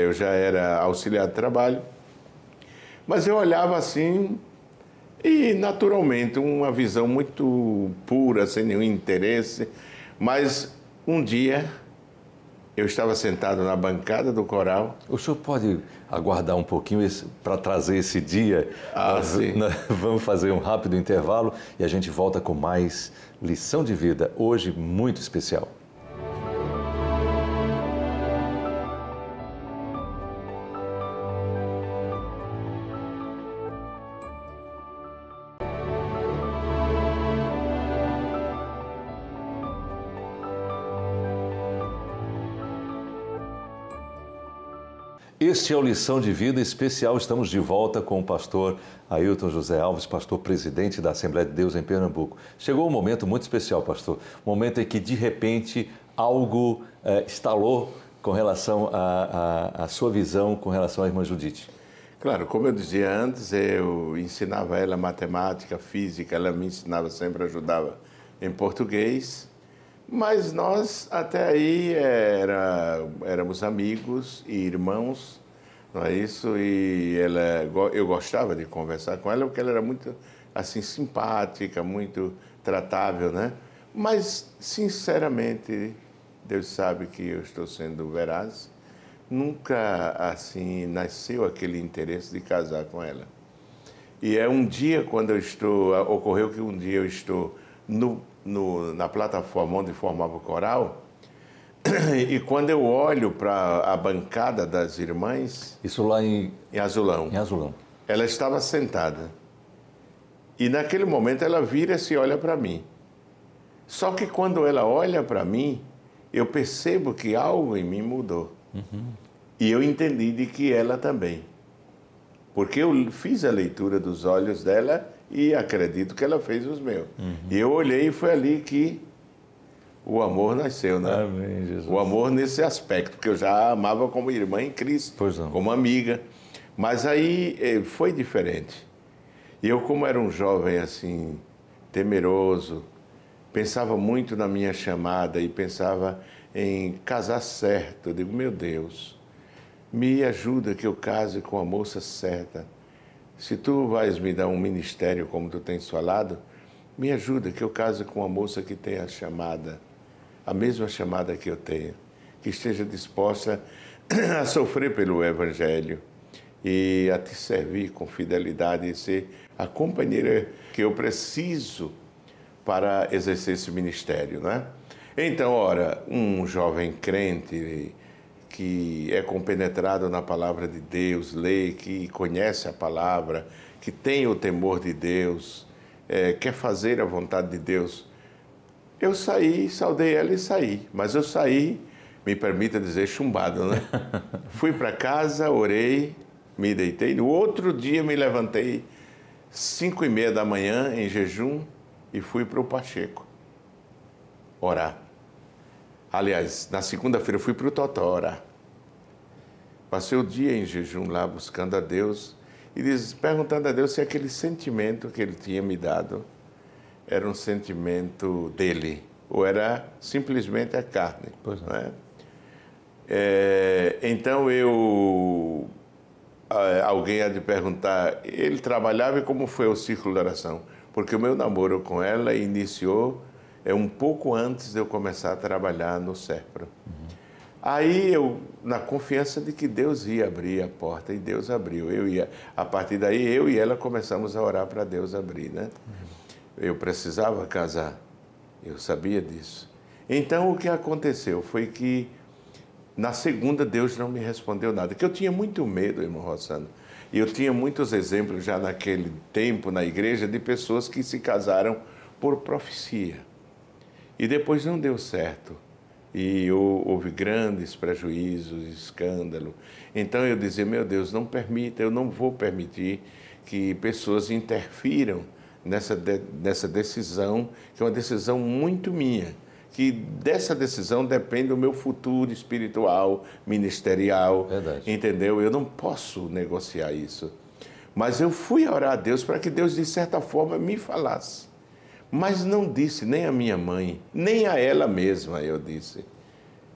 eu já era auxiliar de trabalho, mas eu olhava assim e naturalmente uma visão muito pura, sem nenhum interesse. Mas um dia eu estava sentado na bancada do coral. O senhor pode aguardar um pouquinho para trazer esse dia? Ah, nós, sim. Nós vamos fazer um rápido intervalo e a gente volta com mais lição de vida, hoje muito especial. Este é o Lição de Vida Especial. Estamos de volta com o pastor Ailton José Alves, pastor presidente da Assembleia de Deus em Pernambuco. Chegou um momento muito especial, pastor. Um momento em que, de repente, algo é, estalou com relação à sua visão com relação à irmã Judite. Claro, como eu dizia antes, eu ensinava ela matemática, física, ela me ensinava, sempre ajudava em português. Mas nós até aí era, éramos amigos e irmãos, não é isso? E ela, é eu gostava de conversar com ela porque ela era muito assim simpática, muito tratável, né? Mas sinceramente, Deus sabe que eu estou sendo veraz. Nunca assim nasceu aquele interesse de casar com ela. E é um dia quando eu estou, ocorreu que um dia eu estou no, no na plataforma onde formava o coral E quando eu olho para a bancada das irmãs. Isso lá em. Em Azulão. Em Azulão. Ela estava sentada. E naquele momento ela vira-se e olha para mim. Só que quando ela olha para mim, eu percebo que algo em mim mudou. Uhum. E eu entendi de que ela também. Porque eu fiz a leitura dos olhos dela e acredito que ela fez os meus. Uhum. E eu olhei e foi ali que o amor nasceu, né? Amém, Jesus. O amor nesse aspecto, porque eu já amava como irmã em Cristo, como amiga. Mas aí eh, foi diferente. E eu, como era um jovem assim, temeroso, pensava muito na minha chamada e pensava em casar certo. Eu digo, meu Deus, me ajuda que eu case com a moça certa. Se tu vais me dar um ministério como tu tens falado, me ajuda que eu case com uma moça que tenha chamada a mesma chamada que eu tenho, que esteja disposta a sofrer pelo Evangelho e a te servir com fidelidade e ser a companheira que eu preciso para exercer esse ministério, né? Então, ora, um jovem crente que é compenetrado na palavra de Deus, lê, que conhece a palavra, que tem o temor de Deus, é, quer fazer a vontade de Deus, eu saí, saudei ela e saí. Mas eu saí, me permita dizer, chumbado, né? Fui para casa, orei, me deitei. No outro dia me levantei cinco e meia da manhã em jejum e fui para o Pacheco orar. Aliás, na segunda-feira fui para o Totó orar. Passei o dia em jejum lá buscando a Deus e diz, perguntando a Deus se aquele sentimento que ele tinha me dado era um sentimento dele, ou era simplesmente a carne. Pois é. Né? É, então eu. Alguém há de perguntar, ele trabalhava e como foi o ciclo da oração? Porque o meu namoro com ela iniciou é, um pouco antes de eu começar a trabalhar no CEPRO. Uhum. Aí eu, na confiança de que Deus ia abrir a porta, e Deus abriu. Eu ia, a partir daí, eu e ela começamos a orar para Deus abrir, né? Uhum. Eu precisava casar, eu sabia disso. Então o que aconteceu foi que na segunda Deus não me respondeu nada, que eu tinha muito medo, irmão Rossano. E eu tinha muitos exemplos já naquele tempo na igreja de pessoas que se casaram por profecia. E depois não deu certo. E houve grandes prejuízos, escândalo. Então eu dizia: meu Deus, não permita, eu não vou permitir que pessoas interfiram nessa, de, nessa decisão, que é uma decisão muito minha, que dessa decisão depende o meu futuro espiritual, ministerial, Verdade. entendeu? Eu não posso negociar isso. Mas eu fui orar a Deus para que Deus, de certa forma, me falasse. Mas não disse nem a minha mãe, nem a ela mesma eu disse.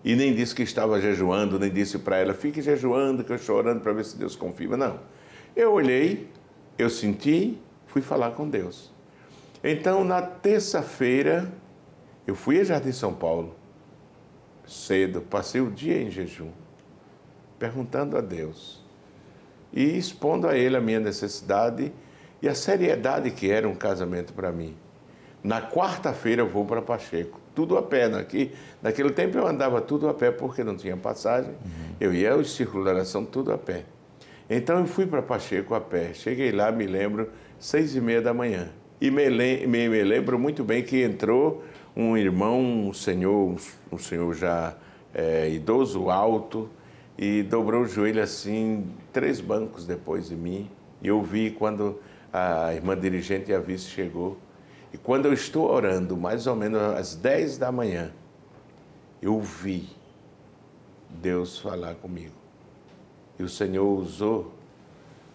E nem disse que estava jejuando, nem disse para ela, fique jejuando, que eu estou orando para ver se Deus confirma. Não. Eu olhei, eu senti, fui falar com Deus. Então, na terça-feira, eu fui a Jardim São Paulo, cedo, passei o dia em jejum, perguntando a Deus e expondo a Ele a minha necessidade e a seriedade que era um casamento para mim. Na quarta-feira eu vou para Pacheco, tudo a pé. Naqui, naquele tempo eu andava tudo a pé porque não tinha passagem. Uhum. Eu ia ao círculo da oração tudo a pé. Então eu fui para Pacheco a pé. Cheguei lá, me lembro, seis e meia da manhã. E me, me lembro muito bem que entrou um irmão, um senhor, um senhor já é, idoso, alto, e dobrou o joelho assim, três bancos depois de mim. E eu vi quando a irmã dirigente e a vice chegou. E quando eu estou orando, mais ou menos às dez da manhã, eu vi Deus falar comigo. E o Senhor usou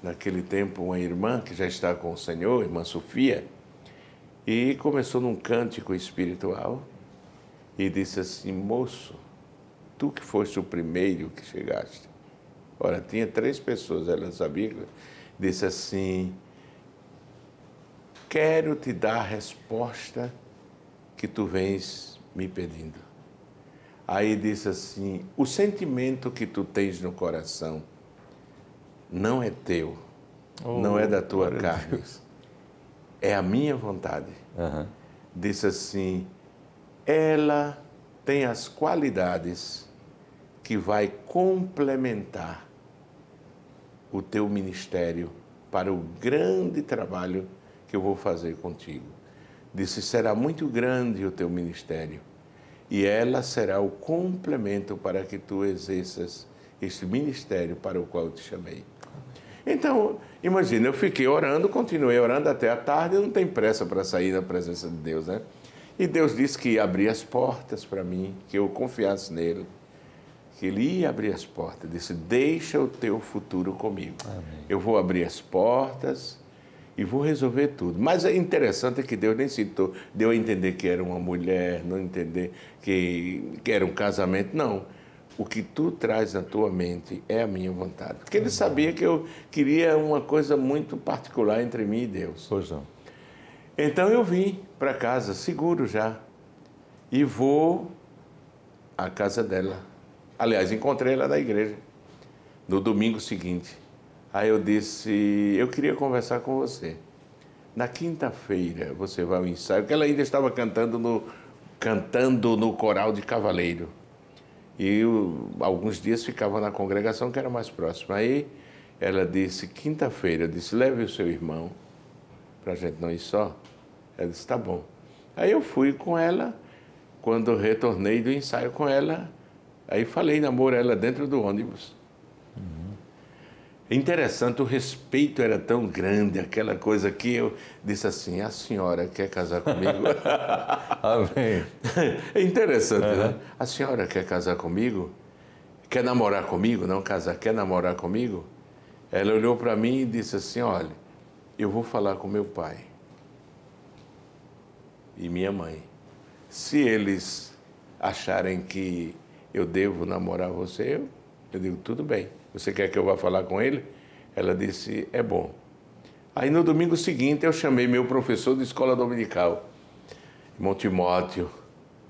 naquele tempo, uma irmã que já está com o Senhor, irmã Sofia, e começou num cântico espiritual e disse assim: Moço, tu que foste o primeiro que chegaste. Ora, tinha três pessoas, ela sabia, disse assim: Quero te dar a resposta que tu vens me pedindo. Aí disse assim: O sentimento que tu tens no coração não é teu, oh, não é oh, da tua carne, Deus. é a minha vontade. Uhum. Disse assim: ela tem as qualidades que vai complementar o teu ministério para o grande trabalho que eu vou fazer contigo. Disse: será muito grande o teu ministério e ela será o complemento para que tu exerças este ministério para o qual eu te chamei. Então, imagina, eu fiquei orando, continuei orando até a tarde, não tem pressa para sair da presença de Deus, né? E Deus disse que ia abrir as portas para mim, que eu confiasse nele, que ele ia abrir as portas. Disse: Deixa o teu futuro comigo. Amém. Eu vou abrir as portas e vou resolver tudo. Mas é interessante que Deus nem citou, deu a entender que era uma mulher, não entender que, que era um casamento, não o que tu traz na tua mente é a minha vontade. Porque ele uhum. sabia que eu queria uma coisa muito particular entre mim e Deus. Pois não. Então eu vim para casa, seguro já, e vou à casa dela. Aliás, encontrei ela na igreja, no domingo seguinte. Aí eu disse: Eu queria conversar com você. Na quinta-feira você vai ao ensaio, porque ela ainda estava cantando no, cantando no coral de cavaleiro. E eu, alguns dias ficava na congregação que era mais próxima. Aí ela disse, quinta-feira, eu disse, leve o seu irmão, para a gente não ir só. Ela disse, tá bom. Aí eu fui com ela, quando retornei do ensaio com ela, aí falei namoro ela dentro do ônibus. É interessante, o respeito era tão grande, aquela coisa que eu disse assim: a senhora quer casar comigo? Amém. É interessante, uhum. né? A senhora quer casar comigo? Quer namorar comigo? Não casar, quer namorar comigo? Ela olhou para mim e disse assim: olha, eu vou falar com meu pai e minha mãe. Se eles acharem que eu devo namorar você, eu, eu digo: tudo bem. Você quer que eu vá falar com ele? Ela disse: É bom. Aí no domingo seguinte eu chamei meu professor de escola dominical, irmão Timóteo,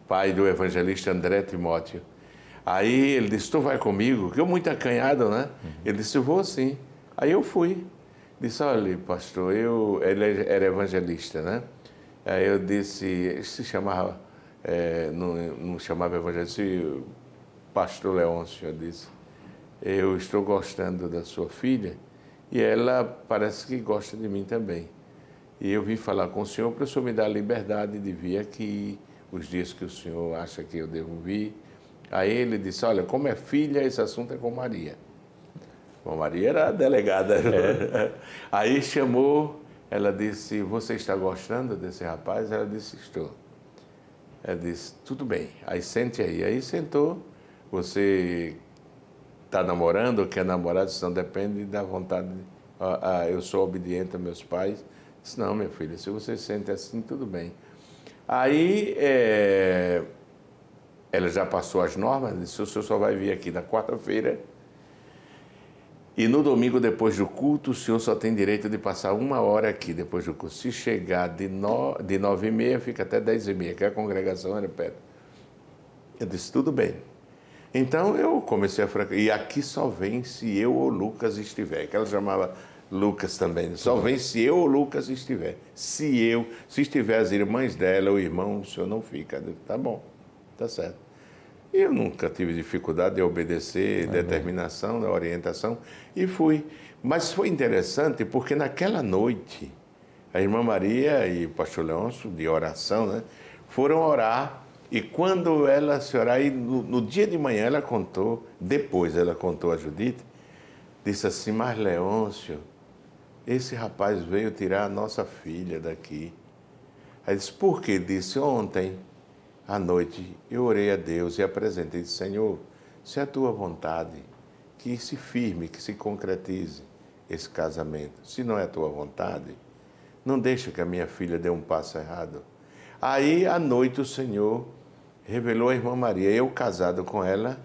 pai do evangelista André Timóteo. Aí ele disse: Tu vai comigo? Que eu muito acanhado, né? Uhum. Ele disse: Vou sim. Aí eu fui. Disse: Olha, pastor, eu. Ele é, era evangelista, né? Aí eu disse: Ele se chamava. É, não, não chamava evangelista, pastor Leôncio, eu disse eu estou gostando da sua filha e ela parece que gosta de mim também. E eu vim falar com o senhor para o senhor me dar a liberdade de vir aqui, os dias que o senhor acha que eu devo vir. Aí ele disse: Olha, como é filha, esse assunto é com Maria. Bom, Maria era delegada. É. Aí chamou, ela disse: Você está gostando desse rapaz? Ela disse: Estou. Ela disse: Tudo bem, aí sente aí. Aí sentou, você está namorando ou quer namorar, isso não depende da vontade. Ah, ah, eu sou obediente a meus pais. Disse, não, minha filha, se você sente assim, tudo bem. Aí é, ela já passou as normas, disse, o senhor só vai vir aqui na quarta-feira. E no domingo, depois do culto, o senhor só tem direito de passar uma hora aqui depois do culto. Se chegar de, no, de nove e meia, fica até dez e meia, que a congregação era perto. Eu disse, tudo bem. Então eu comecei a franquia. E aqui só vem se eu ou Lucas estiver. Que ela chamava Lucas também. Né? Só uhum. vem se eu ou Lucas estiver. Se eu, se estiver as irmãs dela ou irmão, o senhor não fica. Né? tá bom, tá certo. E eu nunca tive dificuldade de obedecer, Amém. determinação, né, orientação, e fui. Mas foi interessante porque naquela noite, a irmã Maria e o pastor Leôncio, de oração, né, foram orar e quando ela, a senhora, aí no, no, dia de manhã ela contou, depois ela contou a Judite, disse assim, mas Leôncio, esse rapaz veio tirar a nossa filha daqui. Aí disse, por quê? Disse, ontem à noite eu orei a Deus e apresentei, disse, Senhor, se é a tua vontade, que se firme, que se concretize esse casamento. Se não é a tua vontade, não deixa que a minha filha dê um passo errado. Aí à noite o Senhor revelou a irmã Maria, eu casado com ela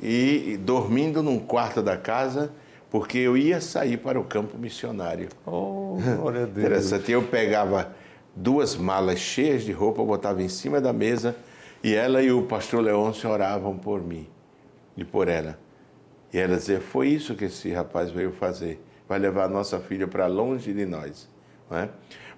e dormindo num quarto da casa, porque eu ia sair para o campo missionário. Oh, glória a Deus. Interessante. Eu pegava duas malas cheias de roupa, botava em cima da mesa e ela e o pastor Leôncio oravam por mim e por ela. E ela dizia: Foi isso que esse rapaz veio fazer, vai levar a nossa filha para longe de nós. Não é?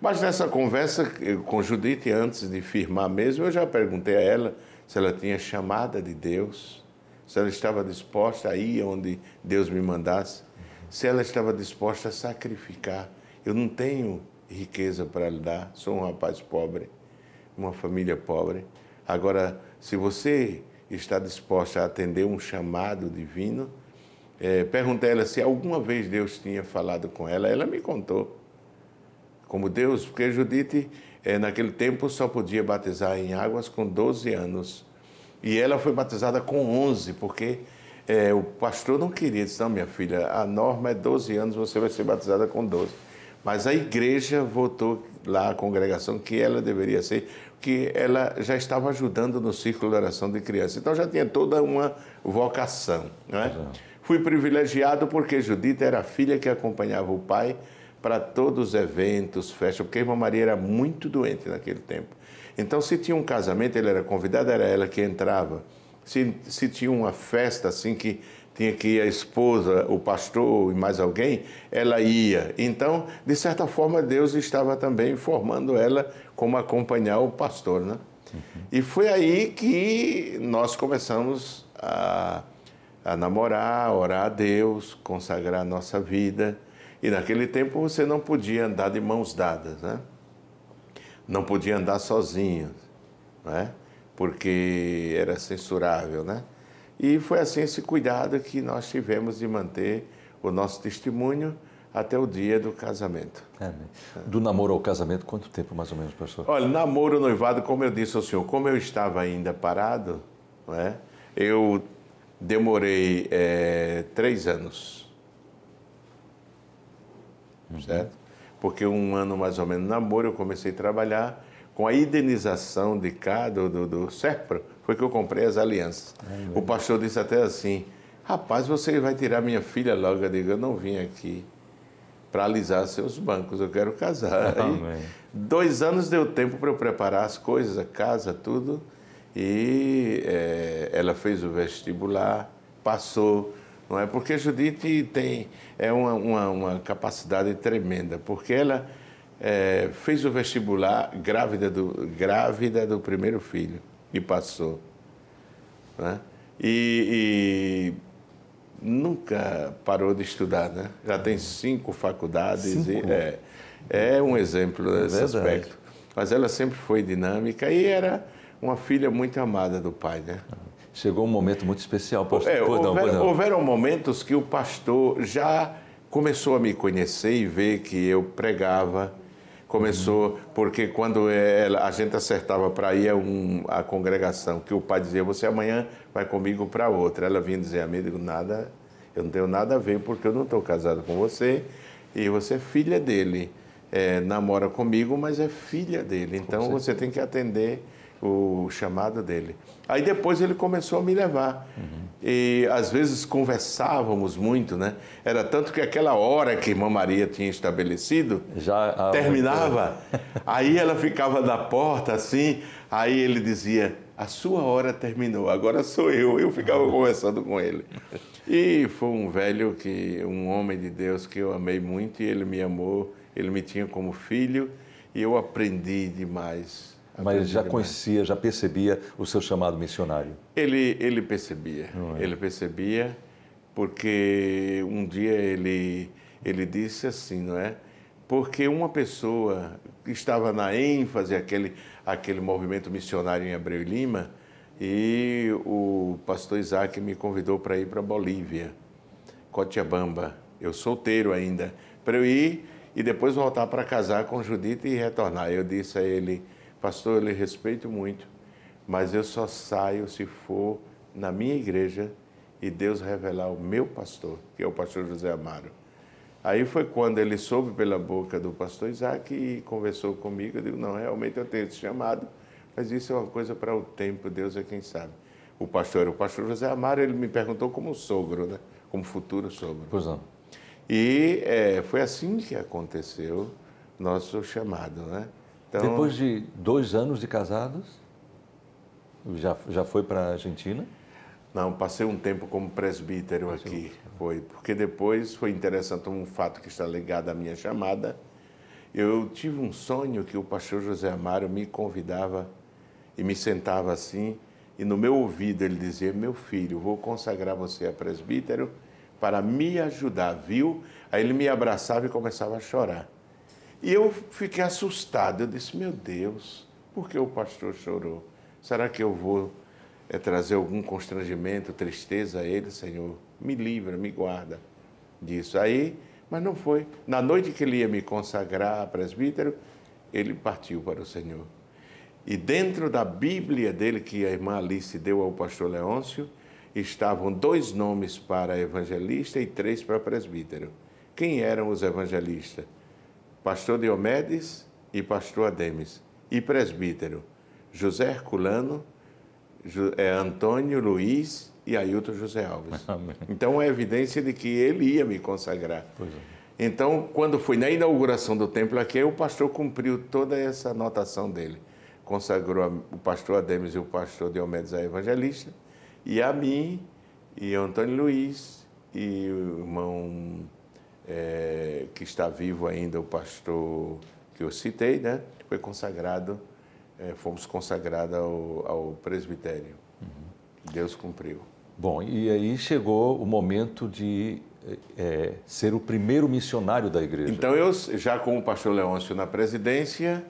Mas nessa conversa eh, com Judite, antes de firmar mesmo, eu já perguntei a ela se ela tinha chamada de Deus, se ela estava disposta a ir onde Deus me mandasse, se ela estava disposta a sacrificar. Eu não tenho riqueza para lhe dar, sou um rapaz pobre, uma família pobre. Agora, se você está disposta a atender um chamado divino, é, perguntei a ela se alguma vez Deus tinha falado com ela. Ela me contou como Deus, porque Judite, eh, naquele tempo, só podia batizar em águas com 12 anos. E ela foi batizada com 11, porque eh, o pastor não queria, disse: Não, minha filha, a norma é 12 anos, você vai ser batizada com 12. Mas a igreja votou lá, a congregação, que ela deveria ser, que ela já estava ajudando no círculo de oração de criança. Então já tinha toda uma vocação. Né? Fui privilegiado porque Judita era a filha que acompanhava o pai para todos os eventos, festas, porque a irmã Maria era muito doente naquele tempo. Então, se tinha um casamento, ele era convidado, era ela que entrava. Se, se tinha uma festa assim que tinha que ir a esposa, o pastor e mais alguém, ela ia. Então, de certa forma, Deus estava também formando ela como acompanhar o pastor, né? Uhum. E foi aí que nós começamos a, a namorar, orar a Deus, consagrar a nossa vida. E naquele tempo você não podia andar de mãos dadas, né? Não podia andar sozinho, né? Porque era censurável, né? E foi assim esse cuidado que nós tivemos de manter o nosso testemunho até o dia do casamento. É, né? do namoro ao casamento, quanto tempo mais ou menos, pastor? Olha, namoro, noivado, como eu disse ao senhor, como eu estava ainda parado, né, eu demorei é, três anos uhum. certo? Porque um ano mais ou menos de namoro eu comecei a trabalhar com a indenização de cá, do, do, serpro foi que eu comprei as alianças. É o pastor disse até assim, rapaz, você vai tirar minha filha logo? Eu digo, eu não vim aqui para alisar seus bancos, eu quero casar. Aí, dois anos deu tempo para eu preparar as coisas, a casa, tudo. E é, ela fez o vestibular, passou, não é? Porque Judite tem é uma, uma, uma capacidade tremenda, porque ela é, fez o vestibular grávida do, grávida do primeiro filho e passou. Né? E, e, nunca parou de estudar, né? Já tem cinco faculdades. Cinco. E, é, é um exemplo é nesse é aspecto. Mas ela sempre foi dinâmica e era uma filha muito amada do pai, né? Ah chegou um momento muito especial. Pastor. É, houver, não, houveram momentos que o pastor já começou a me conhecer e ver que eu pregava. Começou, uhum. porque quando ela, a gente acertava para ir a, um, a congregação, que o pai dizia, você amanhã vai comigo para outra. Ela vinha dizer a mim, eu digo, nada, eu não tenho nada a ver porque eu não estou casado com você e você é filha dele. É, namora comigo, mas é filha dele. Então você tem que atender o chamado dele. Aí depois ele começou a me levar. Uhum. E às vezes conversávamos muito, né? Era tanto que aquela hora que irmã Maria tinha estabelecido Já terminava. aí ela ficava da porta assim, aí ele dizia: "A sua hora terminou, agora sou eu". Eu ficava conversando com ele. E foi um velho que um homem de Deus que eu amei muito e ele me amou, ele me tinha como filho e eu aprendi demais mas já conhecia, já percebia o seu chamado missionário? Ele, ele percebia, é? ele percebia, porque um dia ele, ele disse assim, não é? Porque uma pessoa que estava na ênfase, aquele, aquele movimento missionário em Abreu e Lima, e o pastor Isaac me convidou para ir para Bolívia, Cotabamba, eu solteiro ainda, para eu ir e depois voltar para casar com Judite e retornar. Eu disse a ele, Pastor, eu lhe respeito muito, mas eu só saio se for na minha igreja e Deus revelar o meu pastor, que é o pastor José Amaro. Aí foi quando ele soube pela boca do pastor Isaac e conversou comigo. Eu digo: não, realmente eu tenho esse chamado, mas isso é uma coisa para o tempo, Deus é quem sabe. O pastor era o pastor José Amaro, ele me perguntou como sogro, né? como futuro sogro. Pois não. É. E é, foi assim que aconteceu nosso chamado, né? Então... Depois de dois anos de casados, já, já foi para a Argentina? Não, passei um tempo como presbítero aqui. Foi, porque depois foi interessante um fato que está ligado à minha chamada. Eu tive um sonho que o pastor José Amaro me convidava e me sentava assim, e no meu ouvido ele dizia: Meu filho, vou consagrar você a presbítero para me ajudar, viu? Aí ele me abraçava e começava a chorar. E eu fiquei assustado. Eu disse, meu Deus, por que o pastor chorou? Será que eu vou é, trazer algum constrangimento, tristeza a ele, Senhor? Me livra, me guarda disso. Aí, mas não foi. Na noite que ele ia me consagrar presbítero, ele partiu para o Senhor. E dentro da Bíblia dele, que a irmã Alice deu ao pastor Leôncio, estavam dois nomes para evangelista e três para presbítero. Quem eram os evangelistas? pastor Diomedes e pastor Ademes, e presbítero José Herculano, é, Antônio Luiz e Ailton José Alves. Amém. Então é evidência de que ele ia me consagrar. É. Então, quando fui na inauguração do templo aqui, o pastor cumpriu toda essa anotação dele. Consagrou o pastor Ademes e o pastor Diomedes a evangelista, e a mim, e Antônio Luiz, e o irmão é, que está vivo ainda, o pastor que eu citei, né? Foi consagrado, é, fomos consagrados ao, ao presbitério. Uhum. Deus cumpriu. Bom, e aí chegou o momento de é, ser o primeiro missionário da igreja. Então, eu, já com o pastor Leôncio na presidência,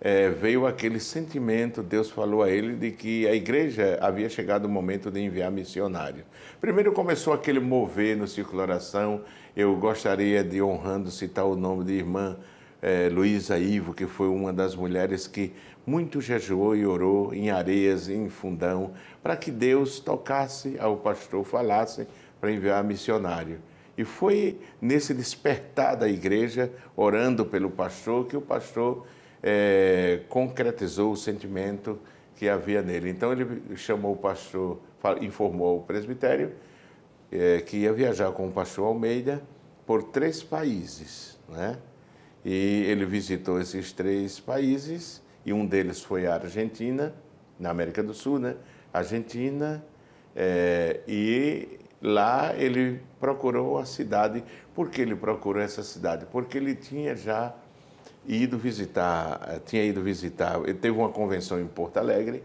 é, veio aquele sentimento, Deus falou a ele, de que a igreja havia chegado o momento de enviar missionário. Primeiro começou aquele mover no círculo oração. Eu gostaria de, honrando, citar o nome de irmã é, Luísa Ivo, que foi uma das mulheres que muito jejuou e orou em areias, em fundão, para que Deus tocasse ao pastor, falasse para enviar missionário. E foi nesse despertar da igreja, orando pelo pastor, que o pastor é, concretizou o sentimento que havia nele. Então ele chamou o pastor, informou o presbitério é, que ia viajar com o Pastor Almeida por três países, né? E ele visitou esses três países e um deles foi a Argentina, na América do Sul, né? Argentina, é, e lá ele procurou a cidade. Por que ele procurou essa cidade? Porque ele tinha já ido visitar, é, tinha ido visitar, ele teve uma convenção em Porto Alegre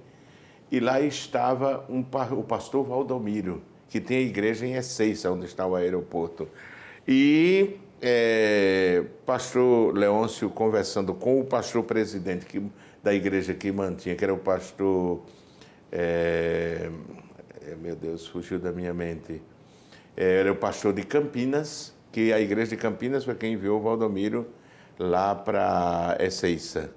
e lá estava um, o pastor Valdomiro, que tem a igreja em Essência, é onde está o aeroporto. E é, pastor Leôncio conversando com o pastor presidente que, da igreja que mantinha, que era o pastor. É, é, meu Deus, fugiu da minha mente. É, era o pastor de Campinas, que a igreja de Campinas foi quem enviou o Valdomiro lá para Esseiça.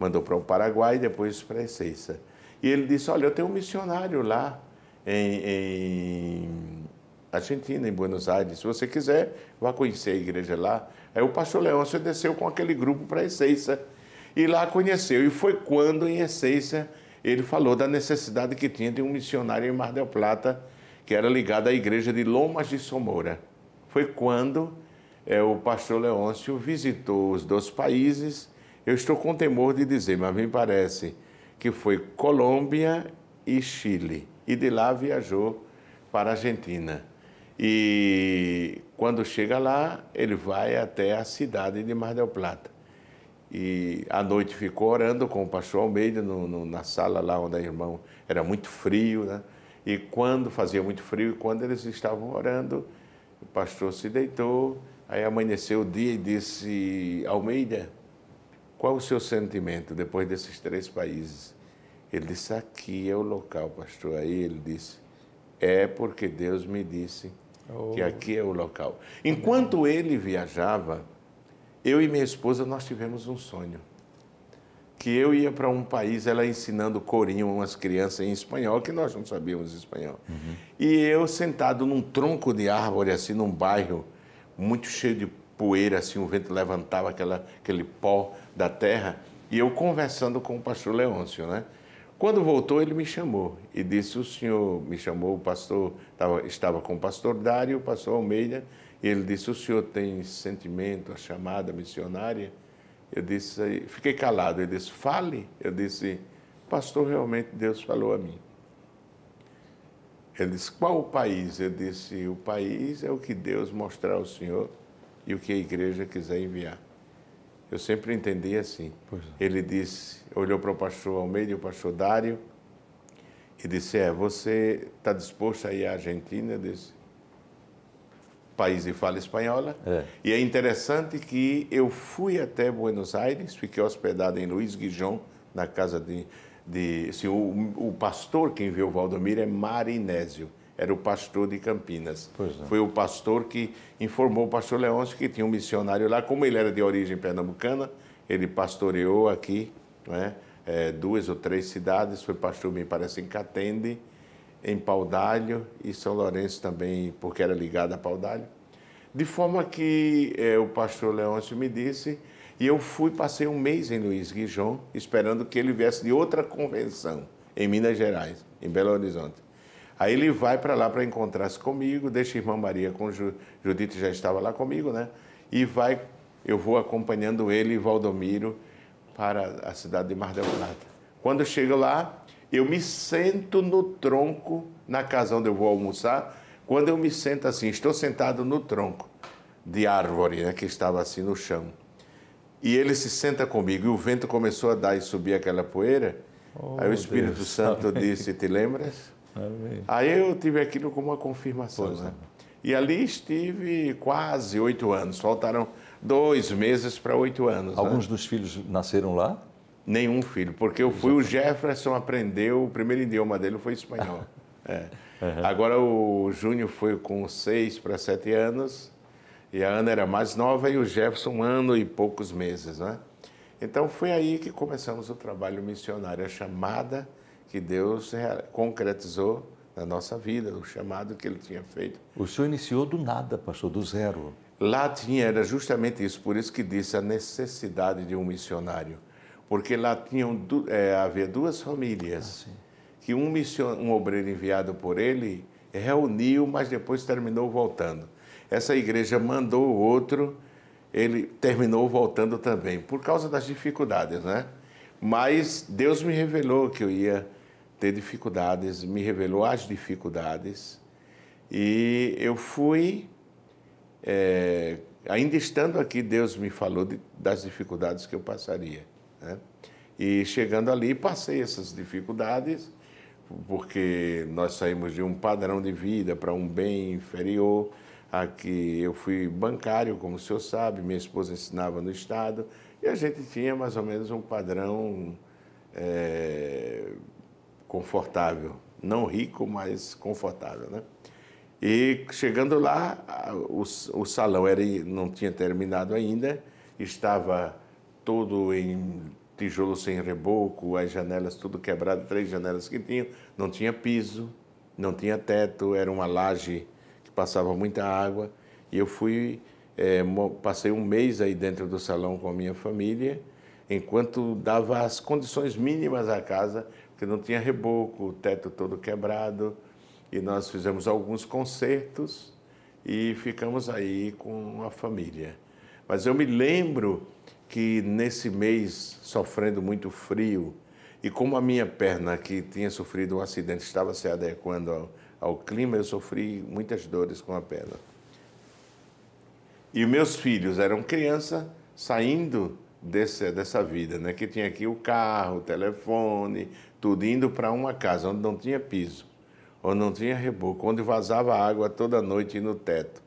Mandou para o Paraguai e depois para Esseiça. E ele disse: Olha, eu tenho um missionário lá em, em Argentina, em Buenos Aires. Se você quiser, vá conhecer a igreja lá. Aí o pastor Leôncio desceu com aquele grupo para Essência e lá conheceu. E foi quando, em Essência, ele falou da necessidade que tinha de um missionário em Mar del Plata, que era ligado à igreja de Lomas de Somoura. Foi quando é, o pastor Leôncio visitou os dois países. Eu estou com temor de dizer, mas me parece que foi Colômbia e Chile e de lá viajou para a Argentina. E quando chega lá, ele vai até a cidade de Mar del Plata. E à noite ficou orando com o pastor Almeida no, no, na sala lá onde a irmã era muito frio, né? E quando fazia muito frio, e quando eles estavam orando, o pastor se deitou, aí amanheceu o dia e disse: Almeida, qual o seu sentimento depois desses três países? Ele disse: Aqui é o local, pastor. Aí ele disse: É porque Deus me disse oh. que aqui é o local. Enquanto ele viajava, eu e minha esposa nós tivemos um sonho. Que eu ia para um país, ela ensinando corinho umas crianças em espanhol, que nós não sabíamos espanhol. Uhum. E eu sentado num tronco de árvore, assim, num bairro muito cheio de poeira, assim, o vento levantava aquela, aquele pó da terra. E eu conversando com o pastor Leôncio, né? Quando voltou, ele me chamou e disse: O senhor me chamou, o pastor estava com o pastor Dário, o pastor Almeida, e ele disse: O senhor tem sentimento, a chamada missionária? Eu disse: Fiquei calado. Ele disse: Fale. Eu disse: Pastor, realmente Deus falou a mim. Ele disse: Qual o país? Eu disse: O país é o que Deus mostrar ao senhor e o que a igreja quiser enviar. Eu sempre entendi assim. É. Ele disse, olhou para o pastor Almeida e o pastor Dário e disse: É, você está disposto a ir à Argentina? desse disse: País de fala espanhola. É. E é interessante que eu fui até Buenos Aires, fiquei hospedado em Luiz Guijon, na casa de. de assim, o, o pastor que enviou Valdomiro é Marinésio era o pastor de Campinas. É. Foi o pastor que informou o pastor Leôncio que tinha um missionário lá. Como ele era de origem pernambucana, ele pastoreou aqui né, é, duas ou três cidades. Foi pastor, me parece, em Catende, em Paudalho e São Lourenço também, porque era ligado a Paudalho. De forma que é, o pastor Leôncio me disse, e eu fui, passei um mês em Luiz Guijon, esperando que ele viesse de outra convenção, em Minas Gerais, em Belo Horizonte. Aí ele vai para lá para encontrar-se comigo, deixa a irmã Maria com Ju, Judite, já estava lá comigo, né? E vai, eu vou acompanhando ele e Valdomiro para a cidade de Mar del Plata. Quando eu chego lá, eu me sento no tronco, na casa onde eu vou almoçar. Quando eu me sento assim, estou sentado no tronco de árvore, né, que estava assim no chão. E ele se senta comigo e o vento começou a dar e subir aquela poeira. Oh, Aí o Espírito Deus Santo disse: Te lembras? Amém. Aí eu tive aquilo como uma confirmação. Pois né? É. E ali estive quase oito anos. Faltaram dois meses para oito anos. Né? Alguns né? dos filhos nasceram lá? Nenhum filho, porque eu fui. O Jefferson aprendeu, o primeiro idioma dele foi espanhol. é. uhum. Agora o Júnior foi com seis para sete anos, e a Ana era mais nova, e o Jefferson, um ano e poucos meses, né? Então foi aí que começamos o trabalho missionário, a chamada que Deus concretizou na nossa vida, o chamado que ele tinha feito. O senhor iniciou do nada, pastor, do zero. Lá tinha, era justamente isso, por isso que disse a necessidade de um missionário. Porque lá tinham, é, havia duas famílias, ah, que um, mission, um obreiro enviado por ele reuniu, mas depois terminou voltando. Essa igreja mandou o outro, ele terminou voltando também, por causa das dificuldades, né? Mas Deus me revelou que eu ia ter dificuldades, me revelou as dificuldades e eu fui, é, ainda estando aqui, Deus me falou de, das dificuldades que eu passaria. Né? E chegando ali, passei essas dificuldades, porque nós saímos de um padrão de vida para um bem inferior. Aqui eu fui bancário, como o senhor sabe, minha esposa ensinava no Estado, e a gente tinha mais ou menos um padrão. É, confortável. Não rico, mas confortável, né? E chegando lá, o, o salão era, não tinha terminado ainda, estava todo em tijolo sem reboco, as janelas tudo quebrado, três janelas que tinham, não tinha piso, não tinha teto, era uma laje que passava muita água. E eu fui, é, passei um mês aí dentro do salão com a minha família, enquanto dava as condições mínimas à casa que não tinha reboco, o teto todo quebrado, e nós fizemos alguns concertos e ficamos aí com a família. Mas eu me lembro que nesse mês, sofrendo muito frio, e como a minha perna, que tinha sofrido um acidente, estava se adequando ao, ao clima, eu sofri muitas dores com a perna. E meus filhos eram criança saindo desse, dessa vida, né? que tinha aqui o carro, o telefone, tudo, indo para uma casa onde não tinha piso, onde não tinha reboco, onde vazava água toda noite no teto,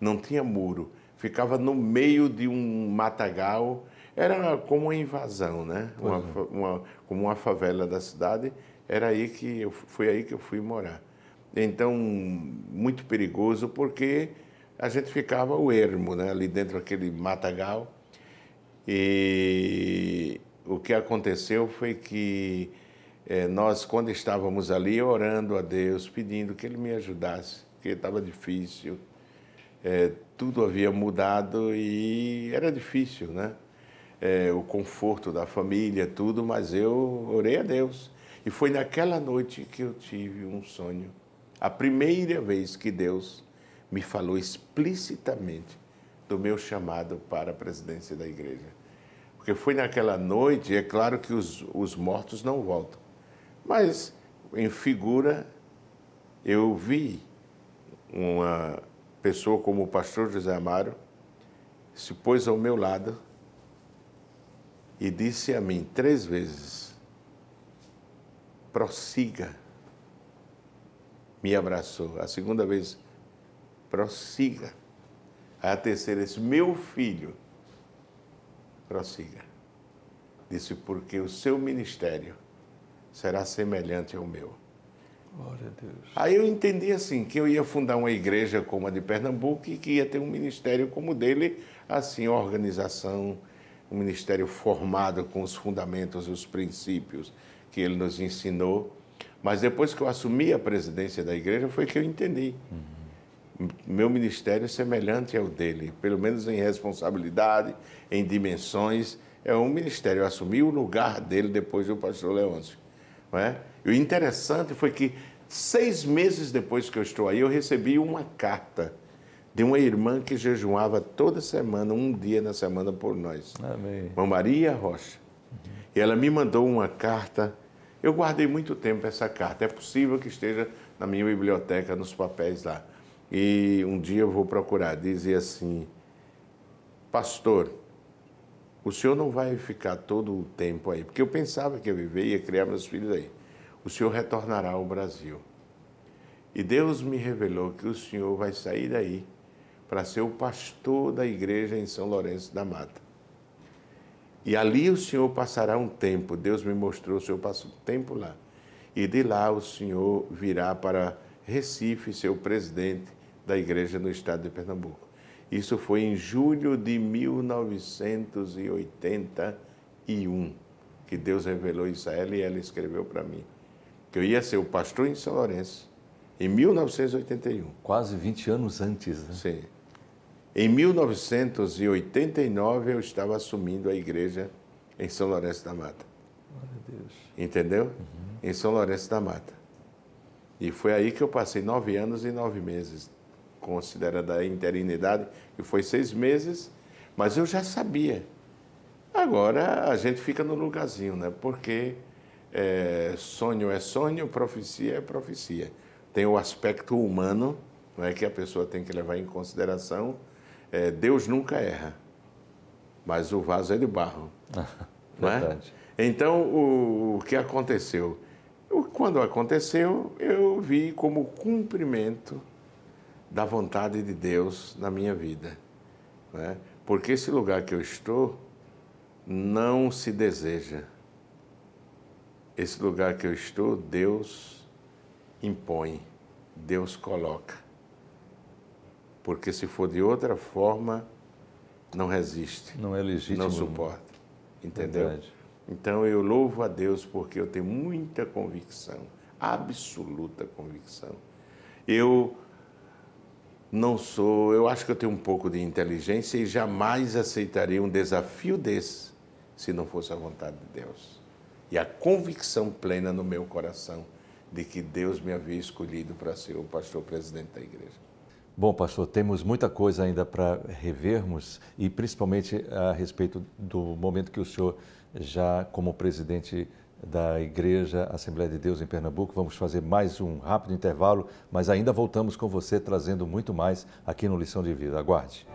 não tinha muro, ficava no meio de um matagal, era como uma invasão, né? Uma, é. uma, como uma favela da cidade, era aí que eu, foi aí que eu fui morar. Então, muito perigoso, porque a gente ficava o ermo, né? ali dentro daquele matagal. E o que aconteceu foi que é, nós, quando estávamos ali orando a Deus, pedindo que Ele me ajudasse, porque estava difícil, é, tudo havia mudado e era difícil, né? É, o conforto da família, tudo, mas eu orei a Deus. E foi naquela noite que eu tive um sonho. A primeira vez que Deus me falou explicitamente do meu chamado para a presidência da igreja. Porque foi naquela noite, é claro que os, os mortos não voltam, mas, em figura, eu vi uma pessoa como o pastor José Amaro se pôs ao meu lado e disse a mim três vezes: prossiga. Me abraçou. A segunda vez, prossiga. A terceira, disse: meu filho, prossiga. Disse: porque o seu ministério será semelhante ao meu. Glória a Deus. Aí eu entendi assim, que eu ia fundar uma igreja como a de Pernambuco e que ia ter um ministério como o dele, assim, organização, um ministério formado com os fundamentos e os princípios que ele nos ensinou. Mas depois que eu assumi a presidência da igreja, foi que eu entendi. Uhum. Meu ministério é semelhante ao dele, pelo menos em responsabilidade, em dimensões. É um ministério. Eu assumi o lugar dele depois do pastor Leôncio. É? E o interessante foi que seis meses depois que eu estou aí, eu recebi uma carta de uma irmã que jejuava toda semana, um dia na semana por nós. Amém. Uma Maria Rocha. E ela me mandou uma carta. Eu guardei muito tempo essa carta. É possível que esteja na minha biblioteca, nos papéis lá. E um dia eu vou procurar. Dizia assim: Pastor, o senhor não vai ficar todo o tempo aí, porque eu pensava que eu viver ia criar meus filhos aí. O senhor retornará ao Brasil. E Deus me revelou que o senhor vai sair daí para ser o pastor da igreja em São Lourenço da Mata. E ali o senhor passará um tempo. Deus me mostrou, o senhor passa um tempo lá. E de lá o senhor virá para Recife, ser o presidente da igreja no estado de Pernambuco. Isso foi em julho de 1981 que Deus revelou isso a ela e ela escreveu para mim que eu ia ser o pastor em São Lourenço em 1981. Quase 20 anos antes, né? Sim. Em 1989 eu estava assumindo a igreja em São Lourenço da Mata. Glória a Deus. Entendeu? Uhum. Em São Lourenço da Mata. E foi aí que eu passei nove anos e nove meses considera da interinidade, que foi seis meses, mas eu já sabia. Agora a gente fica no lugarzinho, né? Porque é, sonho é sonho, profecia é profecia. Tem o aspecto humano né? que a pessoa tem que levar em consideração. É, Deus nunca erra, mas o vaso é de barro. não é? Então, o, o que aconteceu? quando aconteceu, eu vi como cumprimento da vontade de Deus na minha vida. Né? Porque esse lugar que eu estou não se deseja. Esse lugar que eu estou, Deus impõe, Deus coloca. Porque se for de outra forma, não resiste. Não é legítimo. Não né? suporta. Entendeu? Verdade. Então eu louvo a Deus porque eu tenho muita convicção, absoluta convicção. Eu não sou, eu acho que eu tenho um pouco de inteligência e jamais aceitaria um desafio desse se não fosse a vontade de Deus. E a convicção plena no meu coração de que Deus me havia escolhido para ser o pastor presidente da igreja. Bom, pastor, temos muita coisa ainda para revermos e principalmente a respeito do momento que o senhor já como presidente da Igreja Assembleia de Deus em Pernambuco. Vamos fazer mais um rápido intervalo, mas ainda voltamos com você trazendo muito mais aqui no Lição de Vida. Aguarde.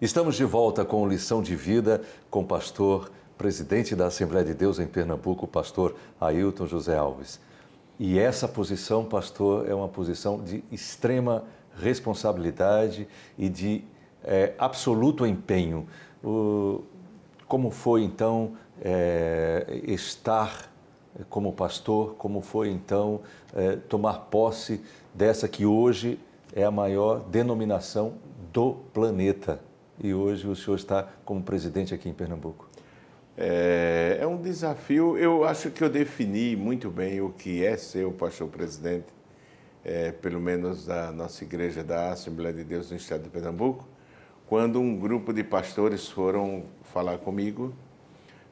Estamos de volta com lição de vida com o pastor, presidente da Assembleia de Deus em Pernambuco, o pastor Ailton José Alves. E essa posição, pastor, é uma posição de extrema responsabilidade e de é, absoluto empenho. O, como foi então é, estar como pastor, como foi então é, tomar posse dessa que hoje é a maior denominação do planeta? e hoje o senhor está como presidente aqui em Pernambuco. É, é, um desafio. Eu acho que eu defini muito bem o que é ser o pastor presidente, é, pelo menos da nossa igreja da Assembleia de Deus no estado de Pernambuco, quando um grupo de pastores foram falar comigo.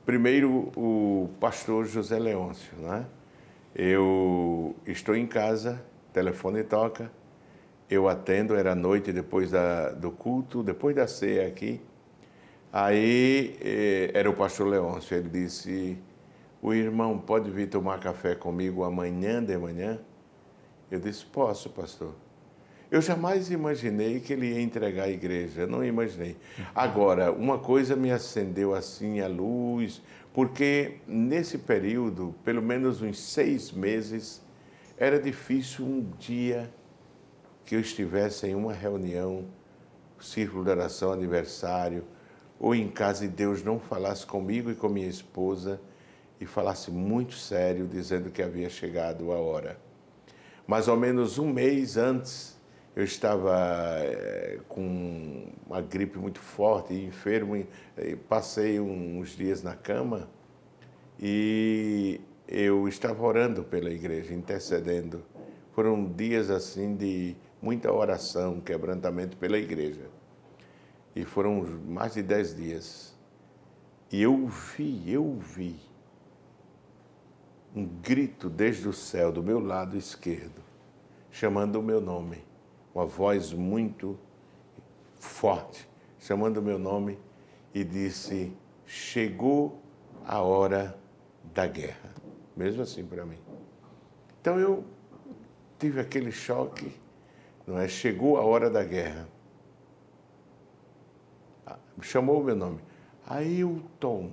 Primeiro, o pastor José Leôncio, né? Eu estou em casa, telefone toca, eu atendo, era noite depois da, do culto, depois da ceia aqui. Aí eh, era o pastor Leôncio, ele disse, o irmão pode vir tomar café comigo amanhã de manhã? Eu disse, posso, pastor. Eu jamais imaginei que ele ia entregar a igreja, não imaginei. Agora, uma coisa me acendeu assim a luz, porque nesse período, pelo menos uns seis meses, era difícil um dia que eu estivesse em uma reunião, círculo de oração, aniversário, ou em casa e Deus não falasse comigo e com minha esposa e falasse muito sério, dizendo que havia chegado a hora. Mais ou menos um mês antes, eu estava eh, com uma gripe muito forte, enfermo, e eh, passei uns dias na cama e eu estava orando pela igreja, intercedendo. Foram dias assim de muita oração, quebrantamento pela igreja. E foram mais de dez dias. E eu vi, eu vi um grito desde o céu, do meu lado esquerdo, chamando o meu nome. Uma voz muito forte, chamando o meu nome e disse: Chegou a hora da guerra. Mesmo assim para mim. Então eu tive aquele choque não é? Chegou a hora da guerra. Ah, chamou o meu nome. Ailton,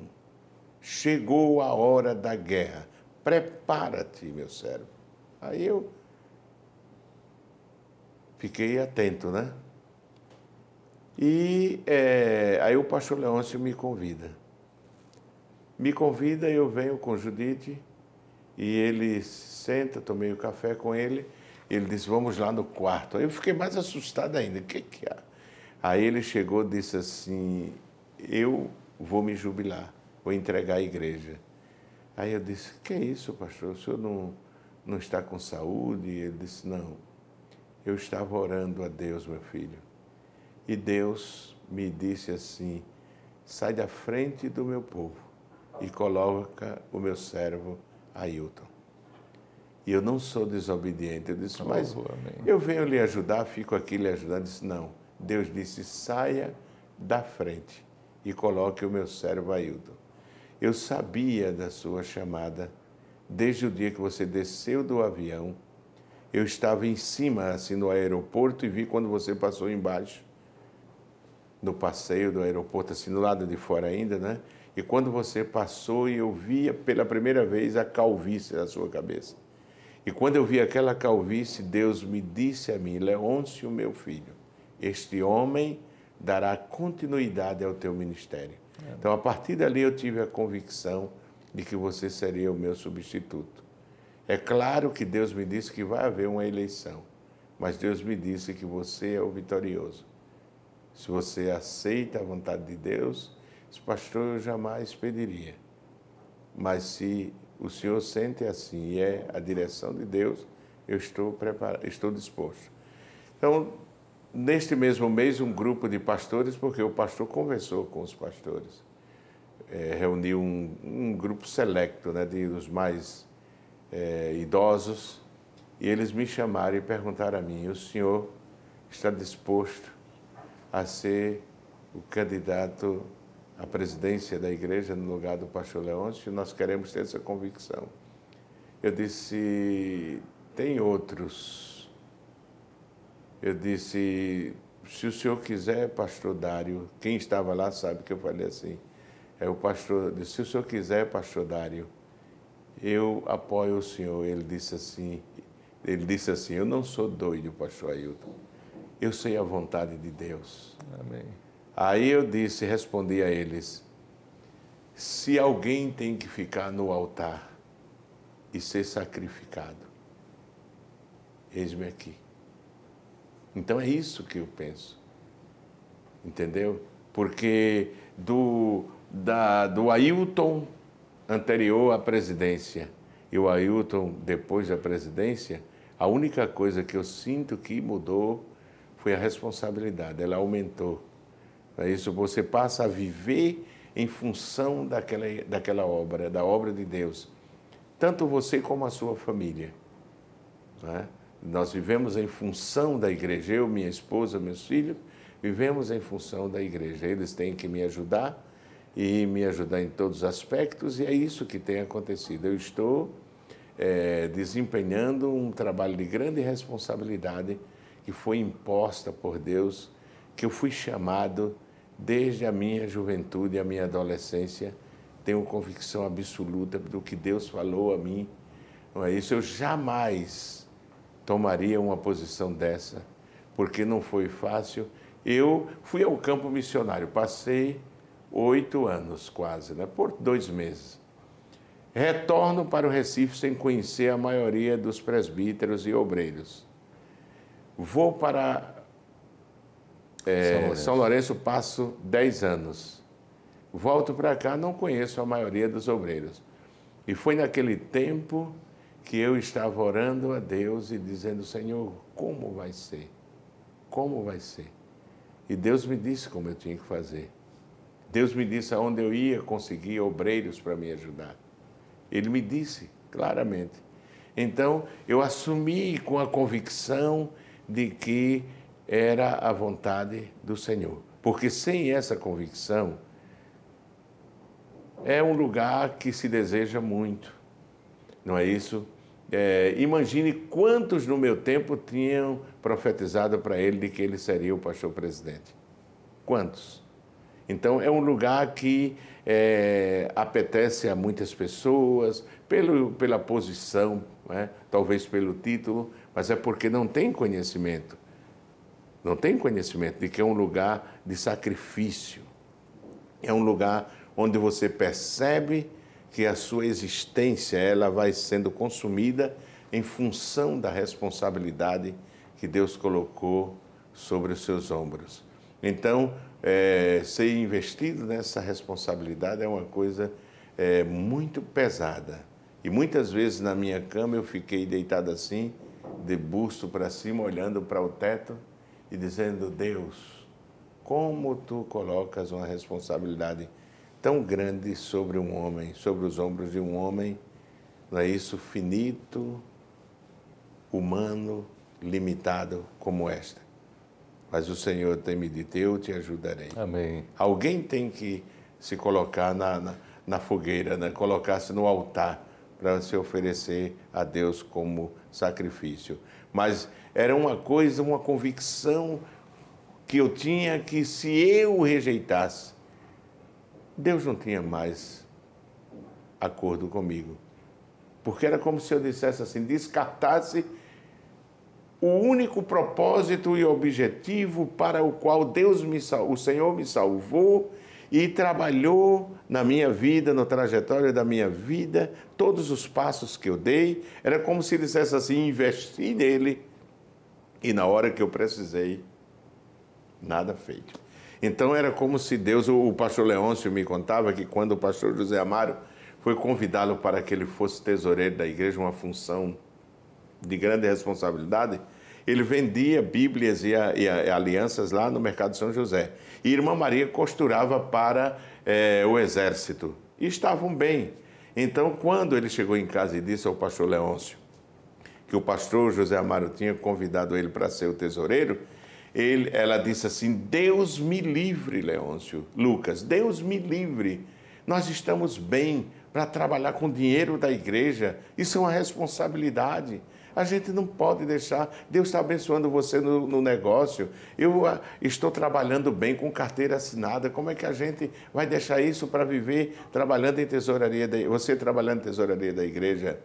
chegou a hora da guerra. Prepara-te, meu cérebro. Aí eu fiquei atento, né? E é, aí o pastor Leôncio me convida. Me convida, eu venho com Judite e ele senta, tomei o café com ele ele disse, vamos lá no quarto. Aí eu fiquei mais assustado ainda, o que é que há? Aí ele chegou e disse assim, eu vou me jubilar, vou entregar a igreja. Aí eu disse, que é isso, pastor? O senhor não, não está com saúde? ele disse, não. Eu estava orando a Deus, meu filho. E Deus me disse assim, sai da frente do meu povo e coloca o meu servo Ailton. E eu não sou desobediente. Eu disse, mas oh, eu venho lhe ajudar, fico aqui lhe ajudando. Eu disse, não. Deus disse, saia da frente e coloque o meu servo Ailton. Eu sabia da sua chamada desde o dia que você desceu do avião. Eu estava em cima, assim, no aeroporto e vi quando você passou embaixo, no passeio do aeroporto, assim, do lado de fora ainda, né? E quando você passou e eu via pela primeira vez a calvície da sua cabeça. E quando eu vi aquela calvície, Deus me disse a mim: Leôncio, meu filho, este homem dará continuidade ao teu ministério. É. Então, a partir dali, eu tive a convicção de que você seria o meu substituto. É claro que Deus me disse que vai haver uma eleição, mas Deus me disse que você é o vitorioso. Se você aceita a vontade de Deus, esse pastor eu jamais pediria. Mas se o Senhor sente assim, e é a direção de Deus, eu estou preparado, estou disposto. Então, neste mesmo mês, um grupo de pastores, porque o pastor conversou com os pastores, é, reuniu um, um, grupo selecto né, de os mais é, idosos, e eles me chamaram e perguntaram a mim: o senhor está disposto a ser o candidato a presidência da igreja no lugar do pastor Leôncio, nós queremos ter essa convicção. Eu disse, tem outros. Eu disse, se o senhor quiser, pastor Dário, quem estava lá sabe que eu falei assim, é o pastor, disse, se o senhor quiser, pastor Dário, eu apoio o senhor. Ele disse assim, ele disse assim, eu não sou doido, pastor Ailton, eu sei a vontade de Deus. Amém. Aí eu disse, respondi a eles: se alguém tem que ficar no altar e ser sacrificado, eis-me aqui. Então é isso que eu penso. Entendeu? Porque do, da, do Ailton anterior à presidência e o Ailton depois da presidência, a única coisa que eu sinto que mudou foi a responsabilidade, ela aumentou é isso, você passa a viver em função daquela, daquela obra, da obra de Deus. Tanto você como a sua família. Né? Nós vivemos em função da igreja. Eu, minha esposa, meus filhos, vivemos em função da igreja. Eles têm que me ajudar e me ajudar em todos os aspectos, e é isso que tem acontecido. Eu estou é, desempenhando um trabalho de grande responsabilidade que foi imposta por Deus, que eu fui chamado desde a minha juventude, a minha adolescência, tenho convicção absoluta do que Deus falou a mim. Não é isso? Eu jamais tomaria uma posição dessa, porque não foi fácil. Eu fui ao campo missionário, passei oito anos quase, né? por dois meses. Retorno para o Recife sem conhecer a maioria dos presbíteros e obreiros. Vou para é, São Lourenço passo 10 anos. Volto para cá, não conheço a maioria dos obreiros. E foi naquele tempo que eu estava orando a Deus e dizendo: Senhor, como vai ser? Como vai ser? E Deus me disse como eu tinha que fazer. Deus me disse aonde eu ia conseguir obreiros para me ajudar. Ele me disse claramente. Então, eu assumi com a convicção de que era a vontade do Senhor. Porque sem essa convicção, é um lugar que se deseja muito, não é isso? É, imagine quantos no meu tempo tinham profetizado para ele de que ele seria o pastor presidente. Quantos? Então é um lugar que é, apetece a muitas pessoas, pelo, pela posição, né? talvez pelo título, mas é porque não tem conhecimento não tem conhecimento de que é um lugar de sacrifício. É um lugar onde você percebe que a sua existência ela vai sendo consumida em função da responsabilidade que Deus colocou sobre os seus ombros. Então, é, ser investido nessa responsabilidade é uma coisa é, muito pesada. E muitas vezes na minha cama eu fiquei deitado assim, de busto para cima, olhando para o teto e dizendo: Deus, como tu colocas uma responsabilidade tão grande sobre um homem, sobre os ombros de um homem, não é isso? Finito, humano, limitado como esta. Mas o Senhor tem me dito: Eu te ajudarei. Amém. Alguém tem que se colocar na, na, na fogueira, né? colocar-se no altar para se oferecer a Deus como sacrifício. Mas era uma coisa, uma convicção que eu tinha que se eu o rejeitasse, Deus não tinha mais acordo comigo. Porque era como se eu dissesse assim, descartasse o único propósito e objetivo para o qual Deus me o Senhor me salvou e trabalhou na minha vida, na trajetória da minha vida, todos os passos que eu dei, era como se dissesse assim, investi nele e na hora que eu precisei, nada feito. Então era como se Deus, o pastor Leôncio me contava que quando o pastor José Amaro foi convidá-lo para que ele fosse tesoureiro da igreja, uma função de grande responsabilidade, ele vendia Bíblias e, a, e, a, e alianças lá no mercado São José. E irmã Maria costurava para é, o exército. E estavam bem. Então, quando ele chegou em casa e disse ao pastor Leôncio, que o pastor José Amaro tinha convidado ele para ser o tesoureiro, ele, ela disse assim: Deus me livre, Leôncio, Lucas, Deus me livre. Nós estamos bem para trabalhar com o dinheiro da igreja. Isso é uma responsabilidade. A gente não pode deixar. Deus está abençoando você no, no negócio. Eu a, ah, estou trabalhando bem com carteira assinada. Como é que a gente vai deixar isso para viver trabalhando em tesouraria? você trabalhando em tesouraria da igreja?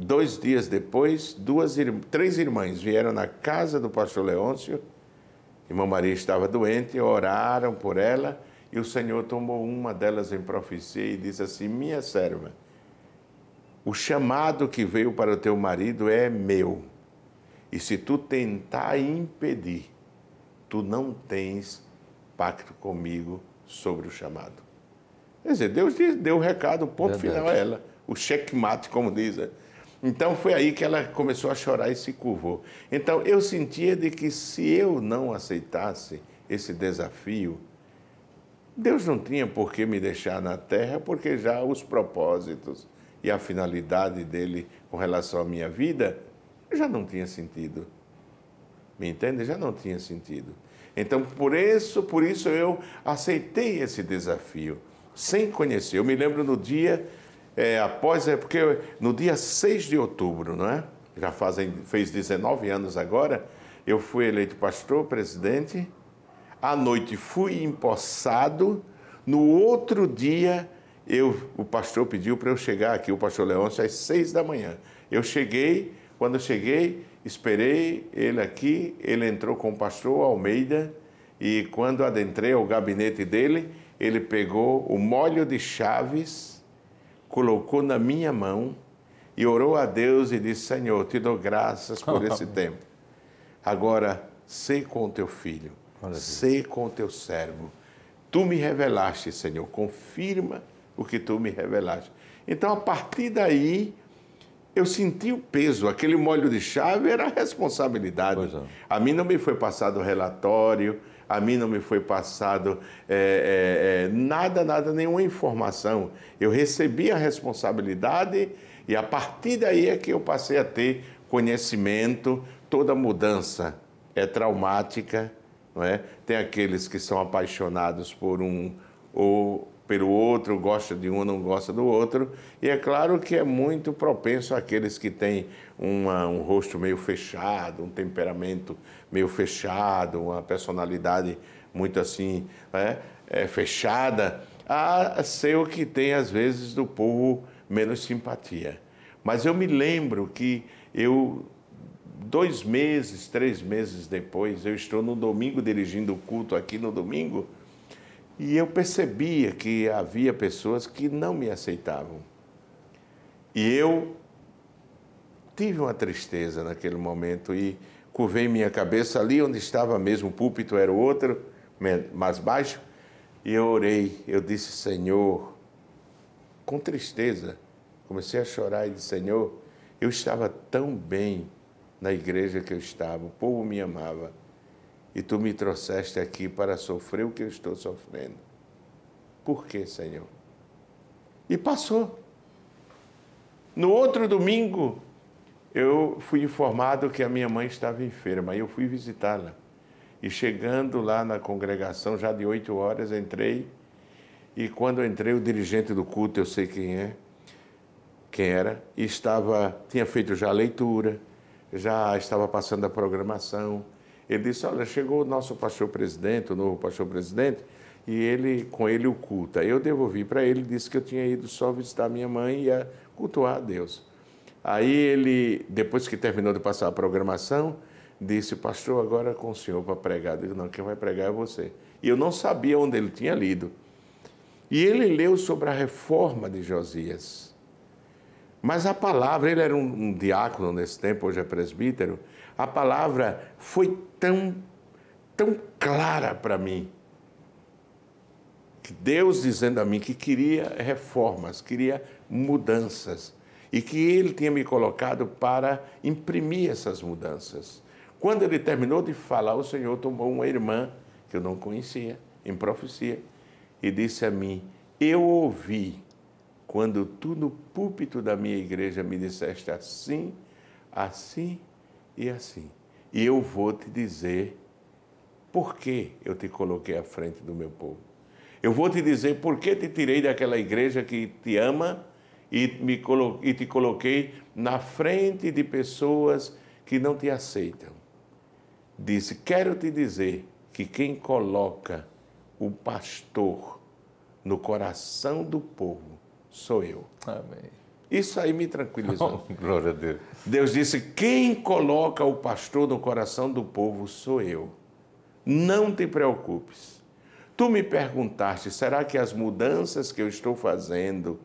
Dois dias depois, duas, três irmãs vieram na casa do pastor Leôncio. Irmã Maria estava doente, oraram por ela e o Senhor tomou uma delas em profecia e disse assim: Minha serva, o chamado que veio para o teu marido é meu. E se tu tentar impedir, tu não tens pacto comigo sobre o chamado. Quer dizer, Deus deu o recado, o ponto Verdade. final a ela. O checkmate, como diz. Né? Então foi aí que ela começou a chorar e se curvou. Então eu sentia de que se eu não aceitasse esse desafio, Deus não tinha por que me deixar na terra, porque já os propósitos e a finalidade dele com relação à minha vida já não tinha sentido. Me entende? Já não tinha sentido. Então, por isso, por isso eu aceitei esse desafio, sem conhecer. Eu me lembro no dia é, após, é porque no dia 6 de outubro, não é? Já fazem, fez 19 anos agora, eu fui eleito pastor, presidente. À noite fui empossado. No outro dia, eu, o pastor pediu para eu chegar aqui, o pastor Leôncio, às seis da manhã. Eu cheguei, quando eu cheguei, esperei ele aqui, ele entrou com o pastor Almeida e quando adentrei ao gabinete dele, ele pegou o molho de chaves colocou na minha mão e orou a Deus e disse: Senhor, te dou graças por esse tempo. Agora, sei com o teu filho, sei com o teu servo. Tu me revelaste, Senhor, confirma o que tu me revelaste. Então, a partir daí, eu senti o peso. Aquele molho de chave era a responsabilidade. É. A mim não me foi passado relatório, a mim não me foi passado é, é, é, nada, nada, nenhuma informação. Eu recebi a responsabilidade e a partir daí é que eu passei a ter conhecimento. Toda mudança é traumática, não é? Tem aqueles que são apaixonados por um ou pelo outro, gosta de um, não gosta do outro. E é claro que é muito propenso àqueles que têm uma, um rosto meio fechado, um temperamento meio fechado, uma personalidade muito assim né, é, fechada, a ser o que tem às vezes do povo menos simpatia. Mas eu me lembro que eu dois meses, três meses depois, eu estou no domingo dirigindo o culto aqui no domingo e eu percebia que havia pessoas que não me aceitavam. E eu tive uma tristeza naquele momento e curvei minha cabeça ali onde estava mesmo, o púlpito era outro, mais baixo, e eu orei. Eu disse, Senhor, com tristeza, comecei a chorar e disse, Senhor, eu estava tão bem na igreja que eu estava, o povo me amava e tu me trouxeste aqui para sofrer o que eu estou sofrendo. Por quê, Senhor? E passou. No outro domingo, eu fui informado que a minha mãe estava enferma e eu fui visitá-la. E chegando lá na congregação, já de oito horas, entrei. E quando entrei, o dirigente do culto, eu sei quem é, quem era, estava, tinha feito já a leitura, já estava passando a programação, ele disse, olha, chegou o nosso pastor presidente, o novo pastor presidente, e ele com ele o culta. Eu devolvi para ele, disse que eu tinha ido só visitar minha mãe e a cultuar a Deus. Aí ele, depois que terminou de passar a programação, disse, pastor, agora é com o senhor para pregar. Eu disse, não, quem vai pregar é você. E eu não sabia onde ele tinha lido. E ele leu sobre a reforma de Josias. Mas a palavra, ele era um, um diácono nesse tempo, hoje é presbítero, a palavra foi tão, tão clara para mim. Deus dizendo a mim que queria reformas, queria mudanças e que ele tinha me colocado para imprimir essas mudanças. Quando ele terminou de falar, o Senhor tomou uma irmã que eu não conhecia, em profecia, e disse a mim: Eu ouvi quando tu no púlpito da minha igreja me disseste assim, assim e assim, e eu vou te dizer por que eu te coloquei à frente do meu povo. Eu vou te dizer por que te tirei daquela igreja que te ama e, me colo e te coloquei na frente de pessoas que não te aceitam. Disse: Quero te dizer que quem coloca o pastor no coração do povo sou eu. Amém. Isso aí me tranquilizou. glória a Deus. Deus disse: Quem coloca o pastor no coração do povo sou eu. Não te preocupes. Tu me perguntaste: será que as mudanças que eu estou fazendo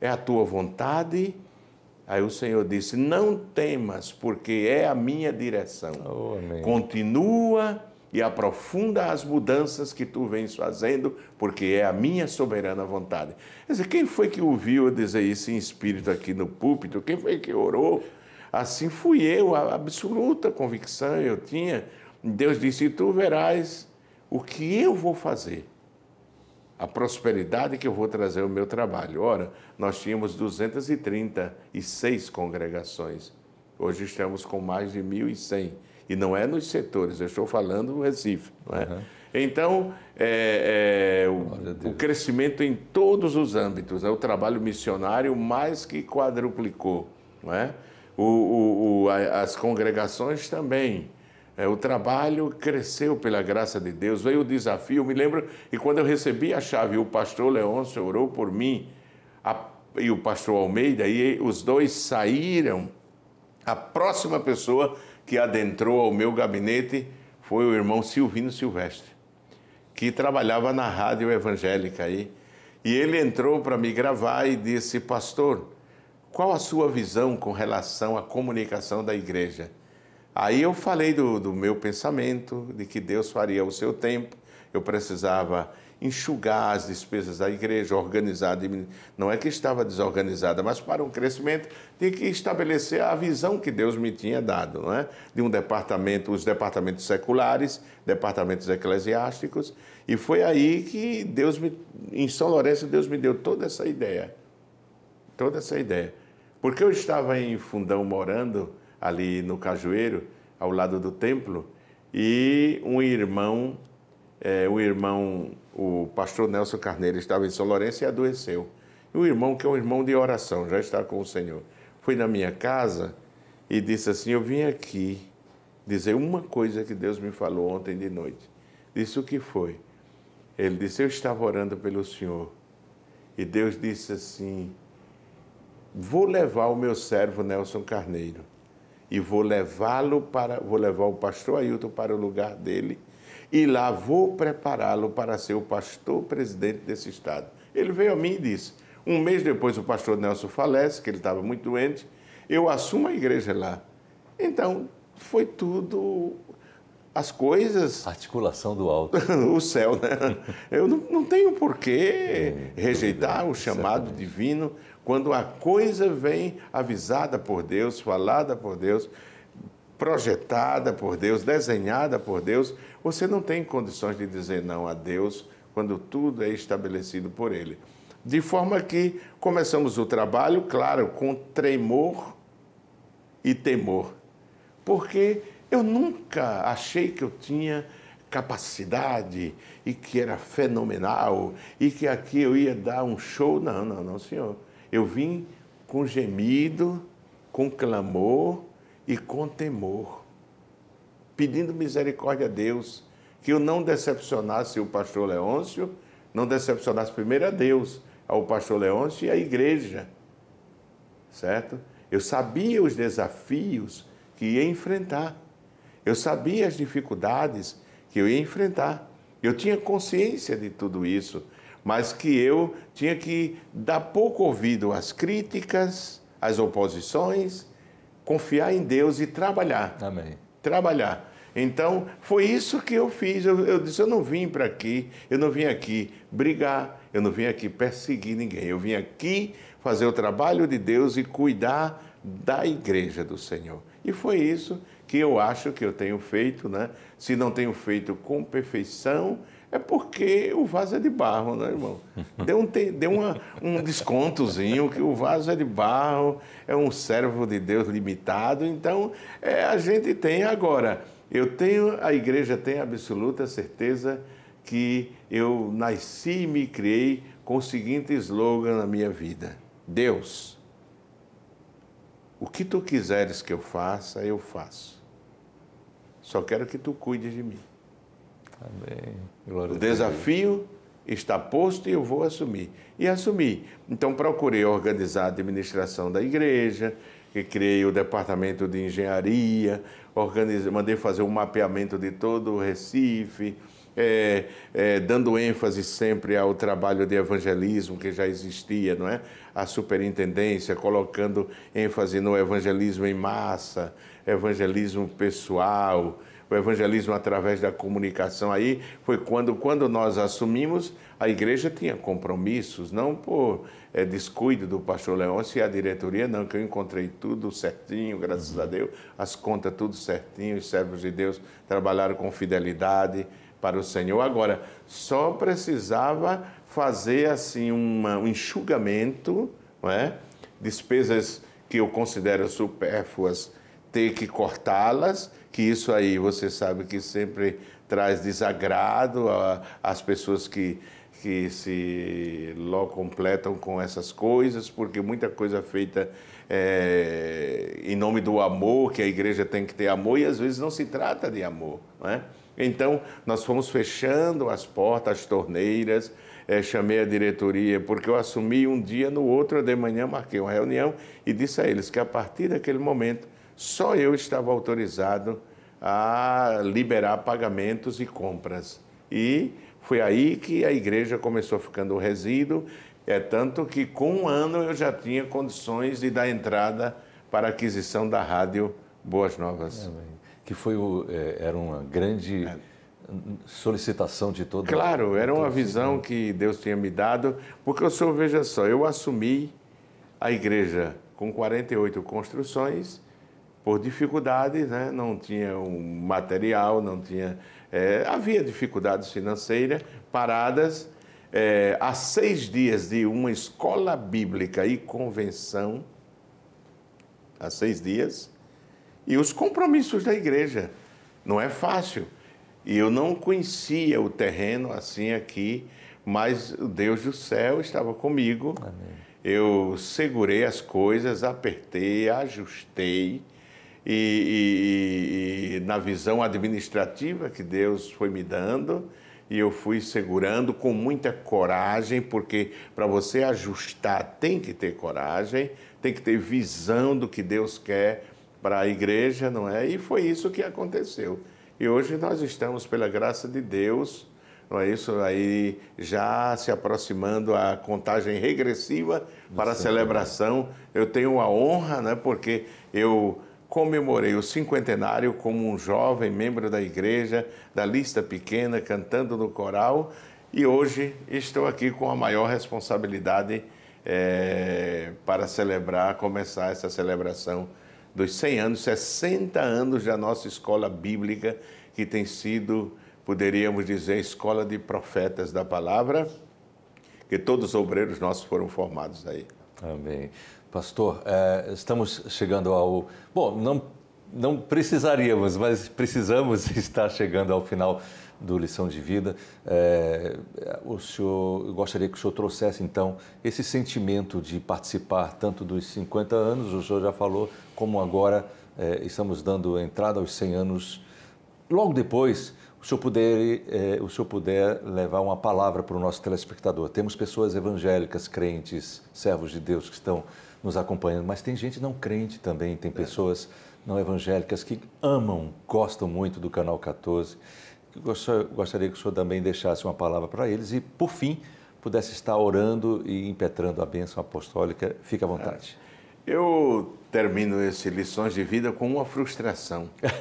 é a tua vontade? Aí o Senhor disse: Não temas, porque é a minha direção. Oh, Continua e aprofunda as mudanças que tu vens fazendo, porque é a minha soberana vontade. Quer dizer, quem foi que ouviu eu dizer isso em espírito aqui no púlpito? Quem foi que orou? Assim fui eu, a absoluta convicção eu tinha. Deus disse: Tu verás o que eu vou fazer, a prosperidade que eu vou trazer ao meu trabalho. Ora, nós tínhamos 236 congregações, hoje estamos com mais de 1.100 e não é nos setores, eu estou falando do Recife. É? Uhum. Então, é, é, o, o, crescimento em todos os âmbitos. Né? O trabalho missionário mais que quadruplicou. É? O, o, o, as congregações também. É, o trabalho cresceu pela graça de Deus. Veio o desafio. Eu me lembro, e quando eu recebi a chave, o pastor Leôncio orou por mim. A e o pastor Almeida, e os dois saíram. A próxima pessoa que adentrou ao meu gabinete foi o irmão Silvino Silvestre, que trabalhava na rádio evangélica aí. E ele entrou para me gravar e disse: Pastor, qual a sua visão com relação à comunicação da igreja? Aí eu falei do, do meu pensamento, de que Deus faria o seu tempo, eu precisava enxugar as despesas da igreja, organizar, não é que estava desorganizada, mas para um crescimento tinha que estabelecer a visão que Deus me tinha dado, não é? De um departamento, os departamentos seculares, departamentos eclesiásticos, e foi aí que Deus me, em São Lourenço, Deus me deu toda essa ideia, toda essa ideia. Porque eu estava em Fundão morando ali no Cajueiro, ao lado do templo, e um irmão, é, um irmão o pastor Nelson Carneiro estava em São Lourenço e adoeceu. E o irmão que é um irmão de oração, já está com o Senhor, foi na minha casa e disse assim: Eu vim aqui dizer uma coisa que Deus me falou ontem de noite. Disse o que foi? Ele disse: Eu estava orando pelo Senhor. E Deus disse assim: Vou levar o meu servo Nelson Carneiro e vou levá-lo para, vou levar o pastor Ailton para o lugar dele e lá vou prepará-lo para ser o pastor presidente desse estado. Ele veio a mim e disse. Um mês depois, o pastor Nelson falece, que ele estava muito doente, eu assumo a igreja lá. Então, foi tudo. As coisas. Articulação do alto. o céu, né? Eu não, não tenho por que é, é rejeitar o é chamado certamente. divino quando a coisa vem avisada por Deus, falada por Deus, projetada por Deus, desenhada por Deus você não tem condições de dizer não a Deus quando tudo é estabelecido por Ele. De forma que começamos o trabalho, claro, com tremor e temor, porque eu nunca achei que eu tinha capacidade e que era fenomenal e que aqui eu ia dar um show. Não, não, não, senhor. Eu vim com gemido, com clamor e com temor pedindo misericórdia a Deus, que eu não decepcionasse o pastor Leôncio, não decepcionasse primeiro a Deus, ao pastor Leôncio e à igreja, certo? Eu sabia os desafios que ia enfrentar, eu sabia as dificuldades que eu ia enfrentar, eu tinha consciência de tudo isso, mas que eu tinha que dar pouco ouvido às críticas, às oposições, confiar em Deus e trabalhar. Amém. Trabalhar. Então, foi isso que eu fiz. Eu, eu disse: eu não vim para aqui, eu não vim aqui brigar, eu não vim aqui perseguir ninguém. Eu vim aqui fazer o trabalho de Deus e cuidar da igreja do Senhor. E foi isso que eu acho que eu tenho feito, né? Se não tenho feito com perfeição, é porque o vaso é de barro, né, irmão? Deu um, deu uma, um descontozinho que o vaso é de barro, é um servo de Deus limitado, então é, a gente tem agora eu tenho, a igreja tem absoluta certeza que eu nasci e me criei com o seguinte slogan na minha vida: Deus, o que tu quiseres que eu faça, eu faço. Só quero que tu cuides de mim. Amém. Glória o desafio está posto e eu vou assumir. E assumi. Então procurei organizar a administração da igreja, que criei o departamento de engenharia, organizei, mandei fazer um mapeamento de todo o Recife, é, é, dando ênfase sempre ao trabalho de evangelismo que já existia, não é? A superintendência colocando ênfase no evangelismo em massa, evangelismo pessoal, o evangelismo através da comunicação. Aí foi quando, quando nós assumimos, a igreja tinha compromissos, não por é, descuido do pastor Leão, e é a diretoria, não, que eu encontrei tudo certinho, graças uhum. a Deus, as contas tudo certinho, os servos de Deus trabalharam com fidelidade para o Senhor. Agora, só precisava fazer assim uma, um enxugamento, não é? despesas que eu considero supérfluas, ter que cortá-las, que isso aí você sabe que sempre traz desagrado às pessoas que que se logo completam com essas coisas, porque muita coisa feita é, em nome do amor, que a igreja tem que ter amor, e às vezes não se trata de amor. Né? Então, nós fomos fechando as portas, as torneiras, é, chamei a diretoria, porque eu assumi um dia, no outro de manhã marquei uma reunião e disse a eles que a partir daquele momento só eu estava autorizado a liberar pagamentos e compras. E foi aí que a igreja começou ficando resíduo, é tanto que com um ano eu já tinha condições de dar entrada para a aquisição da rádio Boas Novas. É, que foi o, é, era uma grande é. solicitação de todo Claro, era uma visão né? que Deus tinha me dado, porque o senhor veja só, eu assumi a igreja com 48 construções por dificuldades, né? não tinha um material, não tinha. É, havia dificuldades financeiras, paradas. É, a seis dias de uma escola bíblica e convenção, há seis dias, e os compromissos da igreja. Não é fácil. E eu não conhecia o terreno assim aqui, mas o Deus do céu estava comigo. Amém. Eu segurei as coisas, apertei, ajustei e, e, e na visão administrativa que Deus foi me dando, e eu fui segurando com muita coragem, porque para você ajustar tem que ter coragem, tem que ter visão do que Deus quer para a igreja, não é? E foi isso que aconteceu. E hoje nós estamos, pela graça de Deus, não é isso? Aí já se aproximando a contagem regressiva para a celebração. Eu tenho a honra, né? Porque eu comemorei o cinquentenário como um jovem membro da igreja, da lista pequena, cantando no coral, e hoje estou aqui com a maior responsabilidade é, para celebrar, começar essa celebração dos 100 anos, 60 anos da nossa escola bíblica, que tem sido, poderíamos dizer, escola de profetas da palavra, que todos os obreiros nossos foram formados aí. Amém. Pastor, é, estamos chegando ao. Bom, não, não precisaríamos, mas precisamos estar chegando ao final do Lição de Vida. É, o senhor, eu gostaria que o senhor trouxesse, então, esse sentimento de participar tanto dos 50 anos, o senhor já falou, como agora é, estamos dando entrada aos 100 anos. Logo depois, o senhor, puder, é, o senhor puder levar uma palavra para o nosso telespectador. Temos pessoas evangélicas, crentes, servos de Deus que estão nos acompanhando, mas tem gente não crente também, tem é. pessoas não evangélicas que amam, gostam muito do Canal 14. Eu gostaria que o senhor também deixasse uma palavra para eles e, por fim, pudesse estar orando e impetrando a bênção apostólica. Fique à vontade. É. Eu termino esse Lições de Vida com uma frustração,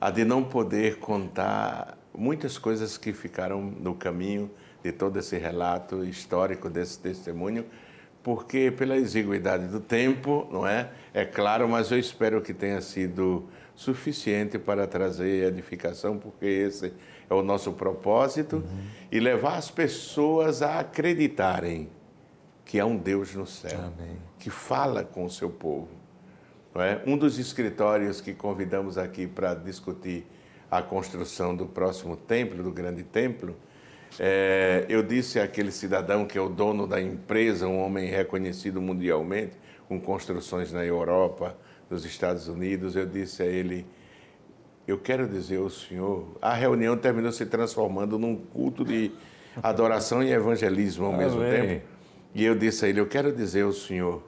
a de não poder contar muitas coisas que ficaram no caminho de todo esse relato histórico, desse testemunho, porque pela exiguidade do tempo, não é? É claro, mas eu espero que tenha sido suficiente para trazer edificação, porque esse é o nosso propósito uhum. e levar as pessoas a acreditarem que há um Deus no céu, Amém. que fala com o seu povo. Não é? Um dos escritórios que convidamos aqui para discutir a construção do próximo templo, do grande templo, é, eu disse àquele cidadão que é o dono da empresa, um homem reconhecido mundialmente, com construções na Europa, nos Estados Unidos, eu disse a ele: Eu quero dizer ao senhor. A reunião terminou se transformando num culto de adoração e evangelismo ao Amém. mesmo tempo. E eu disse a ele: Eu quero dizer ao senhor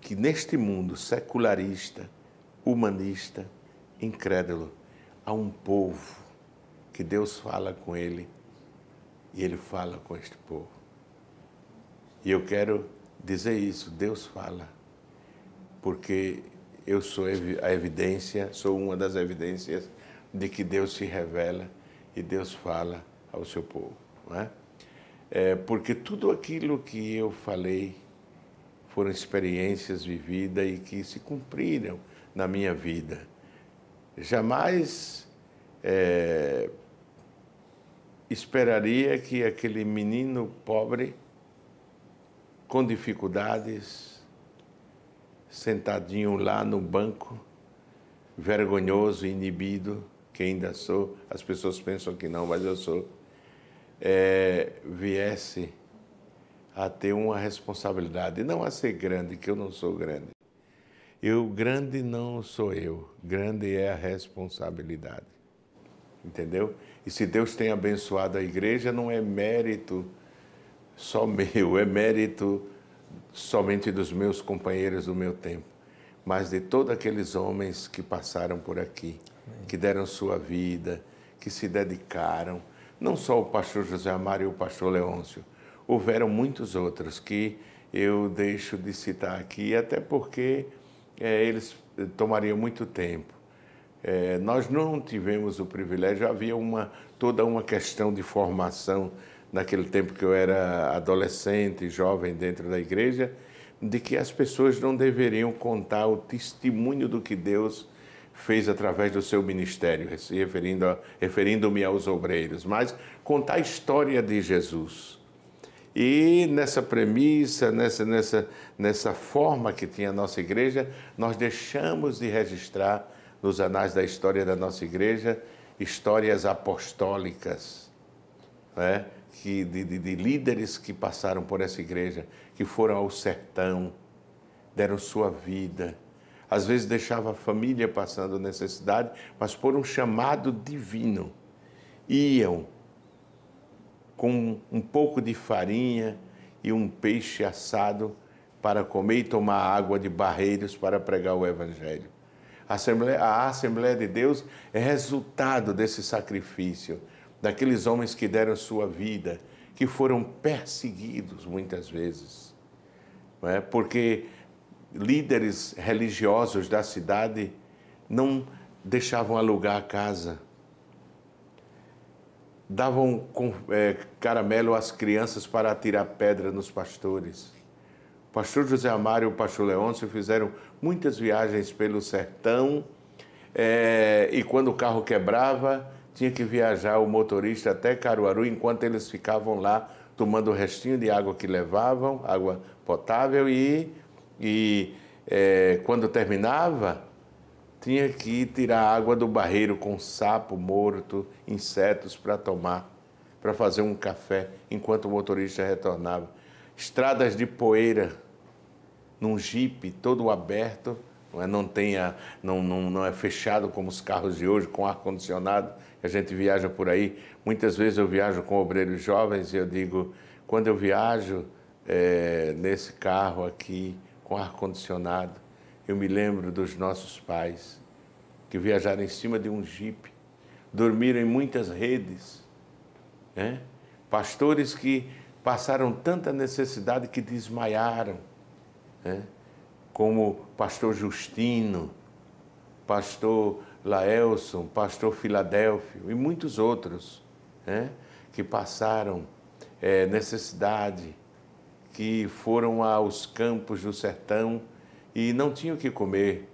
que neste mundo secularista, humanista, incrédulo, há um povo que Deus fala com ele e ele fala com este povo. E eu quero dizer isso: Deus fala, porque eu sou a evidência, sou uma das evidências de que Deus se revela e Deus fala ao seu povo. Não é? É, porque tudo aquilo que eu falei foram experiências vividas e que se cumpriram na minha vida. Jamais é, esperaria que aquele menino pobre, com dificuldades, sentadinho lá no banco, vergonhoso, inibido, que ainda sou, as pessoas pensam que não, mas eu sou, é, viesse a ter uma responsabilidade, não a ser grande, que eu não sou grande. Eu grande não sou eu, grande é a responsabilidade. Entendeu? E se Deus tem abençoado a igreja, não é mérito só meu, é mérito somente dos meus companheiros do meu tempo, mas de todos aqueles homens que passaram por aqui, Amém. que deram sua vida, que se dedicaram. Não só o pastor José Amário e o pastor Leôncio, houveram muitos outros que eu deixo de citar aqui, até porque é, eles eh, tomariam muito tempo. É, nós não tivemos o privilégio, havia uma, toda uma questão de formação naquele tempo que eu era adolescente, jovem dentro da igreja, de que as pessoas não deveriam contar o testemunho do que Deus fez através do seu ministério, referindo-me referindo aos obreiros, mas contar a história de Jesus. E nessa premissa, nessa, nessa, nessa forma que tinha a nossa igreja, nós deixamos de registrar nos anais da história da nossa igreja, histórias apostólicas, né? que, de, de, de líderes que passaram por essa igreja, que foram ao sertão, deram sua vida, às vezes deixava a família passando necessidade, mas por um chamado divino. Iam com um pouco de farinha e um peixe assado para comer e tomar água de barreiros para pregar o Evangelho. A Assembleia, a Assembleia de Deus é resultado desse sacrifício, daqueles homens que deram sua vida, que foram perseguidos muitas vezes, não é? porque líderes religiosos da cidade não deixavam alugar a casa, davam eh, caramelo às crianças para atirar pedra nos pastores pastor José Amário e o pastor Leôncio fizeram muitas viagens pelo sertão é, e quando o carro quebrava, tinha que viajar o motorista até Caruaru, enquanto eles ficavam lá tomando o restinho de água que levavam, água potável, e, e é, quando terminava, tinha que tirar água do barreiro com sapo morto, insetos para tomar, para fazer um café, enquanto o motorista retornava. Estradas de poeira, num jipe todo aberto, não é, não, tenha, não, não, não é fechado como os carros de hoje, com ar-condicionado, a gente viaja por aí. Muitas vezes eu viajo com obreiros jovens e eu digo, quando eu viajo é, nesse carro aqui, com ar-condicionado, eu me lembro dos nossos pais, que viajaram em cima de um jipe, dormiram em muitas redes, né? pastores que passaram tanta necessidade que desmaiaram né? como pastor Justino, pastor Laelson, pastor Filadélfio e muitos outros né? que passaram é, necessidade, que foram aos campos do sertão e não tinham o que comer.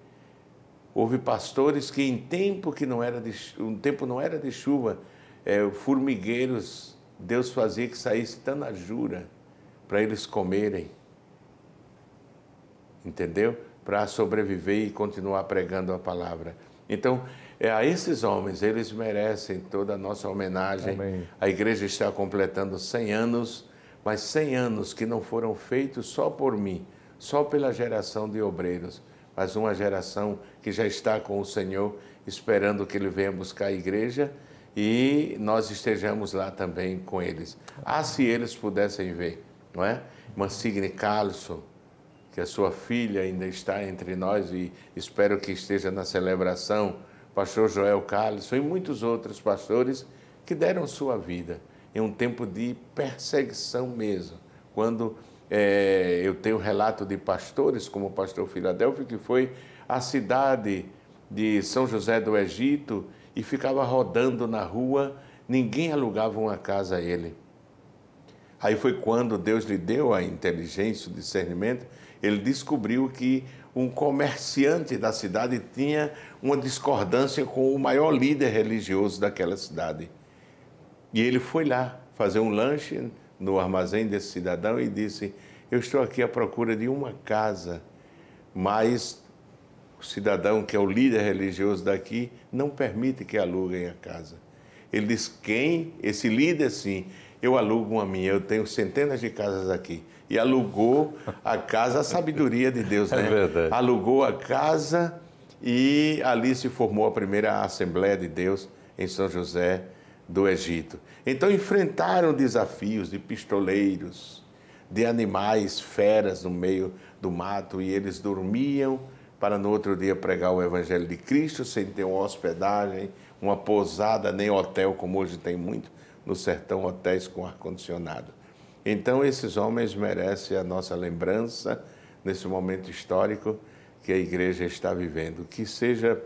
Houve pastores que em tempo que não era de, um tempo não era de chuva, é, formigueiros, Deus fazia que saísse tanajura para eles comerem entendeu? Para sobreviver e continuar pregando a palavra. Então, é, a esses homens, eles merecem toda a nossa homenagem. Amém. A igreja está completando 100 anos, mas 100 anos que não foram feitos só por mim, só pela geração de obreiros, mas uma geração que já está com o Senhor, esperando que Ele venha buscar a igreja e nós estejamos lá também com eles. Ah, se eles pudessem ver, não é? Mansigne Carlson, que a sua filha ainda está entre nós e espero que esteja na celebração, pastor Joel Carlos e muitos outros pastores que deram sua vida em um tempo de perseguição mesmo. Quando é, eu tenho relato de pastores, como o pastor Filadélfio, que foi à cidade de São José do Egito e ficava rodando na rua, ninguém alugava uma casa a ele. Aí foi quando Deus lhe deu a inteligência, o discernimento, ele descobriu que um comerciante da cidade tinha uma discordância com o maior líder religioso daquela cidade. E ele foi lá fazer um lanche no armazém desse cidadão e disse: Eu estou aqui à procura de uma casa, mas o cidadão, que é o líder religioso daqui, não permite que aluguem a casa. Ele diz: Quem? Esse líder, sim. Eu alugo uma minha, eu tenho centenas de casas aqui e alugou a casa, a sabedoria de Deus, é né? É verdade. Alugou a casa e ali se formou a primeira Assembleia de Deus em São José do Egito. Então enfrentaram desafios de pistoleiros, de animais, feras no meio do mato e eles dormiam para no outro dia pregar o Evangelho de Cristo sem ter uma hospedagem, uma pousada, nem hotel, como hoje tem muito no sertão hotéis com ar-condicionado. Então, esses homens merecem a nossa lembrança nesse momento histórico que a igreja está vivendo. Que seja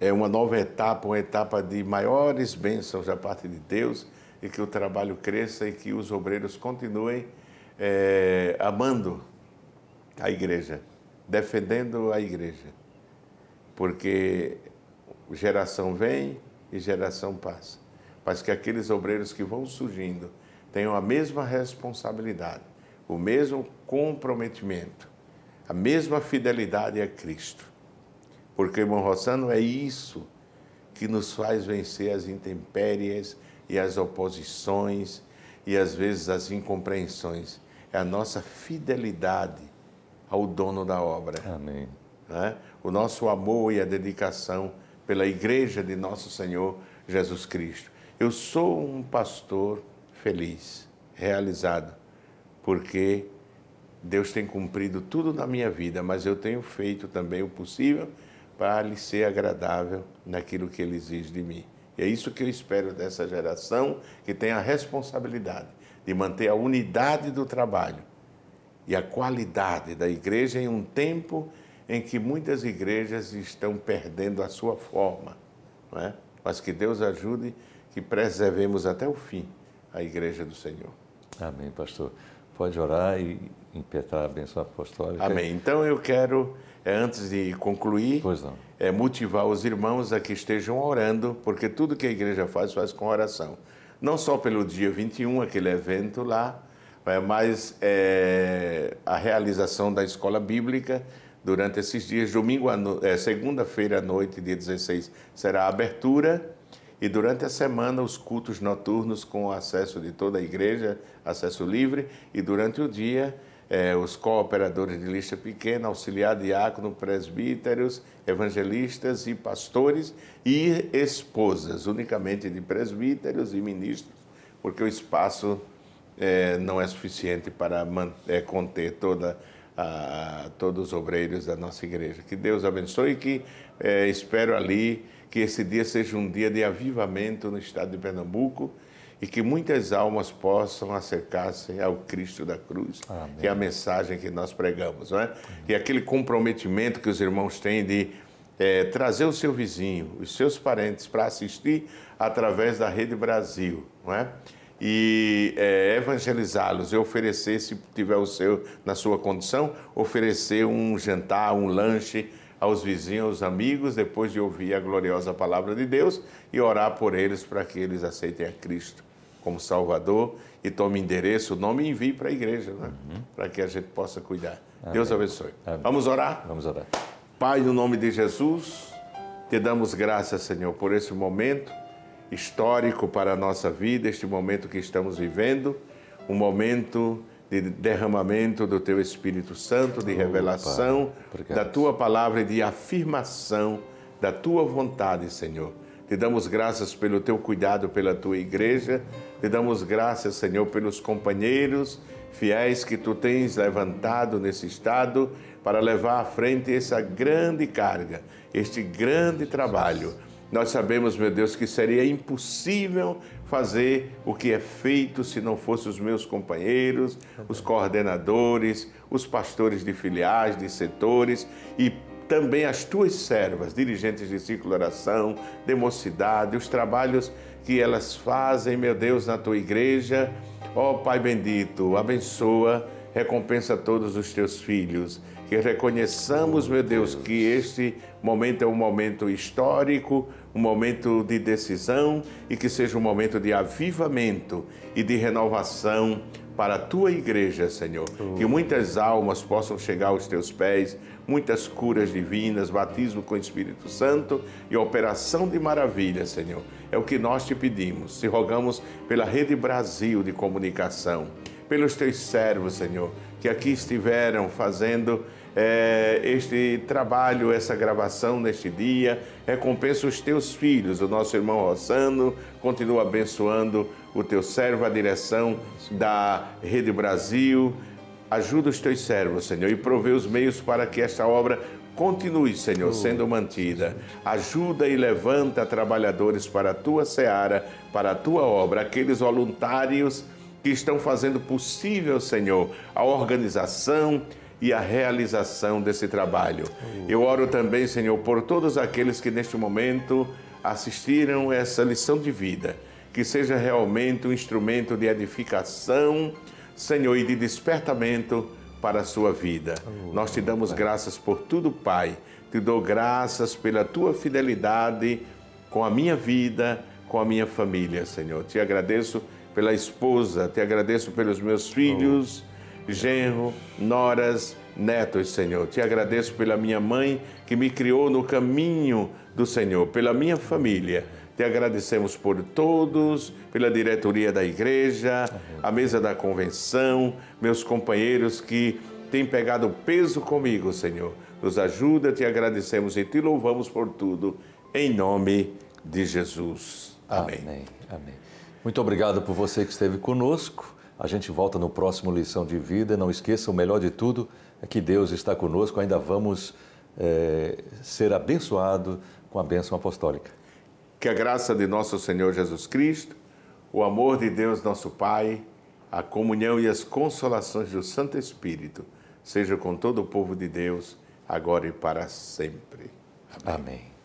é, uma nova etapa, uma etapa de maiores bênçãos da parte de Deus e que o trabalho cresça e que os obreiros continuem é, amando a igreja, defendendo a igreja. Porque geração vem e geração passa. Mas que aqueles obreiros que vão surgindo, tenham a mesma responsabilidade, o mesmo comprometimento, a mesma fidelidade a Cristo. Porque, irmão Rossano, é isso que nos faz vencer as intempéries e as oposições e às vezes as incompreensões. É a nossa fidelidade ao dono da obra. Amém. Né? O nosso amor e a dedicação pela igreja de nosso Senhor Jesus Cristo. Eu sou um pastor feliz, realizado, porque Deus tem cumprido tudo na minha vida, mas eu tenho feito também o possível para lhe ser agradável naquilo que ele exige de mim. E é isso que eu espero dessa geração que tem a responsabilidade de manter a unidade do trabalho e a qualidade da igreja em um tempo em que muitas igrejas estão perdendo a sua forma. Não é? Mas que Deus ajude que preservemos até o fim a igreja do Senhor. Amém, pastor. Pode orar e impetrar a bênção apostólica. Amém. Então eu quero, é, antes de concluir, é, motivar os irmãos a que estejam orando, porque tudo que a igreja faz, faz com oração. Não só pelo dia 21, aquele evento lá, é, mas é, a realização da escola bíblica durante esses dias. Domingo, é, segunda-feira à noite, dia 16, será a abertura e durante a semana, os cultos noturnos com acesso de toda a igreja, acesso livre, e durante o dia, os eh, os cooperadores de lista pequena, auxiliar diácono, presbíteros, evangelistas e pastores e esposas, unicamente de presbíteros e ministros, porque o espaço eh, não é suficiente para manter, eh, conter toda a, todos os obreiros da nossa igreja. Que Deus abençoe e que espero ali que esse dia seja um dia de avivamento no estado de Pernambuco e que muitas almas possam acercar-se ao Cristo da cruz, Amém. que é a mensagem que nós pregamos, não é? Amém. E aquele comprometimento que os irmãos têm de é, trazer o seu vizinho, os seus parentes para assistir através da Rede Brasil, não é? E é, evangelizá-los e oferecer, se tiver o seu na sua condição, oferecer um jantar, um lanche aos vizinhos, aos amigos, depois de ouvir a gloriosa palavra de Deus e orar por eles para que eles aceitem a Cristo como Salvador e tome endereço, nome e envie para a igreja, né? Uhum. para que a gente possa cuidar. Amém. Deus abençoe. Amém. Vamos orar? Vamos orar. Pai, no nome de Jesus, te damos graças, Senhor, por esse momento histórico para a nossa vida, este momento que estamos vivendo, um momento de derramamento do teu Espírito Santo, de revelação Opa, da tua palavra e de afirmação da tua vontade, Senhor. Te damos graças pelo teu cuidado pela tua igreja, te damos graças, Senhor, pelos companheiros fiéis que tu tens levantado nesse estado para levar à frente essa grande carga, este grande trabalho nós sabemos, meu Deus, que seria impossível fazer o que é feito se não fossem os meus companheiros, os coordenadores, os pastores de filiais, de setores e também as tuas servas, dirigentes de ciclo de oração, de mocidade, os trabalhos que elas fazem, meu Deus, na tua igreja. Ó oh, Pai bendito, abençoa, recompensa todos os teus filhos que reconheçamos, meu Deus, que este momento é um momento histórico, um momento de decisão e que seja um momento de avivamento e de renovação para a tua igreja, Senhor. Que muitas almas possam chegar aos teus pés, muitas curas divinas, batismo com o Espírito Santo e operação de maravilha, Senhor. É o que nós te pedimos. Te rogamos pela Rede Brasil de Comunicação, pelos teus servos, Senhor, que aqui estiveram fazendo é, este trabalho, essa gravação neste dia. Recompensa os teus filhos. O nosso irmão Rossano continua abençoando o teu servo, a direção da Rede Brasil. Ajuda os teus servos, Senhor, e provê os meios para que esta obra continue, Senhor, oh, sendo mantida. Ajuda e levanta trabalhadores para a tua seara, para a tua obra, aqueles voluntários que estão fazendo possível, Senhor, a organização, e a realização desse trabalho. Eu oro também, Senhor, por todos aqueles que neste momento assistiram essa lição de vida, que seja realmente um instrumento de edificação, Senhor, e de despertamento para a sua vida. Nós te damos graças por tudo, Pai. Te dou graças pela tua fidelidade com a minha vida, com a minha família, Senhor. Te agradeço pela esposa, te agradeço pelos meus filhos. Oh genro, noras, netos, Senhor. Te agradeço pela minha mãe que me criou no caminho do Senhor, pela minha família. Te agradecemos por todos, pela diretoria da igreja, a mesa da convenção, meus companheiros que têm pegado peso comigo, Senhor. Nos ajuda, te agradecemos e te louvamos por tudo, em nome de Jesus. Amém. Amém. Amém. Muito obrigado por você que esteve conosco. A gente volta no próximo Lição de Vida. Não esqueça, o melhor de tudo é que Deus está conosco. Ainda vamos é, ser abençoado com a bênção apostólica. Que a graça de nosso Senhor Jesus Cristo, o amor de Deus, nosso Pai, a comunhão e as consolações do Santo Espírito seja com todo o povo de Deus, agora e para sempre. Amém. Amém.